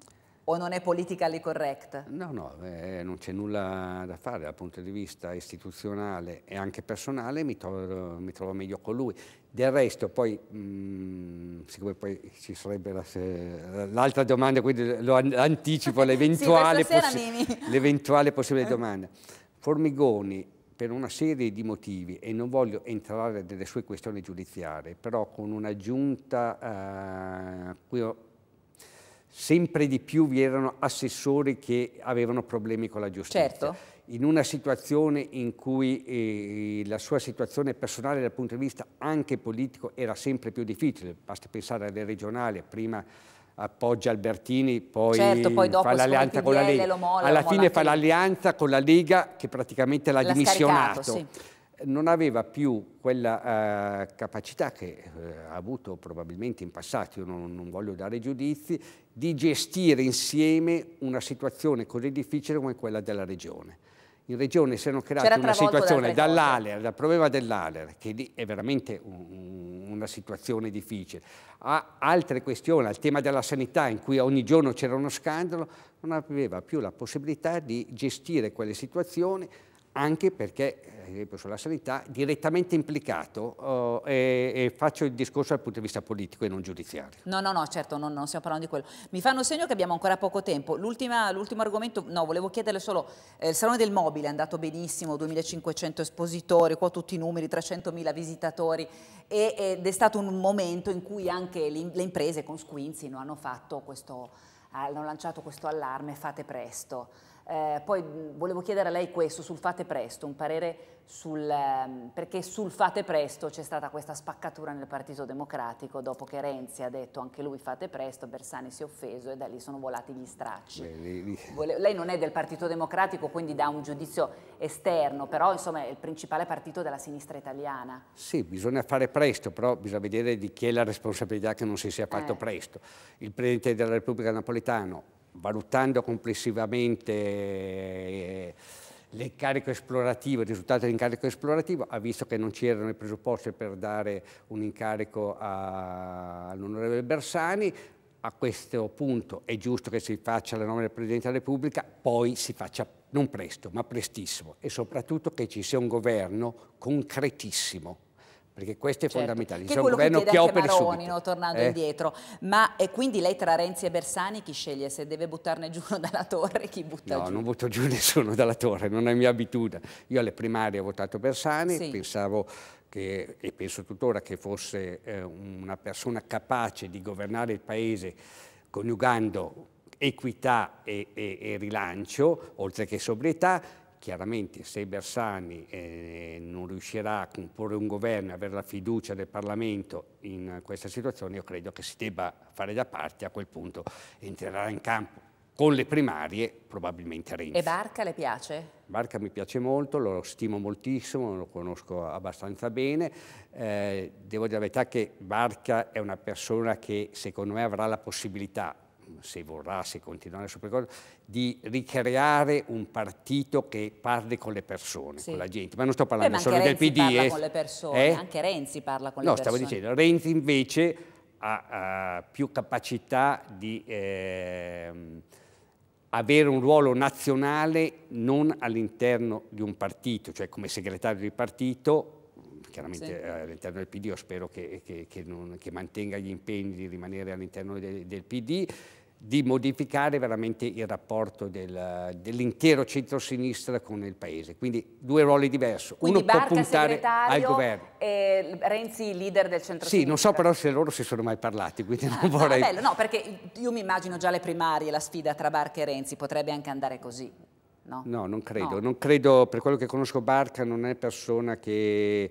Speaker 5: o non è politically correct? No, no,
Speaker 16: eh, non c'è nulla da fare dal punto di vista istituzionale e anche personale, mi trovo, mi trovo meglio con lui. Del resto, poi, mh, mm, siccome poi ci sarebbe l'altra domanda, quindi lo anticipo, l'eventuale [laughs] sì, possi [laughs] possibile eh. domanda. Formigoni, per una serie di motivi, e non voglio entrare nelle sue questioni giudiziarie, però con un'aggiunta, eh, sempre di più vi erano assessori che avevano problemi con la giustizia. Certo in una situazione in cui eh, la sua situazione personale dal punto di vista anche politico era sempre più difficile, basta pensare alle regionali, prima appoggia Albertini, poi, certo, poi fa l'alleanza con la Lega, alla fine fa l'alleanza con la Lega che praticamente l'ha dimissionato. Sì. Non aveva più quella eh, capacità che eh, ha avuto probabilmente in passato, io non, non voglio dare giudizi, di gestire insieme una situazione così difficile come quella della regione in regione si è creati una situazione dall'Aler, dal problema dell'Aler, che lì è veramente un, una situazione difficile, a altre questioni, al tema della sanità in cui ogni giorno c'era uno scandalo, non aveva più la possibilità di gestire quelle situazioni anche perché, ad esempio sulla sanità, direttamente implicato eh, e, e, faccio il discorso dal punto di vista politico e non giudiziario.
Speaker 5: No, no, no, certo, non, non stiamo parlando di quello. Mi fanno segno che abbiamo ancora poco tempo. L'ultimo argomento, no, volevo chiederle solo, eh, il Salone del Mobile è andato benissimo, 2500 espositori, qua tutti i numeri, 300.000 visitatori e, ed è stato un momento in cui anche le, le imprese con Squinzino hanno, questo, ah, hanno lanciato questo allarme, fate presto. Eh, poi volevo chiedere a lei questo sul fate presto, un parere sul ehm, perché sul fate presto c'è stata questa spaccatura nel Partito Democratico dopo che Renzi ha detto anche lui fate presto, Bersani si è offeso e da lì sono volati gli stracci. Beh, lì, lì. Vole, lei non è del Partito Democratico quindi dà un giudizio esterno, però insomma è il principale partito della sinistra italiana.
Speaker 16: Sì, bisogna fare presto, però bisogna vedere di chi è la responsabilità che non si sia fatto eh. presto. Il Presidente della Repubblica Napolitano valutando complessivamente eh, l'incarico esplorativo, il risultato dell'incarico esplorativo, ha visto che non c'erano i presupposti per dare un incarico all'onorevole Bersani, a questo punto è giusto che si faccia la nomina del Presidente della Repubblica, poi si faccia non presto, ma prestissimo e soprattutto che ci sia un governo concretissimo perché questo è certo. fondamentale. Che è quello che chiede anche Maroni, no, tornando eh? indietro.
Speaker 5: Ma e quindi lei tra Renzi e Bersani chi sceglie? Se deve buttarne giù uno [laughs] dalla torre, chi butta no, giù?
Speaker 16: No, non butto giù [laughs] nessuno dalla torre, non è mia abitudine. Io alle primarie ho votato Bersani, sì. pensavo che, e penso tuttora che fosse eh, una persona capace di governare il paese coniugando equità e, e, e rilancio, oltre che sobrietà, chiaramente se Bersani eh, non riuscirà a comporre un governo e avere la fiducia del Parlamento in questa situazione, io credo che si debba fare da parte, a quel punto entrerà in campo con le primarie probabilmente Renzi. E
Speaker 5: Barca le piace?
Speaker 16: Barca mi piace molto, lo stimo moltissimo, lo conosco abbastanza bene. Eh, devo dire la verità che Barca è una persona che secondo me avrà la possibilità se vorrà, se continuerà su quel di ricreare un partito che parli con le persone, sì. con la gente. Ma non sto parlando Beh, solo del PD. parla eh, con le persone, eh? anche
Speaker 5: Renzi parla con no, le persone. No, stavo dicendo,
Speaker 16: Renzi invece ha, ha più capacità di eh, avere un ruolo nazionale non all'interno di un partito, cioè come segretario di partito, chiaramente sì. Eh, all'interno del PD, io spero che, che, che, non, che, mantenga gli impegni di rimanere all'interno de, del PD, di modificare veramente il rapporto del, dell'intero centro-sinistra con il Paese. Quindi due ruoli diversi, Quindi uno Barca, può puntare al governo.
Speaker 5: E Renzi, leader del centro-sinistra. Sì, non so però
Speaker 16: se loro si sono mai parlati, quindi non ah, vorrei... No, bello,
Speaker 5: no, perché io mi immagino già le primarie, la sfida tra Barca e Renzi, potrebbe anche andare così. No,
Speaker 16: no non credo, no. non credo, per quello che conosco Barca non è persona che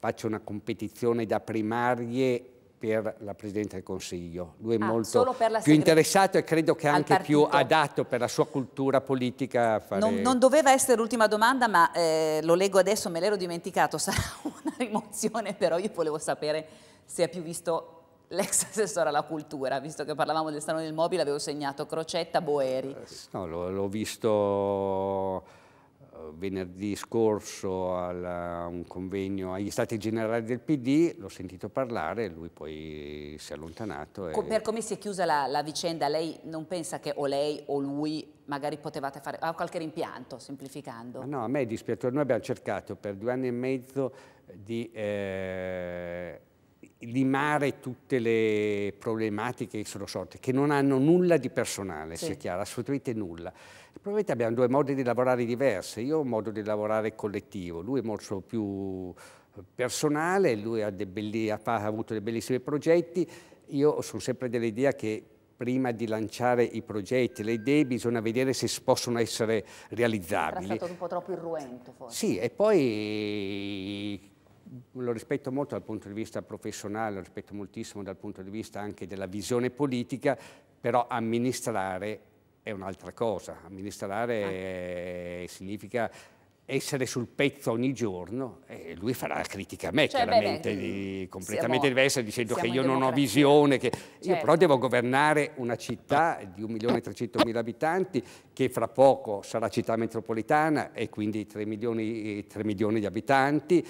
Speaker 16: faccio una competizione da primarie per la Presidente del Consiglio. Lui è ah, molto più interessato e credo che anche partito. più adatto per la sua cultura politica. Fare... Non, non,
Speaker 5: doveva essere l'ultima domanda, ma eh, lo leggo adesso, me l'ero dimenticato, [laughs] sarà una rimozione, però io volevo sapere se ha più visto l'ex assessore alla cultura, visto che parlavamo del Salone del Mobile, avevo segnato Crocetta Boeri. Eh,
Speaker 16: no, l'ho visto venerdì scorso a un convegno agli Stati Generali del PD, l'ho sentito parlare, lui poi si è allontanato. E... Per
Speaker 5: come si è chiusa la, la, vicenda, lei non pensa che o lei o lui magari potevate fare, qualche rimpianto, semplificando?
Speaker 16: No, a me è dispiaciuto, noi abbiamo cercato per due anni e mezzo di... Eh limare tutte le problematiche che sono sorte, che non hanno nulla di personale, sì. sia chiaro, assolutamente nulla. Probabilmente abbiamo due modi di lavorare diversi, io ho un modo di lavorare collettivo, lui è molto più eh, personale, lui ha, belli, ha, ha avuto dei bellissimi progetti, io sono sempre dell'idea che prima di lanciare i progetti, le idee, bisogna vedere se possono essere realizzabili. Era stato
Speaker 5: un po' troppo irruento forse. Sì,
Speaker 16: e poi lo rispetto molto dal punto di vista professionale, lo rispetto moltissimo dal punto di vista anche della visione politica, però amministrare è un'altra cosa. Amministrare ah. significa essere sul pezzo ogni giorno e lui farà la critica a me cioè, chiaramente beh, di, completamente siamo, diversa dicendo che io non ho visione che certo. io però devo governare una città di 1.300.000 abitanti che fra poco sarà città metropolitana e quindi 3 milioni, 3 milioni di abitanti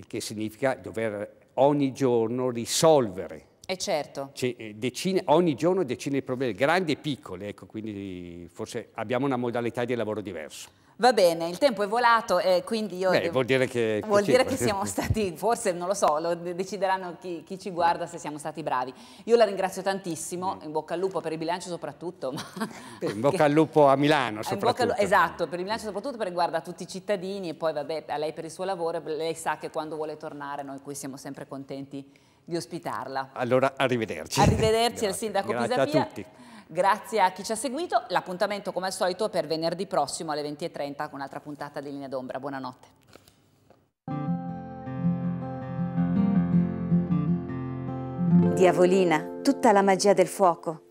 Speaker 16: il che significa dover ogni giorno risolvere.
Speaker 5: E eh, certo.
Speaker 16: Eh, decine, ogni giorno decine di problemi, grandi e piccoli, ecco, quindi forse abbiamo una modalità di lavoro diversa.
Speaker 5: Va bene, il tempo è volato, eh, quindi io... Beh, vuol
Speaker 16: dire che... Vuol dire [laughs] che siamo
Speaker 5: stati, forse, non lo so, lo decideranno chi, chi, ci guarda se siamo stati bravi. Io la ringrazio tantissimo, mm. in bocca al lupo per il bilancio soprattutto. Ma... Beh, in bocca al
Speaker 16: lupo a Milano [laughs] soprattutto. Lu...
Speaker 5: Esatto, per il bilancio soprattutto per riguardo tutti i cittadini e poi vabbè, a lei per il suo lavoro, lei sa che quando vuole tornare noi qui siamo sempre contenti di ospitarla.
Speaker 16: Allora, arrivederci. Arrivederci al [laughs] sindaco Grazie a tutti.
Speaker 5: Grazie a chi ci ha seguito, l'appuntamento come al solito per venerdì prossimo alle 20.30 con un'altra puntata di Linea d'Ombra. Buonanotte. Diavolina,
Speaker 4: tutta la magia del fuoco.